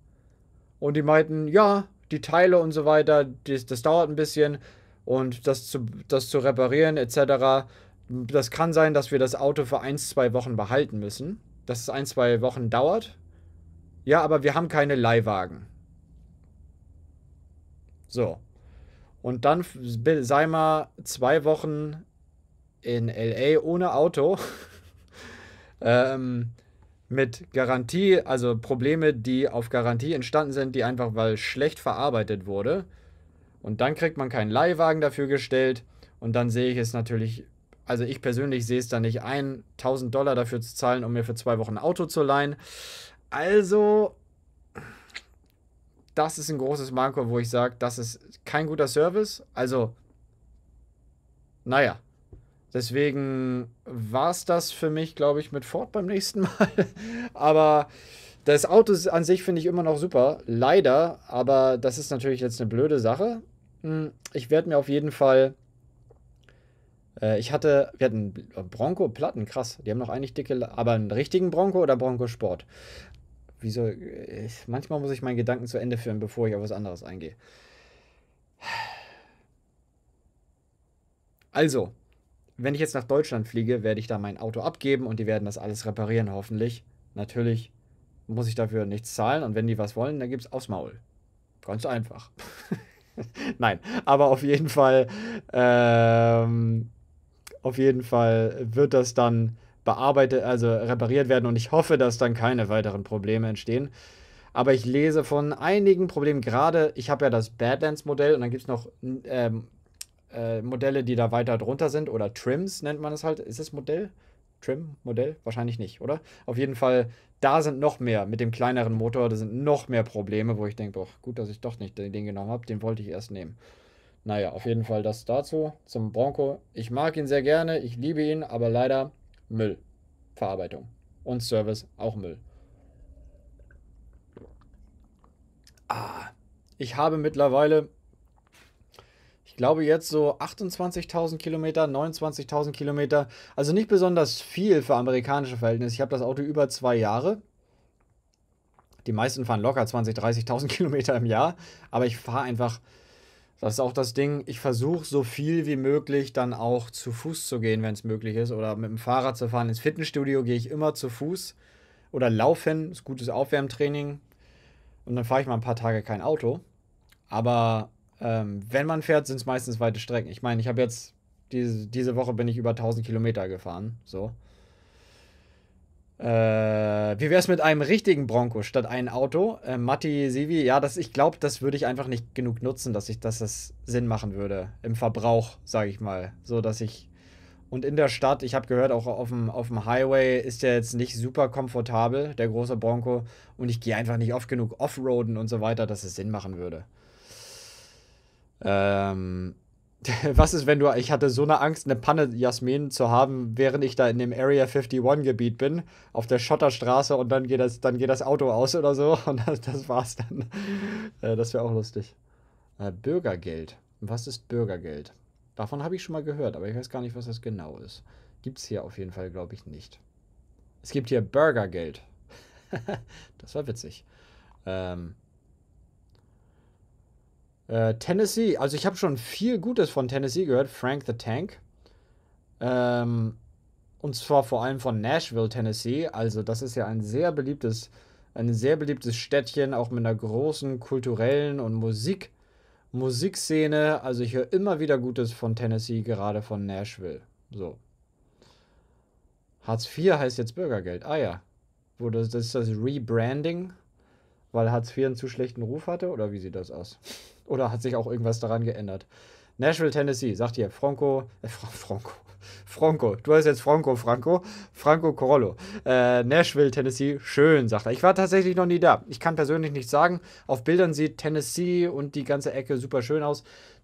und die meinten, ja, die Teile und so weiter, das, das dauert ein bisschen und das zu, das zu reparieren etc. Das kann sein, dass wir das Auto für ein, zwei Wochen behalten müssen. Dass es ein, zwei Wochen dauert. Ja, aber wir haben keine Leihwagen. So. Und dann sei mal zwei Wochen in LA ohne Auto. ähm, mit Garantie, also Probleme, die auf Garantie entstanden sind, die einfach weil schlecht verarbeitet wurde. Und dann kriegt man keinen Leihwagen dafür gestellt. Und dann sehe ich es natürlich, also ich persönlich sehe es da nicht ein, 1000 Dollar dafür zu zahlen, um mir für zwei Wochen ein Auto zu leihen. Also, das ist ein großes Manko, wo ich sage, das ist kein guter Service. Also, naja. Deswegen war es das für mich, glaube ich, mit Ford beim nächsten Mal. aber das Auto an sich finde ich immer noch super. Leider, aber das ist natürlich jetzt eine blöde Sache. Hm, ich werde mir auf jeden Fall. Äh, ich hatte, wir hatten Bronco-Platten, krass. Die haben noch eigentlich dicke, aber einen richtigen Bronco oder Bronco Sport? Wieso? Äh, ich, manchmal muss ich meinen Gedanken zu Ende führen, bevor ich auf was anderes eingehe. Also, wenn ich jetzt nach Deutschland fliege, werde ich da mein Auto abgeben und die werden das alles reparieren, hoffentlich. Natürlich muss ich dafür nichts zahlen und wenn die was wollen, dann gibt es aufs Maul. Ganz einfach. Nein, aber auf jeden Fall, ähm, auf jeden Fall wird das dann bearbeitet, also repariert werden und ich hoffe, dass dann keine weiteren Probleme entstehen. Aber ich lese von einigen Problemen, gerade ich habe ja das Badlands-Modell und dann gibt es noch ähm, äh, Modelle, die da weiter drunter sind oder Trims nennt man es halt. Ist es Modell? Trim? Modell? Wahrscheinlich nicht, oder? Auf jeden Fall, da sind noch mehr mit dem kleineren Motor, da sind noch mehr Probleme, wo ich denke, boah, gut, dass ich doch nicht den genommen habe, den wollte ich erst nehmen. Naja, auf jeden Fall das dazu zum Bronco. Ich mag ihn sehr gerne, ich liebe ihn, aber leider Müll. Verarbeitung und Service auch Müll. Ah, ich habe mittlerweile glaube jetzt so 28.000 Kilometer, 29.000 Kilometer. Also nicht besonders viel für amerikanische Verhältnisse. Ich habe das Auto über zwei Jahre. Die meisten fahren locker 20.000, 30.000 Kilometer im Jahr. Aber ich fahre einfach, das ist auch das Ding, ich versuche so viel wie möglich dann auch zu Fuß zu gehen, wenn es möglich ist. Oder mit dem Fahrrad zu fahren. Ins Fitnessstudio gehe ich immer zu Fuß. Oder laufen, ist gutes Aufwärmtraining. Und dann fahre ich mal ein paar Tage kein Auto. Aber ähm, wenn man fährt, sind es meistens weite Strecken. Ich meine, ich habe jetzt, diese, diese Woche bin ich über 1000 Kilometer gefahren. So. Äh, wie wäre es mit einem richtigen Bronco statt einem Auto? Äh, Matti, Sivi, ja, das, ich glaube, das würde ich einfach nicht genug nutzen, dass, ich, dass das Sinn machen würde. Im Verbrauch, sage ich mal. So, dass ich. Und in der Stadt, ich habe gehört, auch auf dem, Highway ist der jetzt nicht super komfortabel, der große Bronco. Und ich gehe einfach nicht oft genug Offroaden und so weiter, dass es Sinn machen würde. Ähm, was ist, wenn du, ich hatte so eine Angst, eine Panne Jasmin zu haben, während ich da in dem Area 51-Gebiet bin, auf der Schotterstraße und dann geht das, dann geht das Auto aus oder so und das, das war's dann. Äh, das wäre auch lustig. Äh, Bürgergeld. Was ist Bürgergeld? Davon habe ich schon mal gehört, aber ich weiß gar nicht, was das genau ist. Gibt's hier auf jeden Fall, glaube ich, nicht. Es gibt hier Burgergeld. das war witzig. Ähm, äh, Tennessee, also ich habe schon viel Gutes von Tennessee gehört. Frank the Tank. Ähm, und zwar vor allem von Nashville, Tennessee. Also das ist ja ein sehr beliebtes, ein sehr beliebtes Städtchen, auch mit einer großen kulturellen und Musik, Musikszene. Also ich höre immer wieder Gutes von Tennessee, gerade von Nashville. So. Hartz IV heißt jetzt Bürgergeld. Ah ja. Wo das, das ist das Rebranding weil Hartz IV einen zu schlechten Ruf hatte? Oder wie sieht das aus? Oder hat sich auch irgendwas daran geändert? Nashville, Tennessee, sagt ihr, Franco, äh, Franco, Franco, du heißt jetzt Franco, Franco, Franco Corollo. Äh, Nashville, Tennessee, schön, sagt er. Ich war tatsächlich noch nie da. Ich kann persönlich nichts sagen. Auf Bildern sieht Tennessee und die ganze Ecke super schön aus.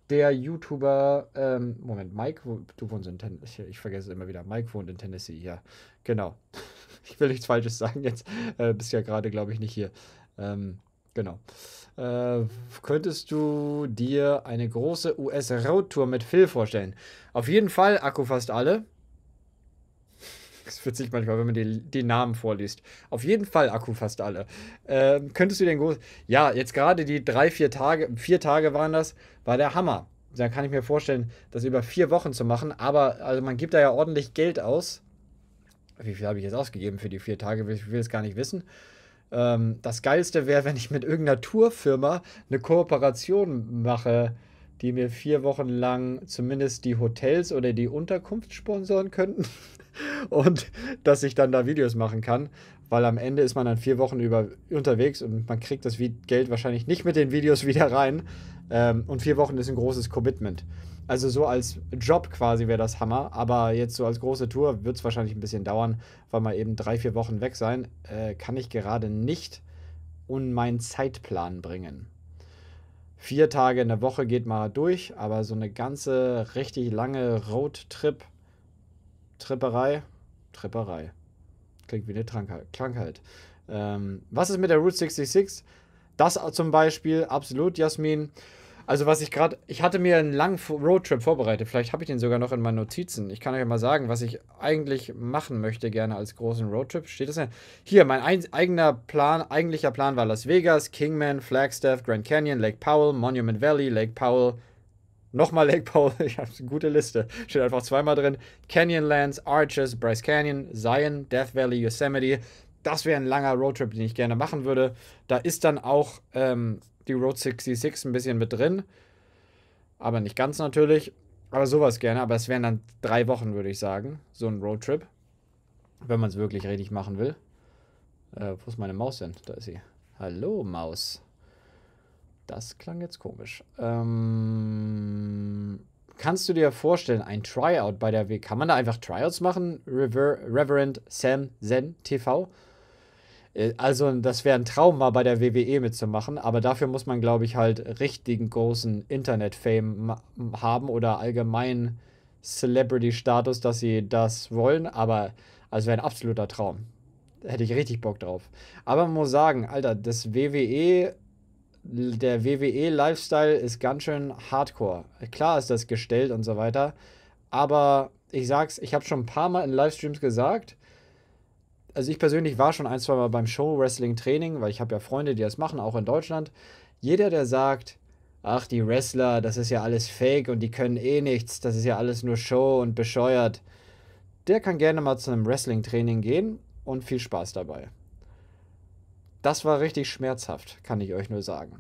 Der YouTuber, ähm, Moment, Mike, du wohnst in Tennessee, ich, ich vergesse es immer wieder. Mike wohnt in Tennessee, ja, genau. Ich will nichts Falsches sagen jetzt. Äh, bist ja gerade, glaube ich, nicht hier. Ähm, genau. Äh, könntest du dir eine große US-Roadtour mit Phil vorstellen? Auf jeden Fall, Akku fast alle. Das ist witzig manchmal, wenn man die, die Namen vorliest. Auf jeden Fall Akku fast alle. Äh, könntest du den groß. Ja, jetzt gerade die drei, vier Tage, vier Tage waren das, war der Hammer. Da kann ich mir vorstellen, das über vier Wochen zu machen. Aber also man gibt da ja ordentlich Geld aus. Wie viel habe ich jetzt ausgegeben für die vier Tage? Ich will es gar nicht wissen. Ähm, das Geilste wäre, wenn ich mit irgendeiner Tourfirma eine Kooperation mache, die mir vier Wochen lang zumindest die Hotels oder die Unterkunft sponsoren könnten und dass ich dann da Videos machen kann, weil am Ende ist man dann vier Wochen über, unterwegs und man kriegt das Geld wahrscheinlich nicht mit den Videos wieder rein ähm, und vier Wochen ist ein großes Commitment. Also so als Job quasi wäre das Hammer, aber jetzt so als große Tour wird es wahrscheinlich ein bisschen dauern, weil wir eben drei, vier Wochen weg sein, äh, kann ich gerade nicht und meinen Zeitplan bringen. Vier Tage in der Woche geht mal durch, aber so eine ganze richtig lange Roadtrip, Tripperei, Tripperei, klingt wie eine Krankheit. Ähm, was ist mit der Route 66? Das zum Beispiel, absolut, Jasmin. Also was ich gerade, ich hatte mir einen langen Roadtrip vorbereitet, vielleicht habe ich den sogar noch in meinen Notizen. Ich kann euch mal sagen, was ich eigentlich machen möchte gerne als großen Roadtrip. Steht das denn? Hier, mein ein, eigener Plan, eigentlicher Plan war Las Vegas, Kingman, Flagstaff, Grand Canyon, Lake Powell, Monument Valley, Lake Powell, nochmal Lake Powell, ich habe eine gute Liste, steht einfach zweimal drin. Canyonlands, Arches, Bryce Canyon, Zion, Death Valley, Yosemite. Das wäre ein langer Roadtrip, den ich gerne machen würde. Da ist dann auch... Ähm, die Road 66 ein bisschen mit drin. Aber nicht ganz natürlich. Aber sowas gerne. Aber es wären dann drei Wochen, würde ich sagen. So ein Roadtrip. Wenn man es wirklich richtig machen will. Äh, wo ist meine Maus denn? Da ist sie. Hallo, Maus. Das klang jetzt komisch. Ähm, kannst du dir vorstellen, ein Tryout bei der W? Kann man da einfach Tryouts machen? Rever Reverend Sam Zen TV? Äh, also, das wäre ein Traum, mal bei der WWE mitzumachen, aber dafür muss man, glaube ich, halt richtigen großen Internet-Fame haben oder allgemein Celebrity-Status, dass sie das wollen. Aber, also wäre ein absoluter Traum. Da hätte ich richtig Bock drauf. Aber man muss sagen, Alter, das WWE, der WWE-Lifestyle ist ganz schön hardcore. Klar ist das gestellt und so weiter, aber ich sag's, ich habe schon ein paar Mal in Livestreams gesagt, also ich persönlich war schon ein, zwei Mal beim Show Wrestling Training, weil ich habe ja Freunde, die das machen, auch in Deutschland. Jeder, der sagt, ach, die Wrestler, das ist ja alles fake und die können eh nichts, das ist ja alles nur Show und bescheuert, der kann gerne mal zu einem Wrestling Training gehen und viel Spaß dabei. Das war richtig schmerzhaft, kann ich euch nur sagen.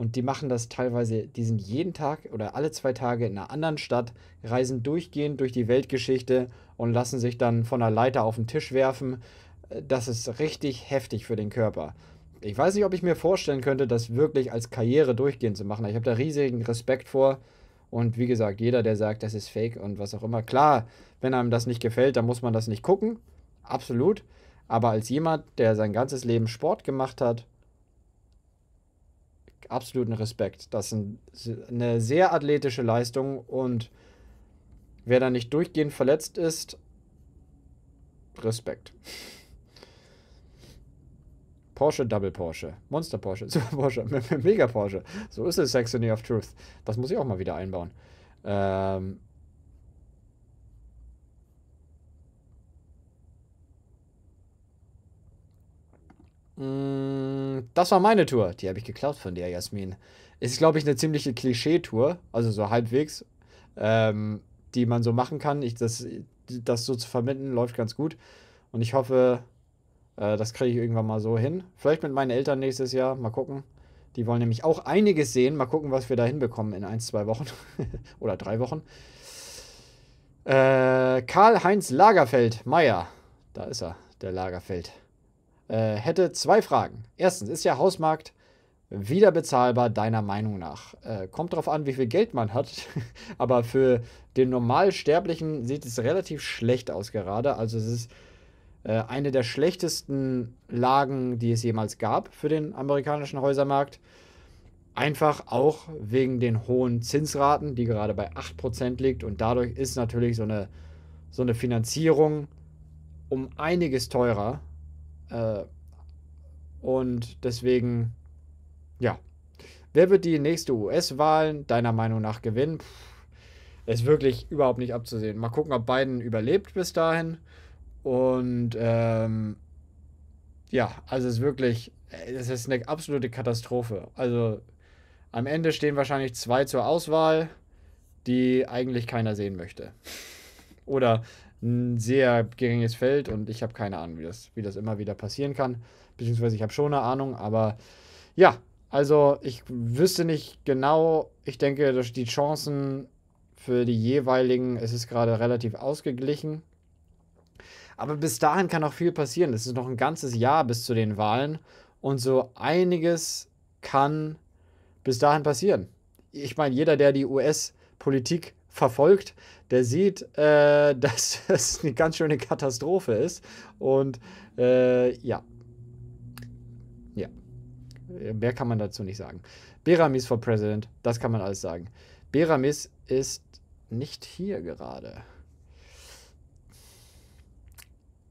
Und die machen das teilweise, die sind jeden Tag oder alle zwei Tage in einer anderen Stadt, reisen durchgehend durch die Weltgeschichte und lassen sich dann von der Leiter auf den Tisch werfen. Äh, das ist richtig heftig für den Körper. Ich weiß nicht, ob ich mir vorstellen könnte, das wirklich als Karriere durchgehend zu machen. Ich habe da riesigen Respekt vor. Und wie gesagt, jeder, der sagt, das ist fake und was auch immer, klar, wenn einem das nicht gefällt, dann muss man das nicht gucken. Absolut. Aber als jemand, der sein ganzes Leben Sport gemacht hat, absoluten Respekt. Das ist eine sehr athletische Leistung und wer da nicht durchgehend verletzt ist, Respekt. Porsche Double Porsche, Monster Porsche, Super Porsche, Mega Porsche. So ist es, Saxony of Truth. Das muss ich auch mal wieder einbauen. Ähm, Mm, das war meine Tour. Die habe ich geklaut von dir, Jasmin. Ist, glaube ich, eine ziemliche Klischee-Tour. Also so halbwegs. Ähm, die man so machen kann. Ich, das, das so zu vermitteln, läuft ganz gut. Und ich hoffe, äh, das kriege ich irgendwann mal so hin. Vielleicht mit meinen Eltern nächstes Jahr. Mal gucken. Die wollen nämlich auch einiges sehen. Mal gucken, was wir da hinbekommen in ein, zwei Wochen. Oder drei Wochen. Äh, Karl-Heinz Lagerfeld. Meier. Da ist er, der Lagerfeld. Äh, hätte zwei Fragen. Erstens, ist der Hausmarkt wieder bezahlbar, deiner Meinung nach? Äh, kommt darauf an, wie viel Geld man hat, aber für den Normalsterblichen sieht es relativ schlecht aus gerade. Also es ist äh, eine der schlechtesten Lagen, die es jemals gab für den amerikanischen Häusermarkt. Einfach auch wegen den hohen Zinsraten, die gerade bei 8% liegt. Und dadurch ist natürlich so eine, so eine Finanzierung um einiges teurer äh, und deswegen, ja. Wer wird die nächste US-Wahl deiner Meinung nach gewinnen? Puh, ist wirklich überhaupt nicht abzusehen. Mal gucken, ob Biden überlebt bis dahin. Und ähm, ja, also es ist wirklich, es ist eine absolute Katastrophe. Also am Ende stehen wahrscheinlich zwei zur Auswahl, die eigentlich keiner sehen möchte. Oder ein sehr geringes Feld und ich habe keine Ahnung, wie das, wie das immer wieder passieren kann. Beziehungsweise ich habe schon eine Ahnung, aber ja, also ich wüsste nicht genau, ich denke, dass die Chancen für die jeweiligen, es ist gerade relativ ausgeglichen. Aber bis dahin kann auch viel passieren. Es ist noch ein ganzes Jahr bis zu den Wahlen und so einiges kann bis dahin passieren. Ich meine, jeder, der die US-Politik verfolgt, der sieht, äh, dass es eine ganz schöne Katastrophe ist. Und äh, ja. Ja. Mehr kann man dazu nicht sagen. Beramis for President, das kann man alles sagen. Beramis ist nicht hier gerade.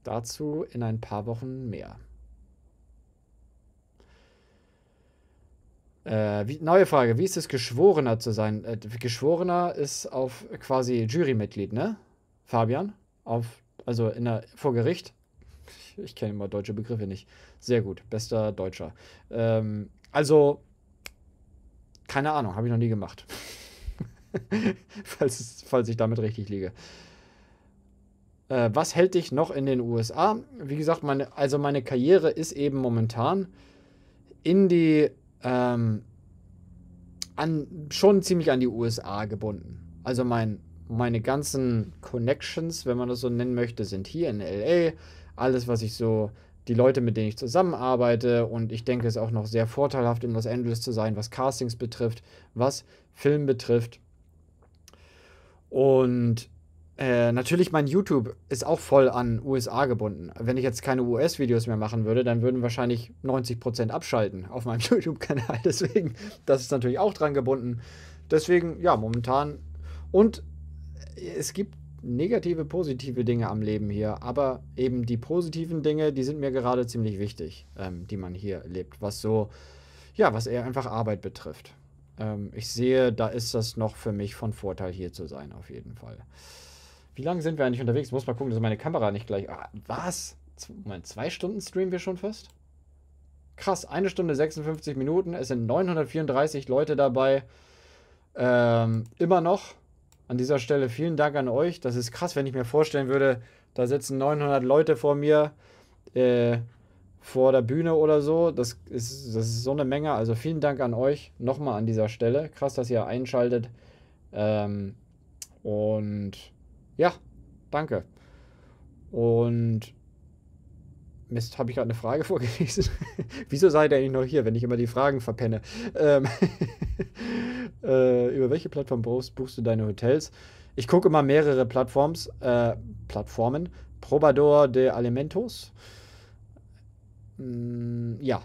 Dazu in ein paar Wochen mehr. Äh, wie, neue Frage, wie ist es, Geschworener zu sein? Äh, Geschworener ist auf quasi Jurymitglied, ne? Fabian? Auf, also in der, vor Gericht? Ich, ich kenne immer deutsche Begriffe nicht. Sehr gut, bester Deutscher. Ähm, also, keine Ahnung, habe ich noch nie gemacht. falls, falls ich damit richtig liege äh, was hält dich noch in den USA? Wie gesagt, meine, also meine Karriere ist eben momentan in die ähm, an, schon ziemlich an die USA gebunden. Also mein, meine ganzen Connections, wenn man das so nennen möchte, sind hier in LA. Alles, was ich so, die Leute, mit denen ich zusammenarbeite und ich denke, es ist auch noch sehr vorteilhaft, in Los Angeles zu sein, was Castings betrifft, was Film betrifft. Und äh, natürlich, mein YouTube ist auch voll an USA gebunden. Wenn ich jetzt keine US-Videos mehr machen würde, dann würden wahrscheinlich 90% abschalten auf meinem YouTube-Kanal. Deswegen, das ist natürlich auch dran gebunden. Deswegen, ja, momentan. Und es gibt negative, positive Dinge am Leben hier, aber eben die positiven Dinge, die sind mir gerade ziemlich wichtig, ähm, die man hier lebt, was so, ja, was eher einfach Arbeit betrifft. Ähm, ich sehe, da ist das noch für mich von Vorteil, hier zu sein, auf jeden Fall. Wie lange sind wir eigentlich unterwegs? Ich muss mal gucken, dass meine Kamera nicht gleich... Ah, was? Moment, zwei Stunden streamen wir schon fast? Krass, eine Stunde 56 Minuten. Es sind 934 Leute dabei. Ähm, immer noch. An dieser Stelle vielen Dank an euch. Das ist krass, wenn ich mir vorstellen würde, da sitzen 900 Leute vor mir äh, vor der Bühne oder so. Das ist, das ist so eine Menge. Also vielen Dank an euch nochmal an dieser Stelle. Krass, dass ihr einschaltet. Ähm, und ja, danke. Und Mist, habe ich gerade eine Frage vorgelesen? Wieso seid ihr eigentlich noch hier, wenn ich immer die Fragen verpenne? Ähm äh, über welche Plattform buchst, du deine Hotels? Ich gucke immer mehrere Plattforms, äh, Plattformen. Probador de Alimentos. Mm, ja.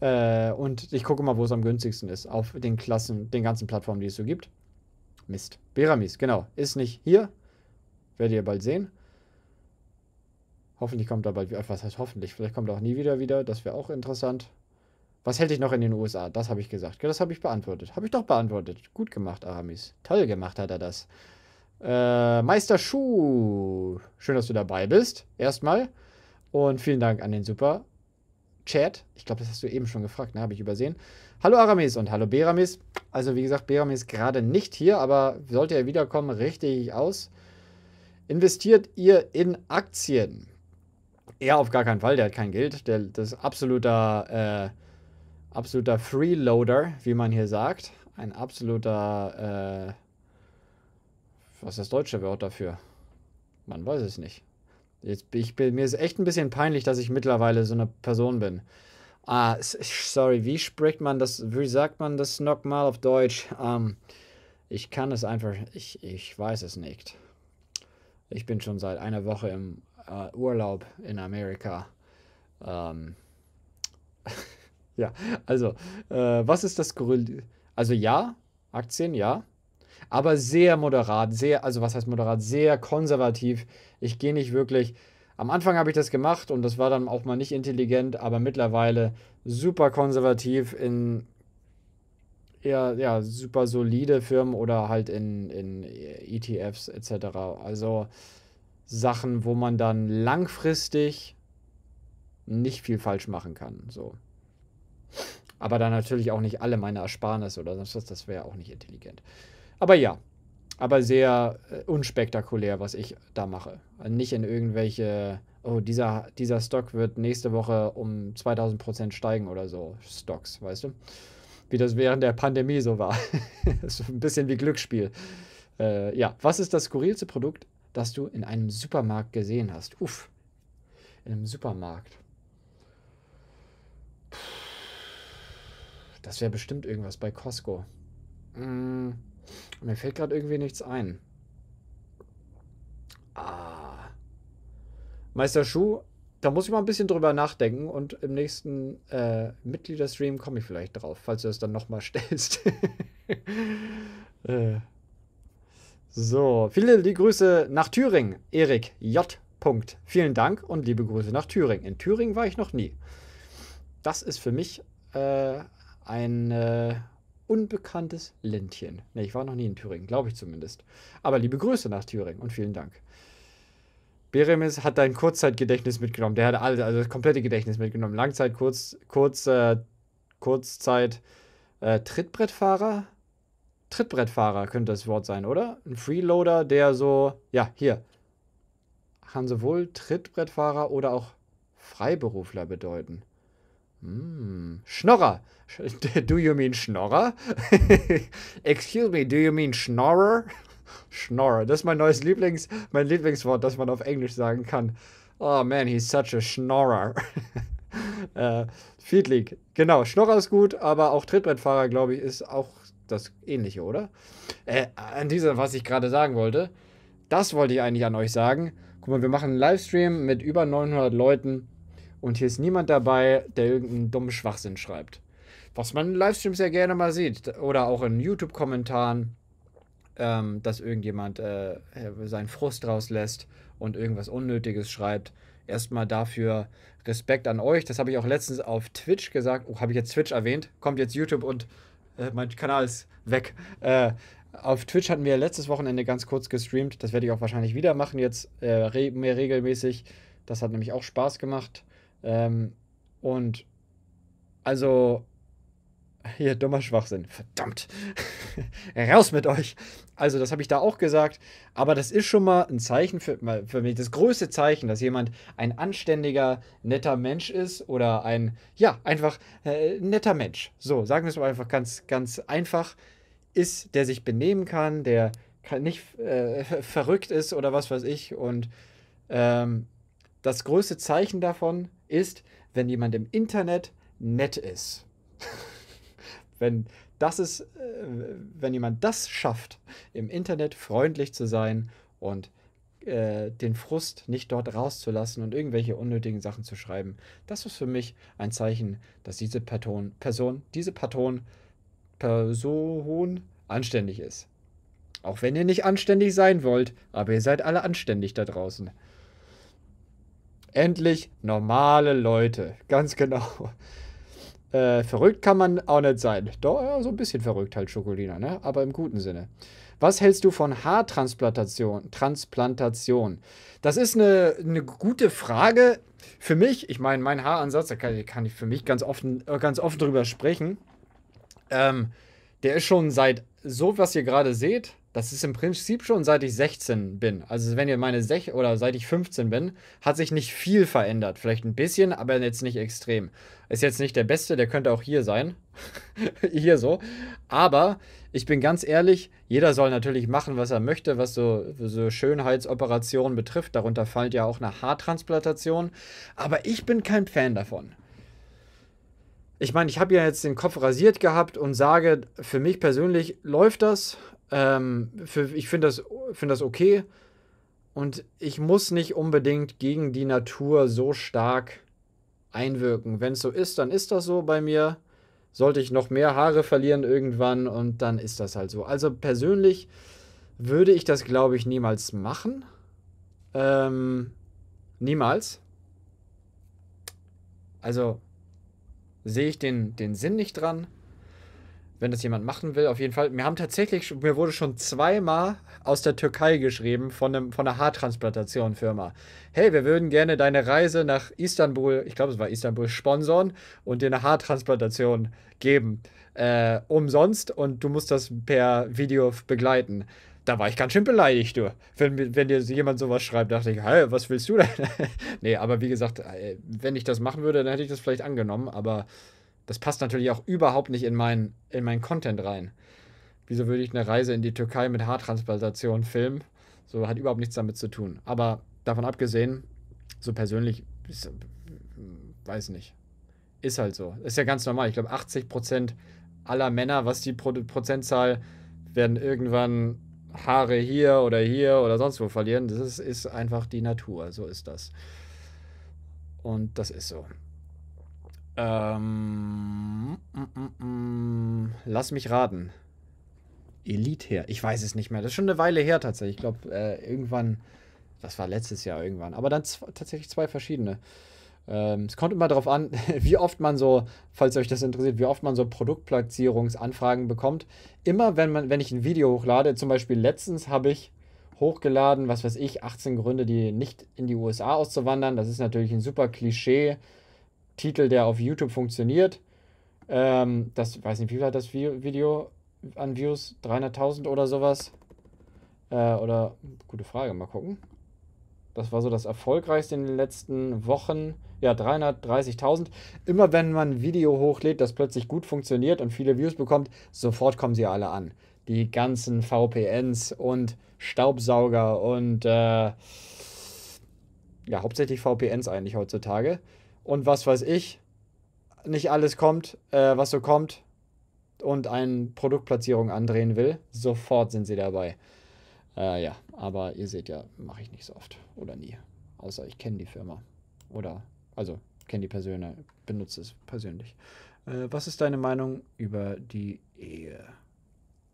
Äh, und ich gucke mal, wo es am günstigsten ist, auf den Klassen, den ganzen Plattformen, die es so gibt. Mist. Beramis, genau. Ist nicht hier. Werdet ihr bald sehen. Hoffentlich kommt er bald wieder. Was heißt hoffentlich? Vielleicht kommt er auch nie wieder wieder. Das wäre auch interessant. Was hält dich noch in den USA? Das habe ich gesagt. Das habe ich beantwortet. Habe ich doch beantwortet. Gut gemacht, Aramis. Toll gemacht hat er das. Äh, Meister Schuh. Schön, dass du dabei bist. Erstmal. Und vielen Dank an den Super Chat. Ich glaube, das hast du eben schon gefragt, ne? Habe ich übersehen. Hallo Aramis und hallo Beramis. Also wie gesagt, Beramis gerade nicht hier, aber sollte er wiederkommen, richtig aus. Investiert ihr in Aktien? Er auf gar keinen Fall, der hat kein Geld. Der, das ist absoluter, äh, absoluter Freeloader, wie man hier sagt. Ein absoluter, äh, was ist das deutsche Wort dafür? Man weiß es nicht. Jetzt, ich bin, mir ist echt ein bisschen peinlich, dass ich mittlerweile so eine Person bin. Ah, sorry, wie spricht man das, wie sagt man das nochmal auf Deutsch? Ähm, ich kann es einfach, ich, ich weiß es nicht. Ich bin schon seit einer Woche im äh, Urlaub in Amerika. Ähm, ja, also, äh, was ist das Skurril? Also ja, Aktien, ja aber sehr moderat, sehr, also was heißt moderat, sehr konservativ. Ich gehe nicht wirklich. Am Anfang habe ich das gemacht und das war dann auch mal nicht intelligent, aber mittlerweile super konservativ in eher ja, super solide Firmen oder halt in, in ETFs etc. Also Sachen, wo man dann langfristig nicht viel falsch machen kann. So. Aber dann natürlich auch nicht alle meine Ersparnisse oder sonst was, das wäre auch nicht intelligent. Aber ja, aber sehr äh, unspektakulär, was ich da mache. Also nicht in irgendwelche, oh, dieser, dieser Stock wird nächste Woche um 2000% Prozent steigen oder so, Stocks, weißt du? Wie das während der Pandemie so war. so ein bisschen wie Glücksspiel. Äh, ja, was ist das skurrilste Produkt, das du in einem Supermarkt gesehen hast? Uff, in einem Supermarkt. Das wäre bestimmt irgendwas bei Costco. Mmh. Mir fällt gerade irgendwie nichts ein. Ah. Meister Schuh, da muss ich mal ein bisschen drüber nachdenken und im nächsten äh, Mitgliederstream komme ich vielleicht drauf, falls du das dann nochmal stellst. äh. So, viele liebe Grüße nach Thüringen, Erik J. Punkt. Vielen Dank und liebe Grüße nach Thüringen. In Thüringen war ich noch nie. Das ist für mich äh, ein äh, unbekanntes Ländchen. Ne, ich war noch nie in Thüringen, glaube ich zumindest. Aber liebe Grüße nach Thüringen und vielen Dank. Beremis hat dein Kurzzeitgedächtnis mitgenommen. Der hat alles, also das komplette Gedächtnis mitgenommen. Langzeit, Kurz, Kurz, äh, Kurzzeit, äh, Trittbrettfahrer? Trittbrettfahrer könnte das Wort sein, oder? Ein Freeloader, der so, ja, hier, kann sowohl Trittbrettfahrer oder auch Freiberufler bedeuten. Mm. Schnorrer. Do you mean Schnorrer? Excuse me, do you mean Schnorrer? Schnorrer. Das ist mein neues Lieblings, mein Lieblingswort, das man auf Englisch sagen kann. Oh man, he's such a Schnorrer. äh, Feedleak. Genau, Schnorrer ist gut, aber auch Trittbrettfahrer, glaube ich, ist auch das Ähnliche, oder? Äh, an dieser, was ich gerade sagen wollte, das wollte ich eigentlich an euch sagen. Guck mal, wir machen einen Livestream mit über 900 Leuten und hier ist niemand dabei, der irgendeinen dummen Schwachsinn schreibt. Was man in Livestreams ja gerne mal sieht. Oder auch in YouTube-Kommentaren, ähm, dass irgendjemand äh, seinen Frust rauslässt und irgendwas Unnötiges schreibt. Erstmal dafür Respekt an euch. Das habe ich auch letztens auf Twitch gesagt. Oh, habe ich jetzt Twitch erwähnt? Kommt jetzt YouTube und äh, mein Kanal ist weg. Äh, auf Twitch hatten wir letztes Wochenende ganz kurz gestreamt. Das werde ich auch wahrscheinlich wieder machen, jetzt äh, re mehr regelmäßig. Das hat nämlich auch Spaß gemacht. Ähm, und also, hier, dummer Schwachsinn. Verdammt. Raus mit euch. Also, das habe ich da auch gesagt. Aber das ist schon mal ein Zeichen für, für mich, das größte Zeichen, dass jemand ein anständiger, netter Mensch ist oder ein, ja, einfach äh, netter Mensch. So, sagen wir es mal einfach ganz, ganz einfach. Ist, der sich benehmen kann, der nicht äh, verrückt ist oder was weiß ich. Und ähm, das größte Zeichen davon ist, ist, wenn jemand im Internet nett ist. wenn das ist, äh, wenn jemand das schafft, im Internet freundlich zu sein und äh, den Frust nicht dort rauszulassen und irgendwelche unnötigen Sachen zu schreiben, das ist für mich ein Zeichen, dass diese Person, Person diese Person, Person anständig ist. Auch wenn ihr nicht anständig sein wollt, aber ihr seid alle anständig da draußen. Endlich normale Leute. Ganz genau. Äh, verrückt kann man auch nicht sein. Doch, ja, so ein bisschen verrückt halt Schokolina, ne? Aber im guten Sinne. Was hältst du von Haartransplantation? Transplantation. Das ist eine, eine gute Frage. Für mich, ich meine, mein Haaransatz, da kann, kann, ich für mich ganz offen, äh, ganz offen drüber sprechen. Ähm, der ist schon seit so, was ihr gerade seht, das ist im Prinzip schon seit ich 16 bin. Also wenn ihr meine 6 oder seit ich 15 bin, hat sich nicht viel verändert. Vielleicht ein bisschen, aber jetzt nicht extrem. Ist jetzt nicht der Beste, der könnte auch hier sein. hier so. Aber ich bin ganz ehrlich, jeder soll natürlich machen, was er möchte, was so, so Schönheitsoperationen betrifft. Darunter fällt ja auch eine Haartransplantation. Aber ich bin kein Fan davon. Ich meine, ich habe ja jetzt den Kopf rasiert gehabt und sage, für mich persönlich läuft das ähm, für, ich finde das, find das okay. Und ich muss nicht unbedingt gegen die Natur so stark einwirken. Wenn es so ist, dann ist das so bei mir. Sollte ich noch mehr Haare verlieren irgendwann und dann ist das halt so. Also persönlich würde ich das, glaube ich, niemals machen. Ähm, niemals. Also sehe ich den, den Sinn nicht dran wenn das jemand machen will, auf jeden Fall. Mir haben tatsächlich, mir wurde schon zweimal aus der Türkei geschrieben von, einem, von einer Haartransplantation-Firma. Hey, wir würden gerne deine Reise nach Istanbul, ich glaube es war Istanbul, sponsoren und dir eine Haartransplantation geben. Äh, umsonst und du musst das per Video begleiten. Da war ich ganz schön beleidigt, du. Wenn, wenn dir jemand sowas schreibt, dachte ich, hey, was willst du denn? nee, aber wie gesagt, äh, wenn ich das machen würde, dann hätte ich das vielleicht angenommen, aber das passt natürlich auch überhaupt nicht in meinen in mein Content rein. Wieso würde ich eine Reise in die Türkei mit Haartransplantation filmen? So hat überhaupt nichts damit zu tun. Aber davon abgesehen, so persönlich, weiß nicht. Ist halt so. Ist ja ganz normal. Ich glaube, 80 Prozent aller Männer, was die Pro Prozentzahl, werden irgendwann Haare hier oder hier oder sonst wo verlieren. Das ist, ist einfach die Natur. So ist das. Und das ist so. Ähm, mm mm, mm, mm, lass mich raten. Elite her. Ich weiß es nicht mehr. Das ist schon eine Weile her tatsächlich. Ich glaube, äh, irgendwann, das war letztes Jahr irgendwann, aber dann tatsächlich zwei verschiedene. Ähm, es kommt immer darauf an, wie oft man so, falls euch das interessiert, wie oft man so Produktplatzierungsanfragen bekommt. Immer wenn man, wenn ich ein Video hochlade, zum Beispiel letztens habe ich hochgeladen, was weiß ich, 18 Gründe, die nicht in die USA auszuwandern. Das ist natürlich ein super Klischee Titel, der auf YouTube funktioniert. Ähm, das weiß nicht, wie viel hat das Video an Views? 300.000 oder sowas? Äh, oder gute Frage, mal gucken. Das war so das erfolgreichste in den letzten Wochen. Ja, 330.000. Immer wenn man ein Video hochlädt, das plötzlich gut funktioniert und viele Views bekommt, sofort kommen sie alle an. Die ganzen VPNs und Staubsauger und äh, ja, hauptsächlich VPNs eigentlich heutzutage und was weiß ich, nicht alles kommt, äh, was so kommt und eine Produktplatzierung andrehen will, sofort sind sie dabei. Äh, ja, aber ihr seht ja, mache ich nicht so oft oder nie. Außer ich kenne die Firma. Oder, also, kenne die Person, benutze es persönlich. Äh, was ist deine Meinung über die Ehe?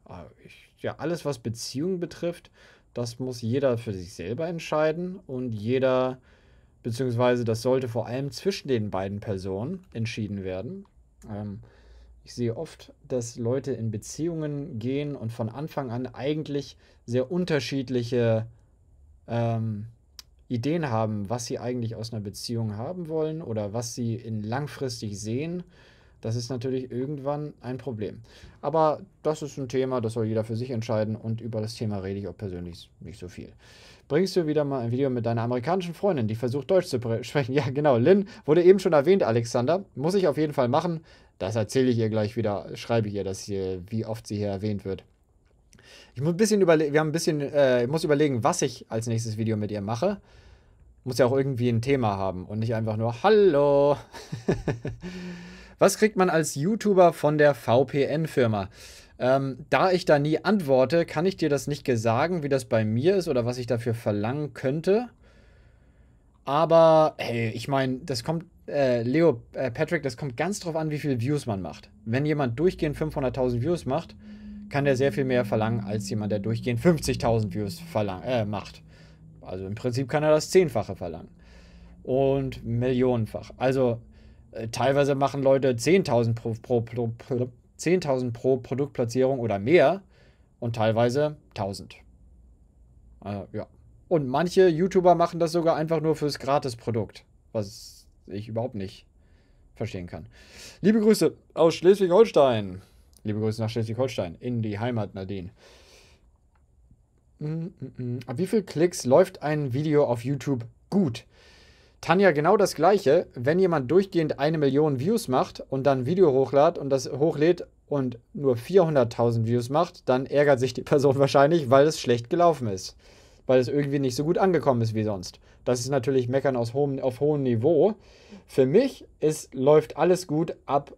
Ah, ich, ja, alles, was Beziehungen betrifft, das muss jeder für sich selber entscheiden und jeder Beziehungsweise das sollte vor allem zwischen den beiden Personen entschieden werden. Ähm, ich sehe oft, dass Leute in Beziehungen gehen und von Anfang an eigentlich sehr unterschiedliche ähm, Ideen haben, was sie eigentlich aus einer Beziehung haben wollen oder was sie in langfristig sehen. Das ist natürlich irgendwann ein Problem. Aber das ist ein Thema, das soll jeder für sich entscheiden und über das Thema rede ich auch persönlich nicht so viel bringst du wieder mal ein Video mit deiner amerikanischen Freundin, die versucht Deutsch zu sprechen. Ja, genau, Lynn wurde eben schon erwähnt, Alexander. Muss ich auf jeden Fall machen. Das erzähle ich ihr gleich wieder, schreibe ich ihr, dass hier, wie oft sie hier erwähnt wird. Ich muss ein bisschen überlegen, wir haben ein bisschen, äh, ich muss überlegen, was ich als nächstes Video mit ihr mache. Muss ja auch irgendwie ein Thema haben und nicht einfach nur Hallo. was kriegt man als YouTuber von der VPN-Firma? Ähm, da ich da nie antworte, kann ich dir das nicht sagen, wie das bei mir ist oder was ich dafür verlangen könnte. Aber hey, ich meine, das kommt, äh, Leo, äh, Patrick, das kommt ganz drauf an, wie viele Views man macht. Wenn jemand durchgehend 500.000 Views macht, kann der sehr viel mehr verlangen als jemand, der durchgehend 50.000 Views verlang äh, macht. Also im Prinzip kann er das Zehnfache verlangen. Und Millionenfach. Also äh, teilweise machen Leute 10.000 pro, pro, pro, pro 10.000 pro Produktplatzierung oder mehr und teilweise 1.000. Äh, ah, ja. Und manche YouTuber machen das sogar einfach nur fürs Gratis-Produkt, was ich überhaupt nicht verstehen kann. Liebe Grüße aus Schleswig-Holstein. Liebe Grüße nach Schleswig-Holstein, in die Heimat Nadine. Mm, mm, mm. Ab wie viel Klicks läuft ein Video auf YouTube gut? Tanja, genau das gleiche. Wenn jemand durchgehend eine Million Views macht und dann ein Video hochlädt und das hochlädt und nur 400.000 Views macht, dann ärgert sich die Person wahrscheinlich, weil es schlecht gelaufen ist. Weil es irgendwie nicht so gut angekommen ist wie sonst. Das ist natürlich Meckern aus hohem, auf hohem Niveau. Für mich ist, läuft alles gut ab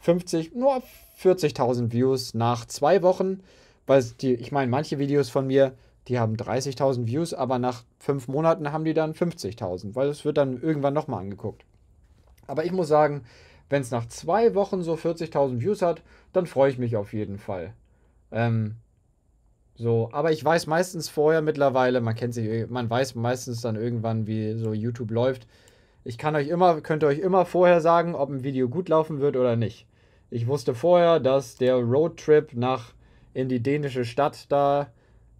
50, nur ab 40.000 Views nach zwei Wochen. Weil die, ich meine, manche Videos von mir die haben 30.000 Views, aber nach fünf Monaten haben die dann 50.000, weil es wird dann irgendwann nochmal angeguckt. Aber ich muss sagen, wenn es nach zwei Wochen so 40.000 Views hat, dann freue ich mich auf jeden Fall. Ähm, so, aber ich weiß meistens vorher mittlerweile, man kennt sich, man weiß meistens dann irgendwann, wie so YouTube läuft. Ich kann euch immer, könnt euch immer vorher sagen, ob ein Video gut laufen wird oder nicht. Ich wusste vorher, dass der Roadtrip nach in die dänische Stadt da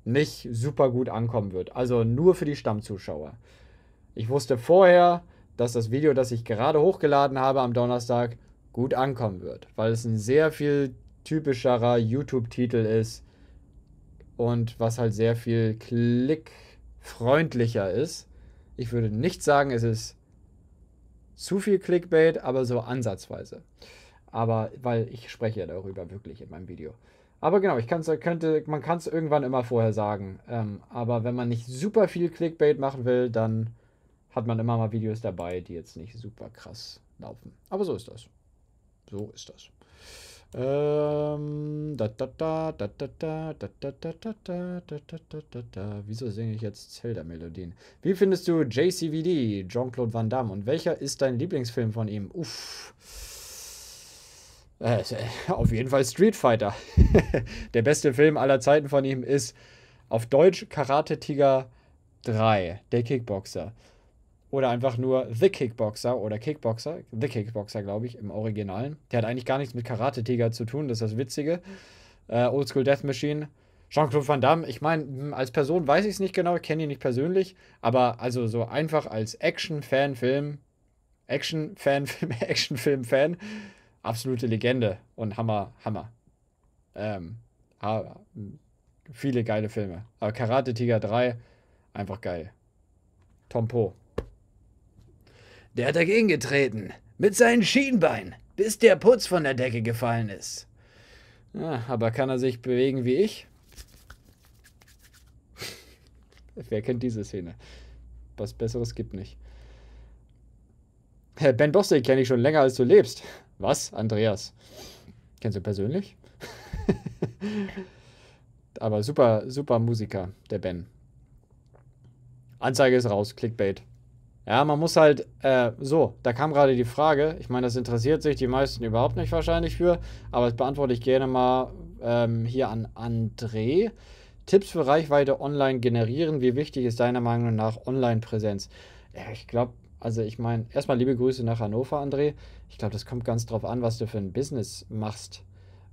nicht super gut ankommen wird. Also nur für die Stammzuschauer. Ich wusste vorher, dass das Video, das ich gerade hochgeladen habe am Donnerstag, gut ankommen wird, weil es ein sehr viel typischerer YouTube-Titel ist und was halt sehr viel klickfreundlicher ist. Ich würde nicht sagen, es ist zu viel Clickbait, aber so ansatzweise. Aber weil ich spreche ja darüber wirklich in meinem Video. Aber genau, ich kann's, könnte, man kann es irgendwann immer vorher sagen. Ähm, aber wenn man nicht super viel Clickbait machen will, dann hat man immer mal Videos dabei, die jetzt nicht super krass laufen. Aber so ist das. So ist das. Ähm, Wieso singe ich jetzt Zelda-Melodien? Wie findest du JCVD, Jean-Claude Van Damme? Und welcher ist dein Lieblingsfilm von ihm? Uff. Äh, auf jeden Fall Street Fighter. der beste Film aller Zeiten von ihm ist auf Deutsch Karate Tiger 3, der Kickboxer. Oder einfach nur The Kickboxer oder Kickboxer. The Kickboxer, glaube ich, im Originalen. Der hat eigentlich gar nichts mit Karate Tiger zu tun, das ist das Witzige. Äh, Old School Death Machine. Jean-Claude Van Damme, ich meine, als Person weiß ich es nicht genau, kenne ihn nicht persönlich, aber also so einfach als Action-Fan-Film, Action-Fan-Film, Action-Film-Fan, action fan film action film fan absolute Legende und Hammer, Hammer. Ähm, viele geile Filme. Aber Karate Tiger 3, einfach geil. Tom Po. Der hat dagegen getreten. Mit seinen Schienbein. Bis der Putz von der Decke gefallen ist. Ja, aber kann er sich bewegen wie ich? Wer kennt diese Szene? Was Besseres gibt nicht. Ben Bostic kenne ich schon länger, als du lebst. Was? Andreas. Kennst du persönlich? Aber super, super Musiker, der Ben. Anzeige ist raus, Clickbait. Ja, man muss halt, äh, so, da kam gerade die Frage, ich meine, das interessiert sich die meisten überhaupt nicht wahrscheinlich für, aber das beantworte ich gerne mal ähm, hier an André. Tipps für Reichweite online generieren, wie wichtig ist deiner Meinung nach Online-Präsenz? Ja, ich glaube, also ich meine, erstmal liebe Grüße nach Hannover, André. Ich glaube, das kommt ganz drauf an, was du für ein Business machst.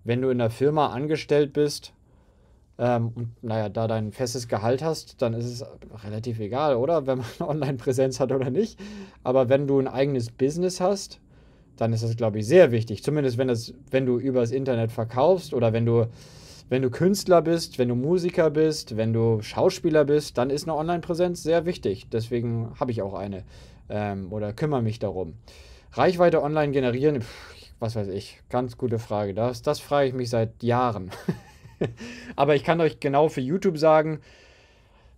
Wenn du in einer Firma angestellt bist ähm, und naja, da dein festes Gehalt hast, dann ist es relativ egal, oder? Wenn man Online-Präsenz hat oder nicht. Aber wenn du ein eigenes Business hast, dann ist das, glaube ich, sehr wichtig. Zumindest wenn, das, wenn du übers Internet verkaufst oder wenn du, wenn du Künstler bist, wenn du Musiker bist, wenn du Schauspieler bist, dann ist eine Online-Präsenz sehr wichtig. Deswegen habe ich auch eine ähm, oder kümmere mich darum. Reichweite online generieren, pff, was weiß ich, ganz gute Frage. Das, das frage ich mich seit Jahren. Aber ich kann euch genau für YouTube sagen,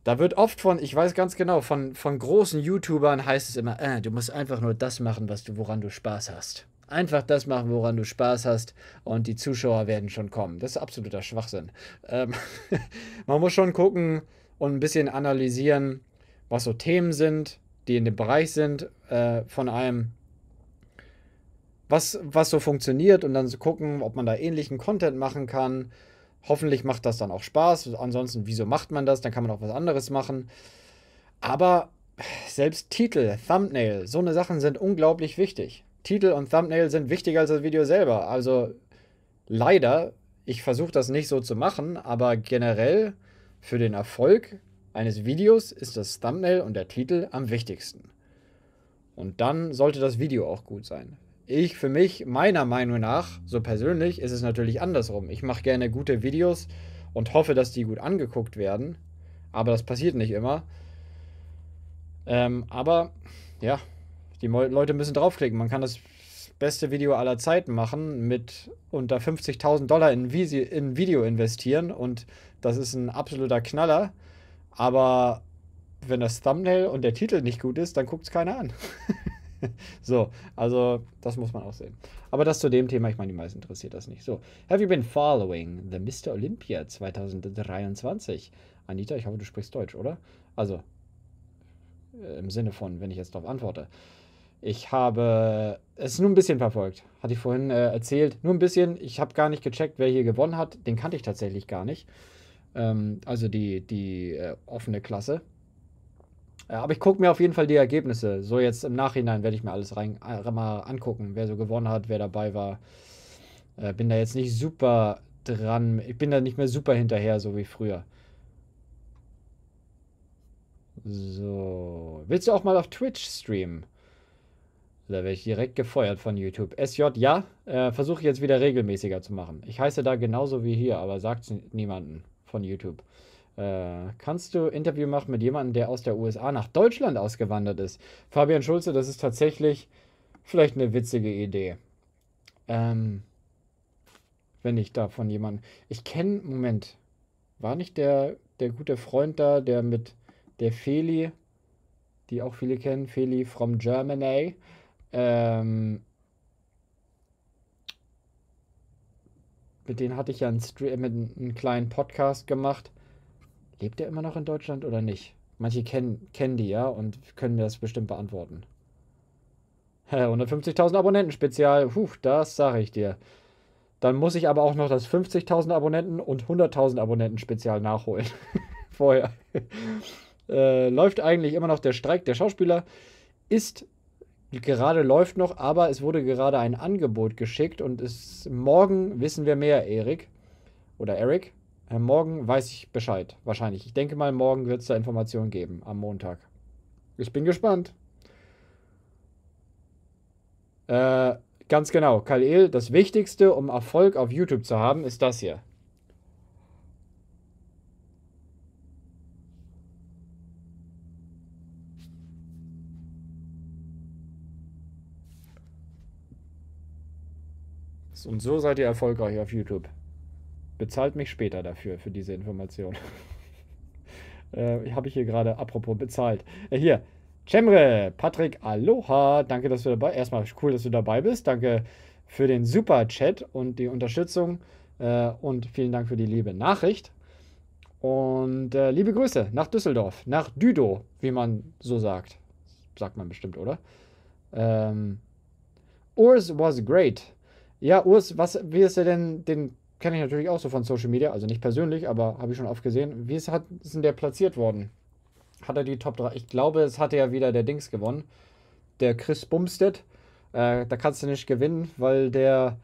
da wird oft von, ich weiß ganz genau, von, von großen YouTubern heißt es immer, äh, du musst einfach nur das machen, was du, woran du Spaß hast. Einfach das machen, woran du Spaß hast und die Zuschauer werden schon kommen. Das ist absoluter Schwachsinn. Ähm man muss schon gucken und ein bisschen analysieren, was so Themen sind, die in dem Bereich sind äh, von einem was, was so funktioniert und dann zu gucken, ob man da ähnlichen Content machen kann. Hoffentlich macht das dann auch Spaß. Ansonsten, wieso macht man das? Dann kann man auch was anderes machen. Aber selbst Titel, Thumbnail, so eine Sachen sind unglaublich wichtig. Titel und Thumbnail sind wichtiger als das Video selber. Also leider, ich versuche das nicht so zu machen, aber generell für den Erfolg eines Videos ist das Thumbnail und der Titel am wichtigsten. Und dann sollte das Video auch gut sein ich für mich, meiner Meinung nach, so persönlich, ist es natürlich andersrum. Ich mache gerne gute Videos und hoffe, dass die gut angeguckt werden. Aber das passiert nicht immer. Ähm, aber ja, die Leute müssen draufklicken. Man kann das beste Video aller Zeiten machen, mit unter 50.000 Dollar in, Visi in Video investieren und das ist ein absoluter Knaller. Aber wenn das Thumbnail und der Titel nicht gut ist, dann guckt es keiner an. so, also das muss man auch sehen. Aber das zu dem Thema, ich meine, die meisten interessiert das nicht. So, have you been following the Mr. Olympia 2023? Anita, ich hoffe, du sprichst Deutsch, oder? Also, äh, im Sinne von, wenn ich jetzt darauf antworte. Ich habe es nur ein bisschen verfolgt, hatte ich vorhin äh, erzählt. Nur ein bisschen. Ich habe gar nicht gecheckt, wer hier gewonnen hat. Den kannte ich tatsächlich gar nicht. Ähm, also die, die äh, offene Klasse. Äh, aber ich gucke mir auf jeden Fall die Ergebnisse. So jetzt im Nachhinein werde ich mir alles rein, äh, mal angucken, wer so gewonnen hat, wer dabei war. Äh, bin da jetzt nicht super dran. Ich bin da nicht mehr super hinterher, so wie früher. So. Willst du auch mal auf Twitch streamen? Da werde ich direkt gefeuert von YouTube. SJ, ja, äh, versuche ich jetzt wieder regelmäßiger zu machen. Ich heiße da genauso wie hier, aber sagt niemanden von YouTube. Äh, kannst du Interview machen mit jemandem, der aus der USA nach Deutschland ausgewandert ist? Fabian Schulze, das ist tatsächlich vielleicht eine witzige Idee. Ähm, wenn ich da von jemandem. Ich kenne, Moment, war nicht der, der gute Freund da, der mit der Feli, die auch viele kennen, Feli from Germany, ähm, mit denen hatte ich ja einen, Stream, mit kleinen Podcast gemacht. Lebt der immer noch in Deutschland oder nicht? Manche kennen, kennen die ja und können mir das bestimmt beantworten. 150.000 Abonnenten Spezial, Huch, das sage ich dir. Dann muss ich aber auch noch das 50.000 Abonnenten und 100.000 Abonnenten Spezial nachholen. Vorher. Äh, läuft eigentlich immer noch der Streik der Schauspieler. Ist gerade läuft noch, aber es wurde gerade ein Angebot geschickt und es, morgen wissen wir mehr, Erik. Oder Eric. Äh, morgen weiß ich Bescheid, wahrscheinlich. Ich denke mal, morgen wird es da Informationen geben, am Montag. Ich bin gespannt. Äh, ganz genau, Kaleel, das Wichtigste, um Erfolg auf YouTube zu haben, ist das hier. Und so seid ihr erfolgreich auf YouTube. Bezahlt mich später dafür, für diese Information. äh, Habe ich hier gerade, apropos bezahlt. Äh, hier, Cemre, Patrick, Aloha. Danke, dass du dabei bist. Erstmal cool, dass du dabei bist. Danke für den super Chat und die Unterstützung. Äh, und vielen Dank für die liebe Nachricht. Und äh, liebe Grüße nach Düsseldorf, nach Düdo, wie man so sagt. Sagt man bestimmt, oder? Ähm, Urs was great. Ja, Urs, was, wie ist dir denn den kenne ich natürlich auch so von Social Media, also nicht persönlich, aber habe ich schon oft gesehen. Wie ist, hat, ist denn der platziert worden? Hat er die Top 3? Ich glaube, es hatte ja wieder der Dings gewonnen. Der Chris Bumstead. Äh, da kannst du nicht gewinnen, weil der,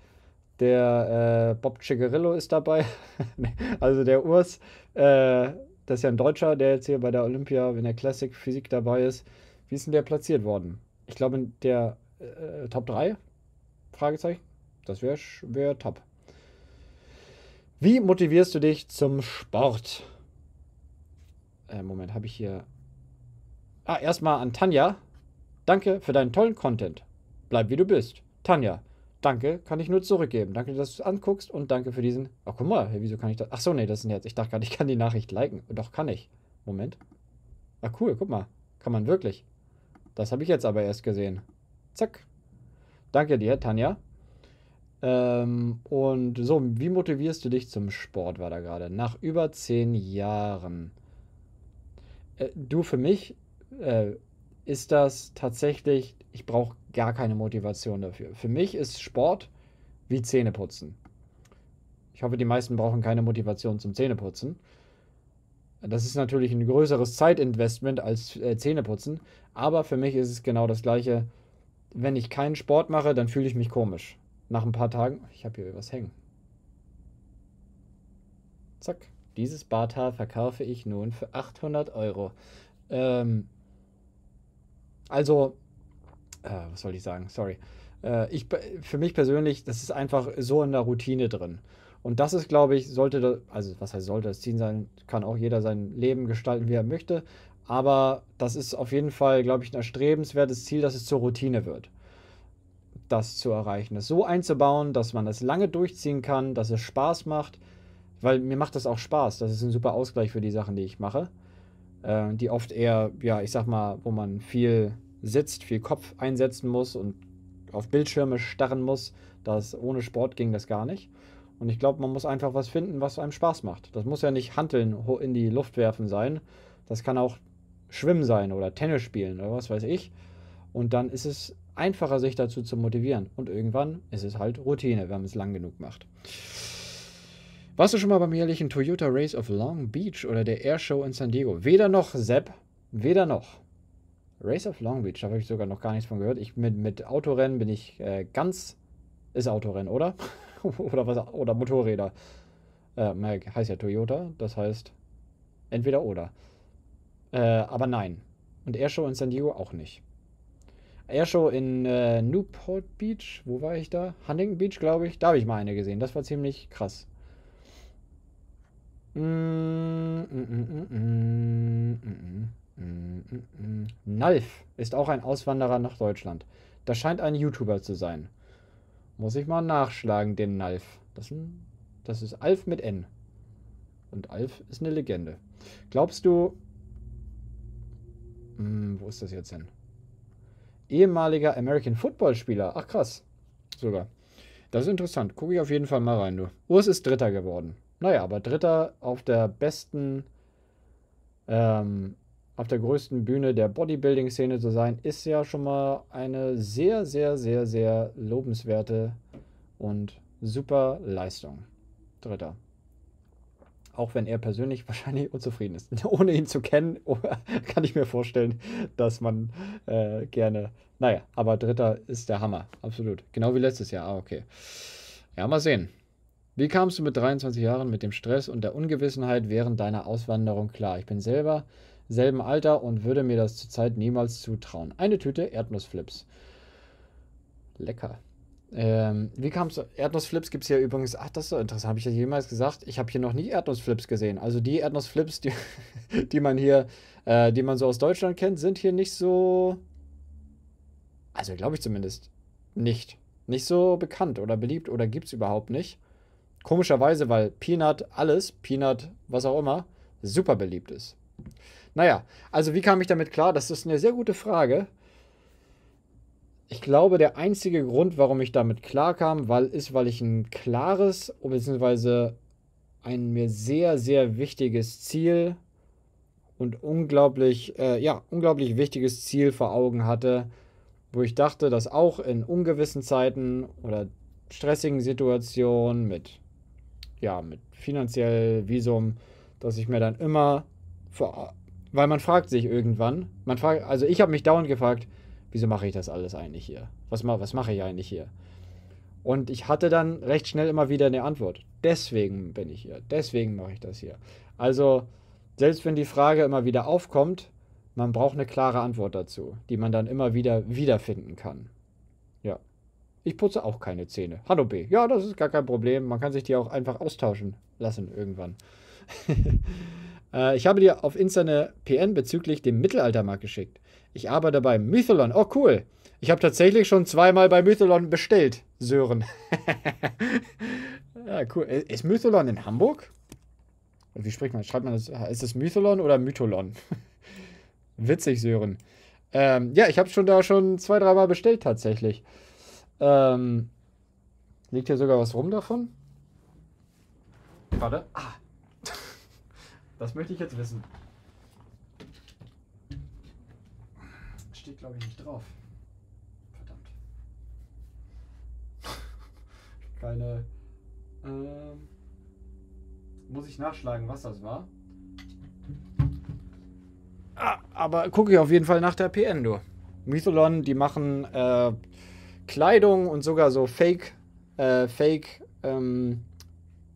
der äh, Bob Cigarillo ist dabei. also der Urs, äh, das ist ja ein Deutscher, der jetzt hier bei der Olympia, wenn der Classic Physik dabei ist. Wie ist denn der platziert worden? Ich glaube, der äh, Top 3? Fragezeichen. Das wäre wär top. Wie motivierst du dich zum Sport? Äh, Moment, habe ich hier. Ah, erstmal an Tanja. Danke für deinen tollen Content. Bleib wie du bist. Tanja, danke, kann ich nur zurückgeben. Danke, dass du es anguckst und danke für diesen. Ach, guck mal, hey, wieso kann ich das. Ach so, nee, das ist ein Herz. Ich dachte gerade, ich kann die Nachricht liken. Oh, doch, kann ich. Moment. Ah, cool, guck mal. Kann man wirklich. Das habe ich jetzt aber erst gesehen. Zack. Danke dir, Tanja. Ähm, und so, wie motivierst du dich zum Sport, war da gerade. Nach über zehn Jahren. Äh, du, für mich äh, ist das tatsächlich, ich brauche gar keine Motivation dafür. Für mich ist Sport wie Zähneputzen. Ich hoffe, die meisten brauchen keine Motivation zum Zähneputzen. Das ist natürlich ein größeres Zeitinvestment als äh, Zähneputzen, aber für mich ist es genau das gleiche. Wenn ich keinen Sport mache, dann fühle ich mich komisch. Nach ein paar Tagen. Ich habe hier was hängen. Zack. Dieses Barthaar verkaufe ich nun für 800 Euro. Ähm, also, äh, was soll ich sagen? Sorry. Äh, ich, für mich persönlich, das ist einfach so in der Routine drin. Und das ist, glaube ich, sollte, also was heißt sollte das Ziel sein, kann auch jeder sein Leben gestalten, wie er möchte. Aber das ist auf jeden Fall, glaube ich, ein erstrebenswertes Ziel, dass es zur Routine wird das zu erreichen, das so einzubauen, dass man es lange durchziehen kann, dass es Spaß macht, weil mir macht das auch Spaß. Das ist ein super Ausgleich für die Sachen, die ich mache, äh, die oft eher, ja, ich sag mal, wo man viel sitzt, viel Kopf einsetzen muss und auf Bildschirme starren muss. Das ohne Sport ging das gar nicht. Und ich glaube, man muss einfach was finden, was einem Spaß macht. Das muss ja nicht Hanteln in die Luft werfen sein. Das kann auch Schwimmen sein oder Tennis spielen oder was weiß ich. Und dann ist es einfacher, sich dazu zu motivieren. Und irgendwann ist es halt Routine, wenn man es lang genug macht. Warst du schon mal beim jährlichen Toyota Race of Long Beach oder der Airshow in San Diego? Weder noch, Sepp. Weder noch. Race of Long Beach, da habe ich sogar noch gar nichts von gehört. Ich, mit, mit Autorennen bin ich äh, ganz. Ist Autorennen, oder? oder was? Oder Motorräder. Äh, heißt ja Toyota, das heißt entweder oder. Äh, aber nein. Und Airshow in San Diego auch nicht. Airshow in äh, Newport Beach. Wo war ich da? Huntington Beach, glaube ich. Da habe ich mal eine gesehen. Das war ziemlich krass. Mm, mm, mm, Nalf ist auch ein Auswanderer nach Deutschland. Das scheint ein YouTuber zu sein. Muss ich mal nachschlagen, den Nalf. Das, das ist Alf mit N. Und Alf ist eine Legende. Glaubst du. Mh, wo ist das jetzt hin? ehemaliger American Football-Spieler. Ach krass, sogar. Das ist interessant. Gucke ich auf jeden Fall mal rein, du. Urs ist Dritter geworden. Naja, aber Dritter auf der besten, ähm, auf der größten Bühne der Bodybuilding-Szene zu sein, ist ja schon mal eine sehr, sehr, sehr, sehr lobenswerte und super Leistung. Dritter auch wenn er persönlich wahrscheinlich unzufrieden ist. Ohne ihn zu kennen, oh, kann ich mir vorstellen, dass man äh, gerne. Naja, aber Dritter ist der Hammer, absolut. Genau wie letztes Jahr. Ah, okay. Ja, mal sehen. Wie kamst du mit 23 Jahren mit dem Stress und der Ungewissenheit während deiner Auswanderung klar? Ich bin selber selben Alter und würde mir das zurzeit niemals zutrauen. Eine Tüte Erdnussflips. Lecker. Ähm, wie kam es? Erdnussflips gibt es hier übrigens. Ach, das ist so interessant. Habe ich das jemals gesagt? Ich habe hier noch nie Erdnussflips gesehen. Also die Erdnussflips, die, die man hier, äh, die man so aus Deutschland kennt, sind hier nicht so. Also glaube ich zumindest nicht. Nicht so bekannt oder beliebt oder gibt es überhaupt nicht. Komischerweise, weil Peanut alles, Peanut was auch immer, super beliebt ist. Naja, also wie kam ich damit klar? Das ist eine sehr gute Frage. Ich glaube, der einzige Grund, warum ich damit klarkam, weil, ist, weil ich ein klares, beziehungsweise ein mir sehr, sehr wichtiges Ziel und unglaublich, äh, ja, unglaublich wichtiges Ziel vor Augen hatte, wo ich dachte, dass auch in ungewissen Zeiten oder stressigen Situationen mit, ja, mit finanziell Visum, dass ich mir dann immer vor, weil man fragt sich irgendwann, man fragt, also ich habe mich dauernd gefragt, wieso mache ich das alles eigentlich hier? Was, was mache ich eigentlich hier? Und ich hatte dann recht schnell immer wieder eine Antwort. Deswegen bin ich hier. Deswegen mache ich das hier. Also, selbst wenn die Frage immer wieder aufkommt, man braucht eine klare Antwort dazu, die man dann immer wieder wiederfinden kann. Ja. Ich putze auch keine Zähne. Hallo B. Ja, das ist gar kein Problem. Man kann sich die auch einfach austauschen lassen irgendwann. Äh, ich habe dir auf Insta eine PN bezüglich dem Mittelaltermarkt geschickt. Ich arbeite bei Mytholon. Oh, cool. Ich habe tatsächlich schon zweimal bei Mytholon bestellt, Sören. ja, cool. Äh, ist Mytholon in Hamburg? Wie spricht man? Schreibt man das? Ist das Mytholon oder Mytholon? Witzig, Sören. Ähm, ja, ich habe schon da schon zwei, dreimal bestellt tatsächlich. Ähm, liegt hier sogar was rum davon? Warte. Ah. Das möchte ich jetzt wissen. steht, glaube ich, nicht drauf. Verdammt. Keine. Ähm, muss ich nachschlagen, was das war? Ah, aber gucke ich auf jeden Fall nach der PN, du. Mytholon, die machen äh, Kleidung und sogar so Fake, äh, Fake ähm,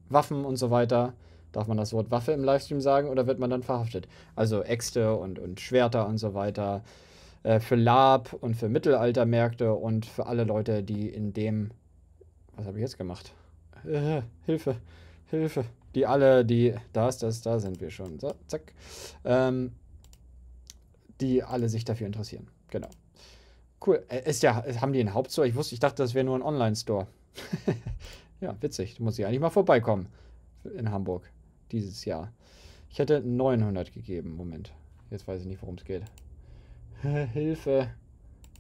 Waffen und so weiter. Darf man das Wort Waffe im Livestream sagen oder wird man dann verhaftet? Also Äxte und, und Schwerter und so weiter. Äh, für Lab und für Mittelaltermärkte und für alle Leute, die in dem. Was habe ich jetzt gemacht? Äh, Hilfe, Hilfe. Die alle, die. Da ist das, da sind wir schon. So, zack. Ähm, die alle sich dafür interessieren. Genau. Cool. Ist ja, äh, haben die einen Hauptstore? Ich wusste, ich dachte, das wäre nur ein Online-Store. ja, witzig. Da muss ich eigentlich mal vorbeikommen in Hamburg dieses Jahr. Ich hätte 900 gegeben. Moment. Jetzt weiß ich nicht, worum es geht. Hilfe.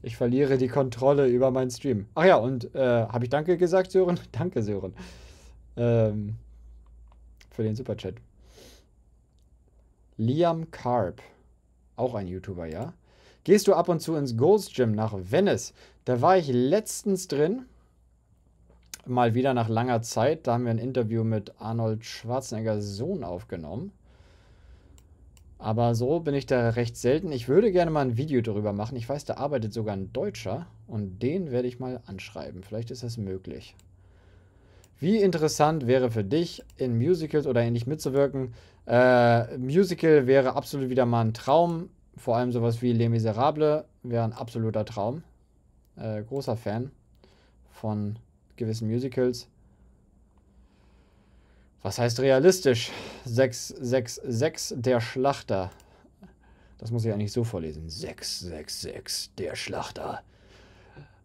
Ich verliere die Kontrolle über meinen Stream. Ach ja, und äh, habe ich Danke gesagt, Sören? Danke, Sören. Ähm, für den Superchat. Liam Carp. Auch ein YouTuber, ja? Gehst du ab und zu ins Ghost Gym nach Venice? Da war ich letztens drin. Mal wieder nach langer Zeit. Da haben wir ein Interview mit Arnold Schwarzenegger Sohn aufgenommen. Aber so bin ich da recht selten. Ich würde gerne mal ein Video darüber machen. Ich weiß, da arbeitet sogar ein Deutscher und den werde ich mal anschreiben. Vielleicht ist das möglich. Wie interessant wäre für dich, in Musicals oder ähnlich mitzuwirken? Äh, Musical wäre absolut wieder mal ein Traum. Vor allem sowas wie Les Miserables wäre ein absoluter Traum. Äh, großer Fan von gewissen Musicals. Was heißt realistisch? 666 der Schlachter. Das muss ich eigentlich so vorlesen. 666 der Schlachter.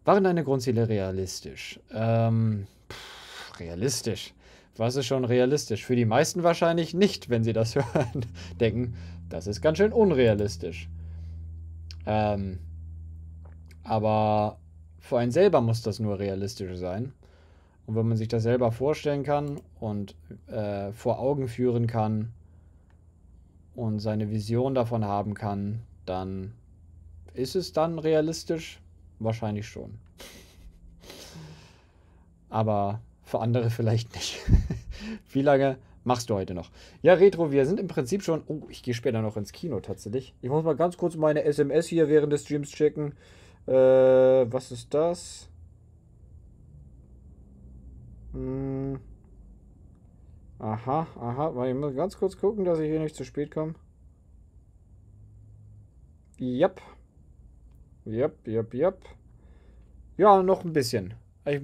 Waren deine Grundziele realistisch? Ähm, pff, realistisch. Was ist schon realistisch? Für die meisten wahrscheinlich nicht, wenn sie das hören. Denken, das ist ganz schön unrealistisch. Ähm, aber für einen selber muss das nur realistisch sein. Und wenn man sich das selber vorstellen kann und äh, vor Augen führen kann und seine Vision davon haben kann, dann ist es dann realistisch? Wahrscheinlich schon. Aber für andere vielleicht nicht. Wie lange machst du heute noch? Ja, Retro, wir sind im Prinzip schon. Oh, ich gehe später noch ins Kino tatsächlich. Ich muss mal ganz kurz meine SMS hier während des Streams checken. Äh, was ist das? Hm. Aha, aha. Weil ich muss ganz kurz gucken, dass ich hier nicht zu spät komme. Jap. Jap, jap, jap. Ja, noch ein bisschen.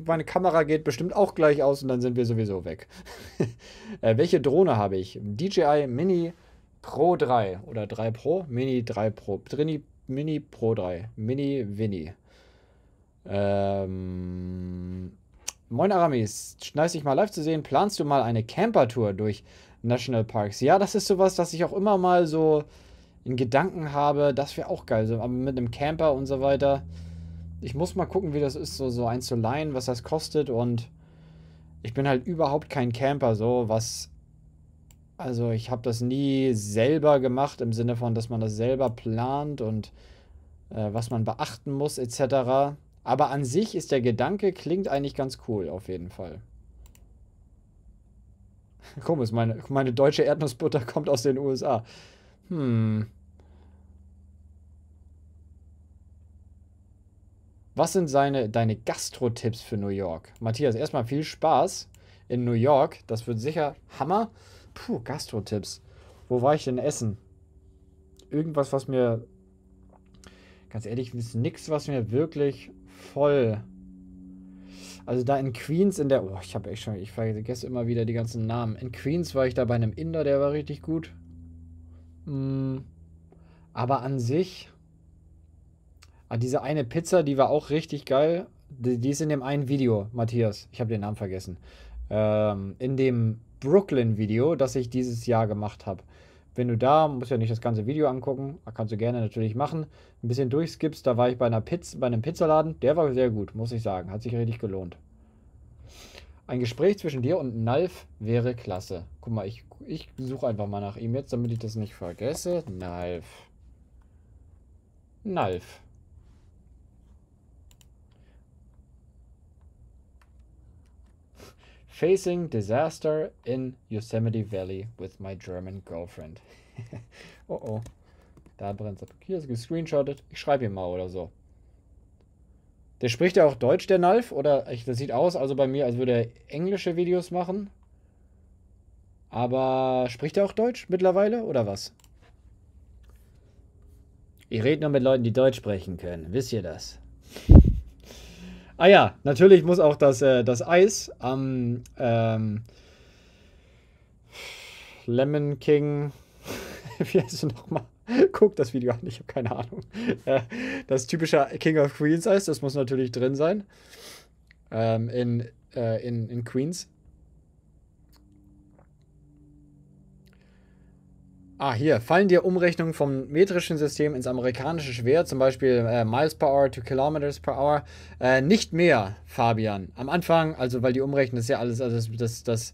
Meine Kamera geht bestimmt auch gleich aus und dann sind wir sowieso weg. äh, welche Drohne habe ich? DJI Mini Pro 3 oder 3 Pro? Mini 3 Pro. Trini, Mini Pro 3. Mini Winnie. Ähm, Moin Aramis, nice dich mal live zu sehen. Planst du mal eine Camper-Tour durch Nationalparks? Ja, das ist sowas, was ich auch immer mal so in Gedanken habe. Das wäre auch geil, so, aber mit einem Camper und so weiter. Ich muss mal gucken, wie das ist, so, so eins zu leihen, was das kostet und ich bin halt überhaupt kein Camper, so was... Also ich habe das nie selber gemacht, im Sinne von, dass man das selber plant und äh, was man beachten muss etc. Aber an sich ist der Gedanke, klingt eigentlich ganz cool, auf jeden Fall. Komisch, meine, meine deutsche Erdnussbutter kommt aus den USA. Hm. Was sind seine, deine Gastro-Tipps für New York? Matthias, erstmal viel Spaß in New York. Das wird sicher Hammer. Puh, Gastro-Tipps. Wo war ich denn essen? Irgendwas, was mir, ganz ehrlich, ist nichts, was mir wirklich voll. Also da in Queens in der... Oh, ich habe echt schon... Ich vergesse immer wieder die ganzen Namen. In Queens war ich da bei einem Inder, der war richtig gut. Mm. Aber an sich... Ah, diese eine Pizza, die war auch richtig geil. Die, die ist in dem einen Video, Matthias. Ich habe den Namen vergessen. Ähm, in dem Brooklyn-Video, das ich dieses Jahr gemacht habe. Wenn du da, musst ja nicht das ganze Video angucken, kannst du gerne natürlich machen, ein bisschen durchskippst, da war ich bei, einer Pizza, bei einem Pizzaladen, der war sehr gut, muss ich sagen, hat sich richtig gelohnt. Ein Gespräch zwischen dir und Nalf wäre klasse. Guck mal, ich, ich suche einfach mal nach ihm jetzt, damit ich das nicht vergesse. Nalf. Nalf. Facing Disaster in Yosemite Valley with My German Girlfriend. oh oh. Da brennt es ab. Hier ist gescreenshottet. Ich schreibe ihm mal oder so. Der spricht ja auch Deutsch, der Nalf, oder? das sieht aus, also bei mir, als würde er englische Videos machen. Aber spricht er auch Deutsch mittlerweile, oder was? Ich rede nur mit Leuten, die Deutsch sprechen können. Wisst ihr das? Ah ja, natürlich muss auch das, äh, das Eis am ähm, Lemon King. Wie heißt es nochmal? Guck das Video an, ich habe keine Ahnung. Äh, das typische King of Queens Eis, das muss natürlich drin sein. Ähm, in, äh, in, in Queens. Ah, hier. Fallen dir Umrechnungen vom metrischen System ins amerikanische schwer, zum Beispiel äh, Miles per Hour to Kilometers per Hour? Äh, nicht mehr, Fabian. Am Anfang, also weil die Umrechnung ist ja alles, also das, das,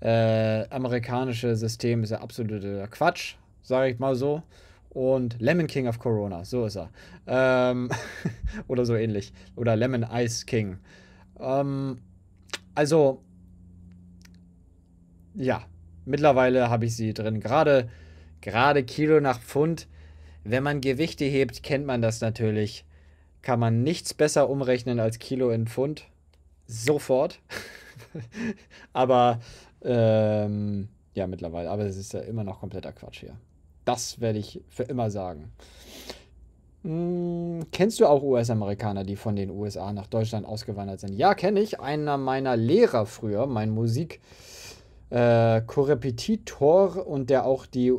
äh, amerikanische System ist ja absoluter Quatsch, sage ich mal so. Und Lemon King of Corona, so ist er. Ähm, oder so ähnlich. Oder Lemon Ice King. Ähm, also, ja, mittlerweile habe ich sie drin. Gerade Gerade Kilo nach Pfund. Wenn man Gewichte hebt, kennt man das natürlich. Kann man nichts besser umrechnen als Kilo in Pfund. Sofort. aber ähm, ja, mittlerweile. Aber es ist ja immer noch kompletter Quatsch hier. Das werde ich für immer sagen. Hm, kennst du auch US-Amerikaner, die von den USA nach Deutschland ausgewandert sind? Ja, kenne ich. Einer meiner Lehrer früher, mein Musik. Äh, Korrepetitor und der auch die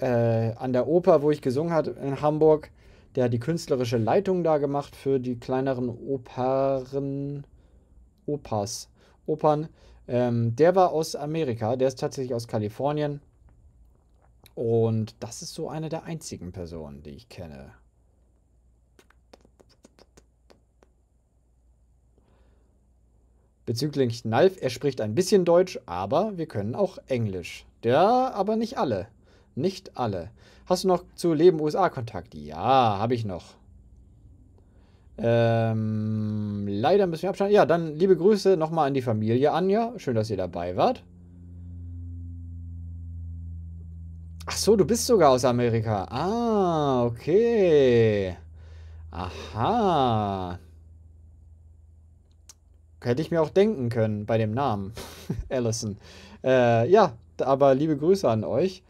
äh, an der Oper, wo ich gesungen habe in Hamburg, der hat die künstlerische Leitung da gemacht für die kleineren Opern, Opas, Opern. Ähm, der war aus Amerika, der ist tatsächlich aus Kalifornien. Und das ist so eine der einzigen Personen, die ich kenne. Bezüglich Nalf, er spricht ein bisschen Deutsch, aber wir können auch Englisch. Der aber nicht alle. Nicht alle. Hast du noch zu Leben USA Kontakt? Ja, habe ich noch. Ähm, leider müssen wir abschalten. Ja, dann liebe Grüße nochmal an die Familie Anja. Schön, dass ihr dabei wart. Ach so, du bist sogar aus Amerika. Ah, okay. Aha. Hätte ich mir auch denken können bei dem Namen. Allison. Äh, ja, aber liebe Grüße an euch.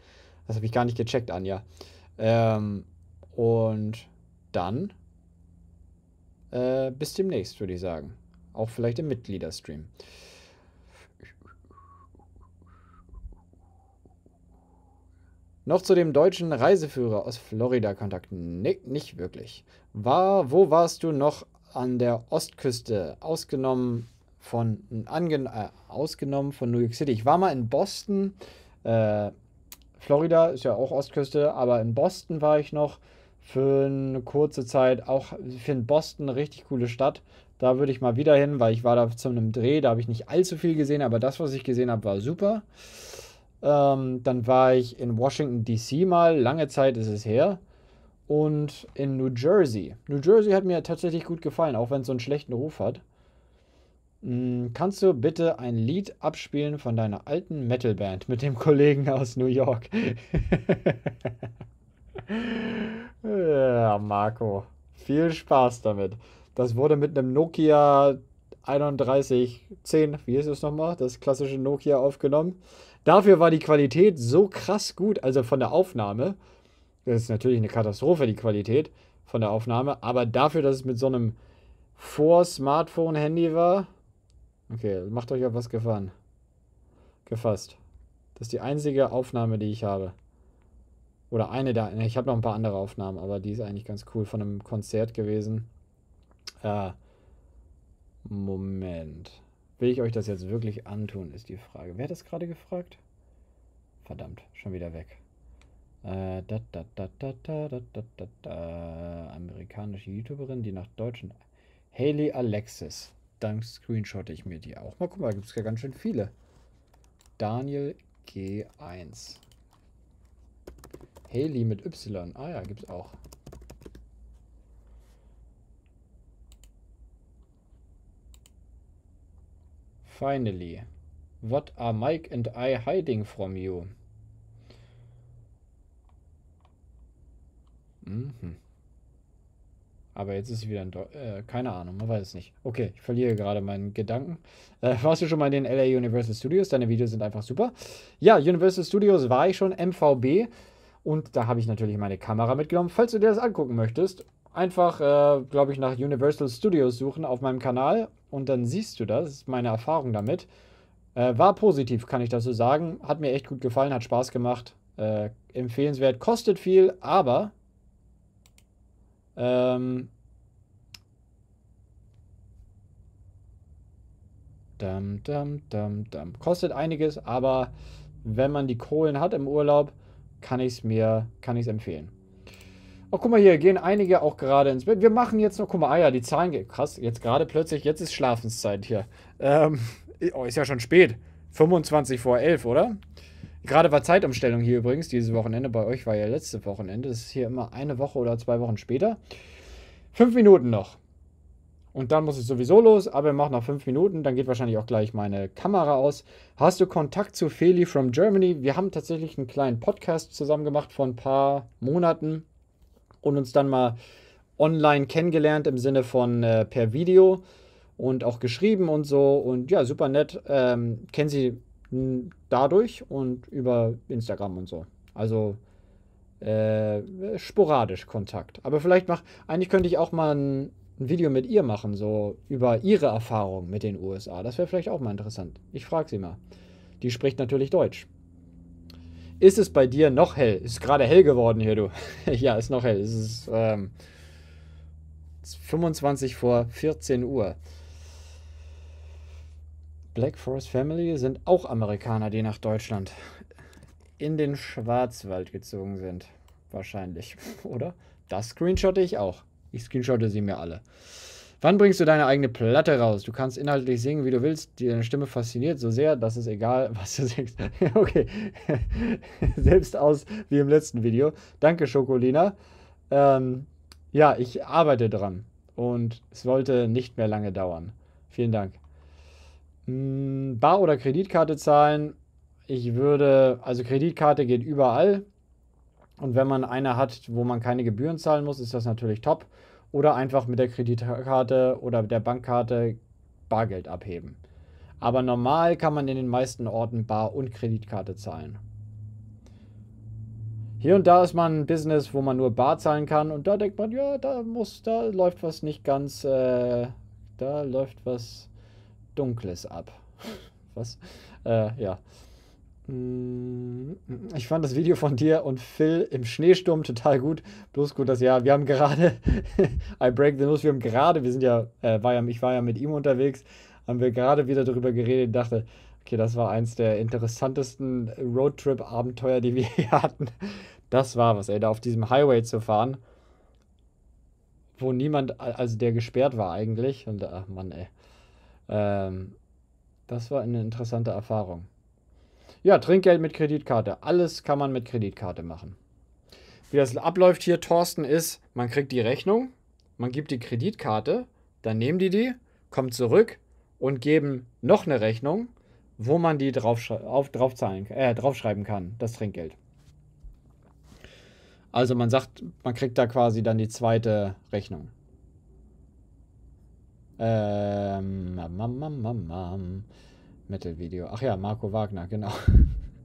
Das habe ich gar nicht gecheckt, Anja. Ähm, und dann äh, bis demnächst, würde ich sagen. Auch vielleicht im Mitgliederstream. Noch zu dem deutschen Reiseführer aus Florida Kontakt. Nee, nicht wirklich. War, wo warst du noch an der Ostküste? Ausgenommen von, äh, ausgenommen von New York City. Ich war mal in Boston. Äh, Florida ist ja auch Ostküste, aber in Boston war ich noch für eine kurze Zeit. Auch finde Boston eine richtig coole Stadt. Da würde ich mal wieder hin, weil ich war da zu einem Dreh, da habe ich nicht allzu viel gesehen, aber das, was ich gesehen habe, war super. Ähm, dann war ich in Washington, DC mal, lange Zeit ist es her. Und in New Jersey. New Jersey hat mir tatsächlich gut gefallen, auch wenn es so einen schlechten Ruf hat. Hm, kannst du bitte ein Lied abspielen von deiner alten Metalband mit dem Kollegen aus New York? ja, Marco, viel Spaß damit. Das wurde mit einem Nokia 3110, wie ist es nochmal, das klassische Nokia aufgenommen. Dafür war die Qualität so krass gut, also von der Aufnahme. Das ist natürlich eine Katastrophe, die Qualität von der Aufnahme, aber dafür, dass es mit so einem Vor-Smartphone-Handy war, Okay, macht euch auf was gefahren. Gefasst. Das ist die einzige Aufnahme, die ich habe. Oder eine da. Ne, ich habe noch ein paar andere Aufnahmen, aber die ist eigentlich ganz cool von einem Konzert gewesen. Äh, Moment. Will ich euch das jetzt wirklich antun, ist die Frage. Wer hat das gerade gefragt? Verdammt, schon wieder weg. Äh, da, da, da, da, da, da, da, da, da. Amerikanische YouTuberin, die nach Deutschen. Haley Alexis. Dann screenshotte ich mir die auch. Mal gucken, da gibt es ja ganz schön viele. Daniel G1. Haley mit Y. Ah ja, gibt es auch. Finally. What are Mike and I hiding from you? Mhm. Aber jetzt ist sie wieder in Deutschland. Äh, keine Ahnung, man weiß es nicht. Okay, ich verliere gerade meinen Gedanken. Äh, warst du schon mal in den LA Universal Studios? Deine Videos sind einfach super. Ja, Universal Studios war ich schon, MVB. Und da habe ich natürlich meine Kamera mitgenommen. Falls du dir das angucken möchtest, einfach, äh, glaube ich, nach Universal Studios suchen auf meinem Kanal. Und dann siehst du das. meine Erfahrung damit. Äh, war positiv, kann ich dazu sagen. Hat mir echt gut gefallen, hat Spaß gemacht. Äh, empfehlenswert, kostet viel, aber ähm, dam, dam, dam, dam. Kostet einiges, aber wenn man die Kohlen hat im Urlaub, kann ich es mir, kann ich empfehlen. Oh, guck mal hier, gehen einige auch gerade ins Bett. Wir machen jetzt noch, guck mal, ah ja, die Zahlen, gehen. krass, jetzt gerade plötzlich, jetzt ist Schlafenszeit hier. Ähm, oh, ist ja schon spät. 25 vor 11, oder? Gerade war Zeitumstellung hier übrigens, dieses Wochenende. Bei euch war ja letztes Wochenende. Das ist hier immer eine Woche oder zwei Wochen später. Fünf Minuten noch. Und dann muss es sowieso los, aber macht noch fünf Minuten, dann geht wahrscheinlich auch gleich meine Kamera aus. Hast du Kontakt zu Feli from Germany? Wir haben tatsächlich einen kleinen Podcast zusammen gemacht vor ein paar Monaten und uns dann mal online kennengelernt im Sinne von äh, per Video und auch geschrieben und so. Und ja, super nett. Ähm, kennen sie dadurch und über Instagram und so. Also äh, sporadisch Kontakt. Aber vielleicht mach, eigentlich könnte ich auch mal ein, ein Video mit ihr machen, so über ihre Erfahrung mit den USA. Das wäre vielleicht auch mal interessant. Ich frage sie mal. Die spricht natürlich Deutsch. Ist es bei dir noch hell? Ist gerade hell geworden hier, du. ja, ist noch hell. Es ist ähm, 25 vor 14 Uhr. Black Forest Family sind auch Amerikaner, die nach Deutschland in den Schwarzwald gezogen sind. Wahrscheinlich, oder? Das screenshotte ich auch. Ich screenshotte sie mir alle. Wann bringst du deine eigene Platte raus? Du kannst inhaltlich singen, wie du willst. Deine Stimme fasziniert so sehr, dass es egal, was du singst. okay. Selbst aus wie im letzten Video. Danke, Schokolina. Ähm, ja, ich arbeite dran. Und es sollte nicht mehr lange dauern. Vielen Dank. Hm, Bar- oder Kreditkarte zahlen. Ich würde, also Kreditkarte geht überall. Und wenn man eine hat, wo man keine Gebühren zahlen muss, ist das natürlich top. Oder einfach mit der Kreditkarte oder der Bankkarte Bargeld abheben. Aber normal kann man in den meisten Orten Bar- und Kreditkarte zahlen. Hier und da ist man ein Business, wo man nur Bar zahlen kann und da denkt man, ja, da muss, da läuft was nicht ganz, äh, da läuft was Dunkles ab. Was? Äh, ja. Mm, ich fand das Video von dir und Phil im Schneesturm total gut. Bloß gut, dass ja, wir haben gerade, I break the news, wir haben gerade, wir sind ja, äh, war ja, ich war ja mit ihm unterwegs, haben wir gerade wieder darüber geredet und dachte, okay, das war eins der interessantesten Roadtrip-Abenteuer, die wir hier hatten. Das war was, ey, da auf diesem Highway zu fahren, wo niemand, also der gesperrt war eigentlich. Und ach Mann, ey. Ähm, das war eine interessante Erfahrung. Ja, Trinkgeld mit Kreditkarte. Alles kann man mit Kreditkarte machen. Wie das abläuft hier, Thorsten, ist, man kriegt die Rechnung, man gibt die Kreditkarte, dann nehmen die die, kommen zurück und geben noch eine Rechnung, wo man die drauf, drauf äh, draufschreiben kann, das Trinkgeld. Also man sagt, man kriegt da quasi dann die zweite Rechnung. Ähm, mam, mam, mam, mam. Metal-Video. Ach ja, Marco Wagner, genau.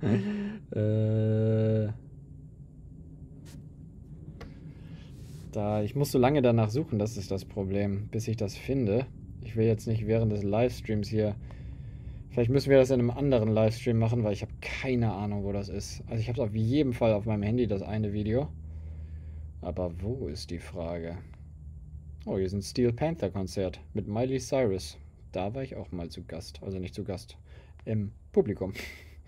äh, da, ich muss so lange danach suchen, das ist das Problem, bis ich das finde. Ich will jetzt nicht während des Livestreams hier. Vielleicht müssen wir das in einem anderen Livestream machen, weil ich habe keine Ahnung, wo das ist. Also ich habe es auf jeden Fall auf meinem Handy, das eine Video. Aber wo ist die Frage? Oh, hier ist ein Steel Panther Konzert mit Miley Cyrus. Da war ich auch mal zu Gast. Also nicht zu Gast, im Publikum.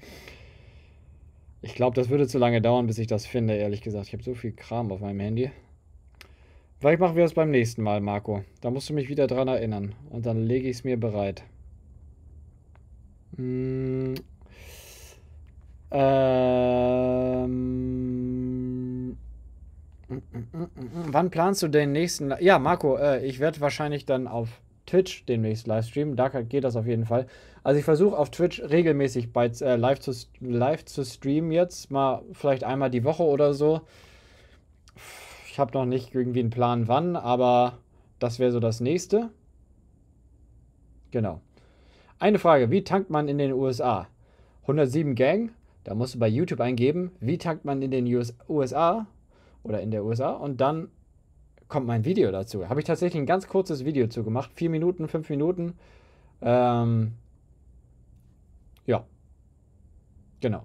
Ich glaube, das würde zu lange dauern, bis ich das finde, ehrlich gesagt. Ich habe so viel Kram auf meinem Handy. Vielleicht machen wir es beim nächsten Mal, Marco. Da musst du mich wieder dran erinnern. Und dann lege ich es mir bereit. Hm. Ähm. Wann planst du den nächsten? ja, Marco, äh, ich werde wahrscheinlich dann auf Twitch demnächst livestreamen. Da geht das auf jeden Fall. Also ich versuche auf Twitch regelmäßig bei, äh, live, zu, live zu streamen jetzt. Mal vielleicht einmal die Woche oder so. Ich habe noch nicht irgendwie einen Plan wann, aber das wäre so das nächste. Genau. Eine Frage, wie tankt man in den USA? 107 Gang? Da musst du bei YouTube eingeben, wie tankt man in den US USA? oder in der USA und dann kommt mein Video dazu. Habe ich tatsächlich ein ganz kurzes Video zu gemacht, vier Minuten, fünf Minuten. Ähm, ja, genau.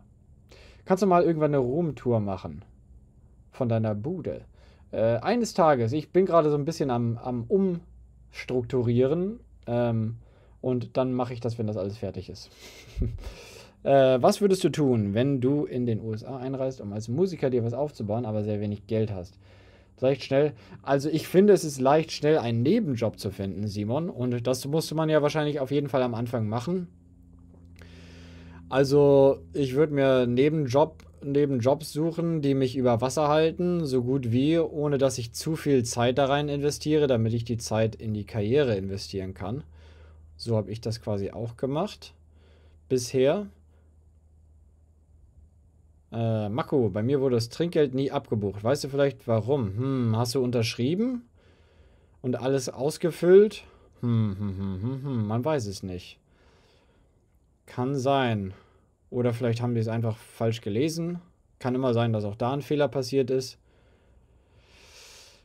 Kannst du mal irgendwann eine Roomtour machen von deiner Bude? Äh, eines Tages, ich bin gerade so ein bisschen am, am Umstrukturieren ähm, und dann mache ich das, wenn das alles fertig ist. Äh, was würdest du tun, wenn du in den USA einreist, um als Musiker dir was aufzubauen, aber sehr wenig Geld hast? Leicht schnell. Also ich finde, es ist leicht schnell, einen Nebenjob zu finden, Simon. Und das musste man ja wahrscheinlich auf jeden Fall am Anfang machen. Also ich würde mir Nebenjob, Nebenjobs suchen, die mich über Wasser halten, so gut wie, ohne dass ich zu viel Zeit da rein investiere, damit ich die Zeit in die Karriere investieren kann. So habe ich das quasi auch gemacht bisher. Äh, Mako, bei mir wurde das Trinkgeld nie abgebucht. Weißt du vielleicht warum? Hm, hast du unterschrieben? Und alles ausgefüllt? Hm, hm, hm, hm, hm, man weiß es nicht. Kann sein. Oder vielleicht haben die es einfach falsch gelesen. Kann immer sein, dass auch da ein Fehler passiert ist.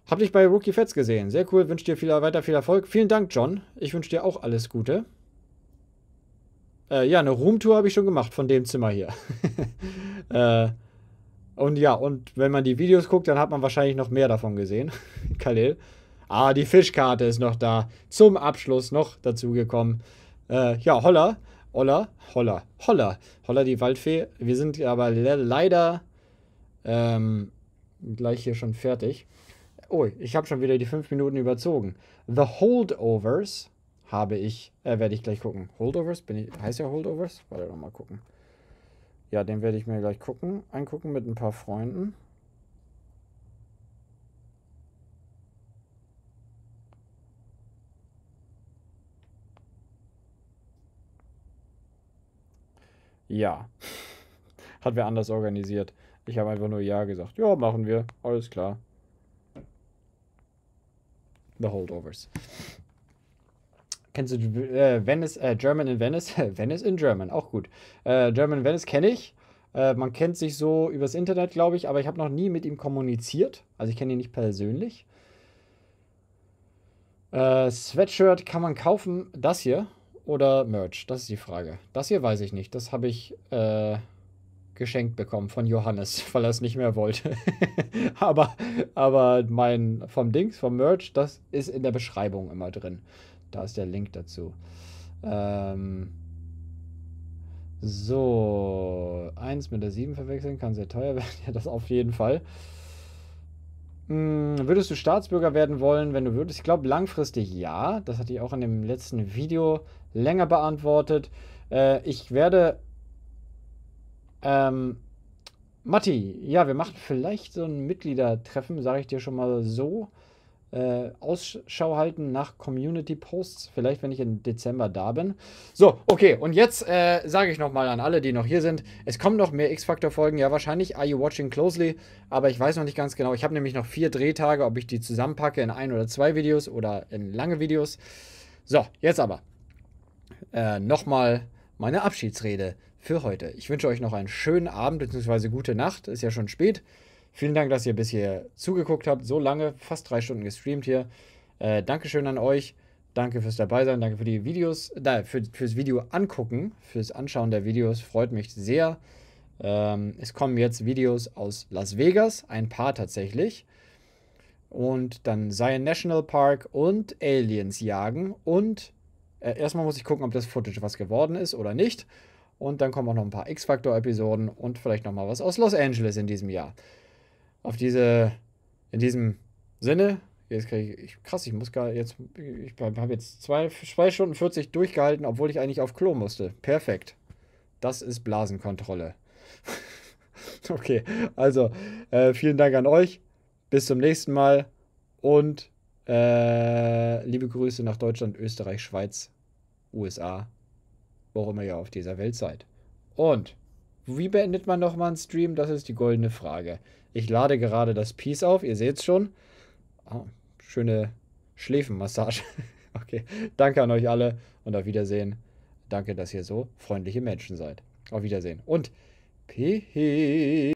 Hab dich bei Rookie Fats gesehen. Sehr cool. Wünsche dir viel, weiter viel Erfolg. Vielen Dank, John. Ich wünsche dir auch alles Gute. Äh, ja, eine Roomtour habe ich schon gemacht von dem Zimmer hier. Äh, und ja, und wenn man die Videos guckt, dann hat man wahrscheinlich noch mehr davon gesehen. Khalil. Ah, die Fischkarte ist noch da. Zum Abschluss noch dazugekommen. Äh, ja, Holla. Holla. Holla. Holla. Holla die Waldfee. Wir sind aber le leider ähm, gleich hier schon fertig. Oh, ich habe schon wieder die fünf Minuten überzogen. The Holdovers habe ich, äh, werde ich gleich gucken. Holdovers? Bin ich, heißt ja Holdovers? Warte, noch mal gucken. Ja, den werde ich mir gleich gucken, angucken mit ein paar Freunden. Ja. Hat wer anders organisiert. Ich habe einfach nur Ja gesagt. Ja, machen wir. Alles klar. The Holdovers. Kennst du äh, Venice, äh, German in Venice? Venice in German, auch gut. Äh, German in Venice kenne ich. Äh, man kennt sich so übers Internet, glaube ich, aber ich habe noch nie mit ihm kommuniziert. Also ich kenne ihn nicht persönlich. Äh, Sweatshirt kann man kaufen, das hier oder Merch? Das ist die Frage. Das hier weiß ich nicht. Das habe ich äh, geschenkt bekommen von Johannes, weil er es nicht mehr wollte. aber, aber mein vom Dings, vom Merch, das ist in der Beschreibung immer drin. Da ist der Link dazu. Ähm, so, 1 mit der 7 verwechseln kann sehr teuer werden. Ja, das auf jeden Fall. Hm, würdest du Staatsbürger werden wollen, wenn du würdest? Ich glaube, langfristig ja. Das hatte ich auch in dem letzten Video länger beantwortet. Äh, ich werde. Ähm, Matti, ja, wir machen vielleicht so ein Mitgliedertreffen, sage ich dir schon mal so. Äh, Ausschau halten nach Community Posts. Vielleicht, wenn ich im Dezember da bin. So, okay. Und jetzt äh, sage ich nochmal an alle, die noch hier sind. Es kommen noch mehr X-Factor-Folgen. Ja, wahrscheinlich Are You Watching Closely. Aber ich weiß noch nicht ganz genau. Ich habe nämlich noch vier Drehtage, ob ich die zusammenpacke in ein oder zwei Videos oder in lange Videos. So, jetzt aber. Äh, nochmal meine Abschiedsrede für heute. Ich wünsche euch noch einen schönen Abend bzw. gute Nacht. Ist ja schon spät. Vielen Dank, dass ihr bis hier zugeguckt habt. So lange, fast drei Stunden gestreamt hier. Äh, Dankeschön an euch. Danke fürs Dabeisein. Danke für die Videos, äh, für, fürs Video angucken, fürs Anschauen der Videos. Freut mich sehr. Ähm, es kommen jetzt Videos aus Las Vegas, ein paar tatsächlich. Und dann Zion National Park und Aliens jagen. Und äh, erstmal muss ich gucken, ob das Footage was geworden ist oder nicht. Und dann kommen auch noch ein paar X-Factor-Episoden und vielleicht nochmal was aus Los Angeles in diesem Jahr auf diese, in diesem Sinne, jetzt kriege ich, krass, ich muss gar, jetzt, ich habe jetzt zwei, zwei Stunden 40 durchgehalten, obwohl ich eigentlich auf Klo musste. Perfekt. Das ist Blasenkontrolle. okay, also äh, vielen Dank an euch. Bis zum nächsten Mal und äh, liebe Grüße nach Deutschland, Österreich, Schweiz, USA, wo auch immer ihr auf dieser Welt seid. Und wie beendet man nochmal einen Stream? Das ist die goldene Frage. Ich lade gerade das Piece auf, ihr seht es schon. Oh, schöne Schläfenmassage. okay, danke an euch alle und auf Wiedersehen. Danke, dass ihr so freundliche Menschen seid. Auf Wiedersehen und Peace.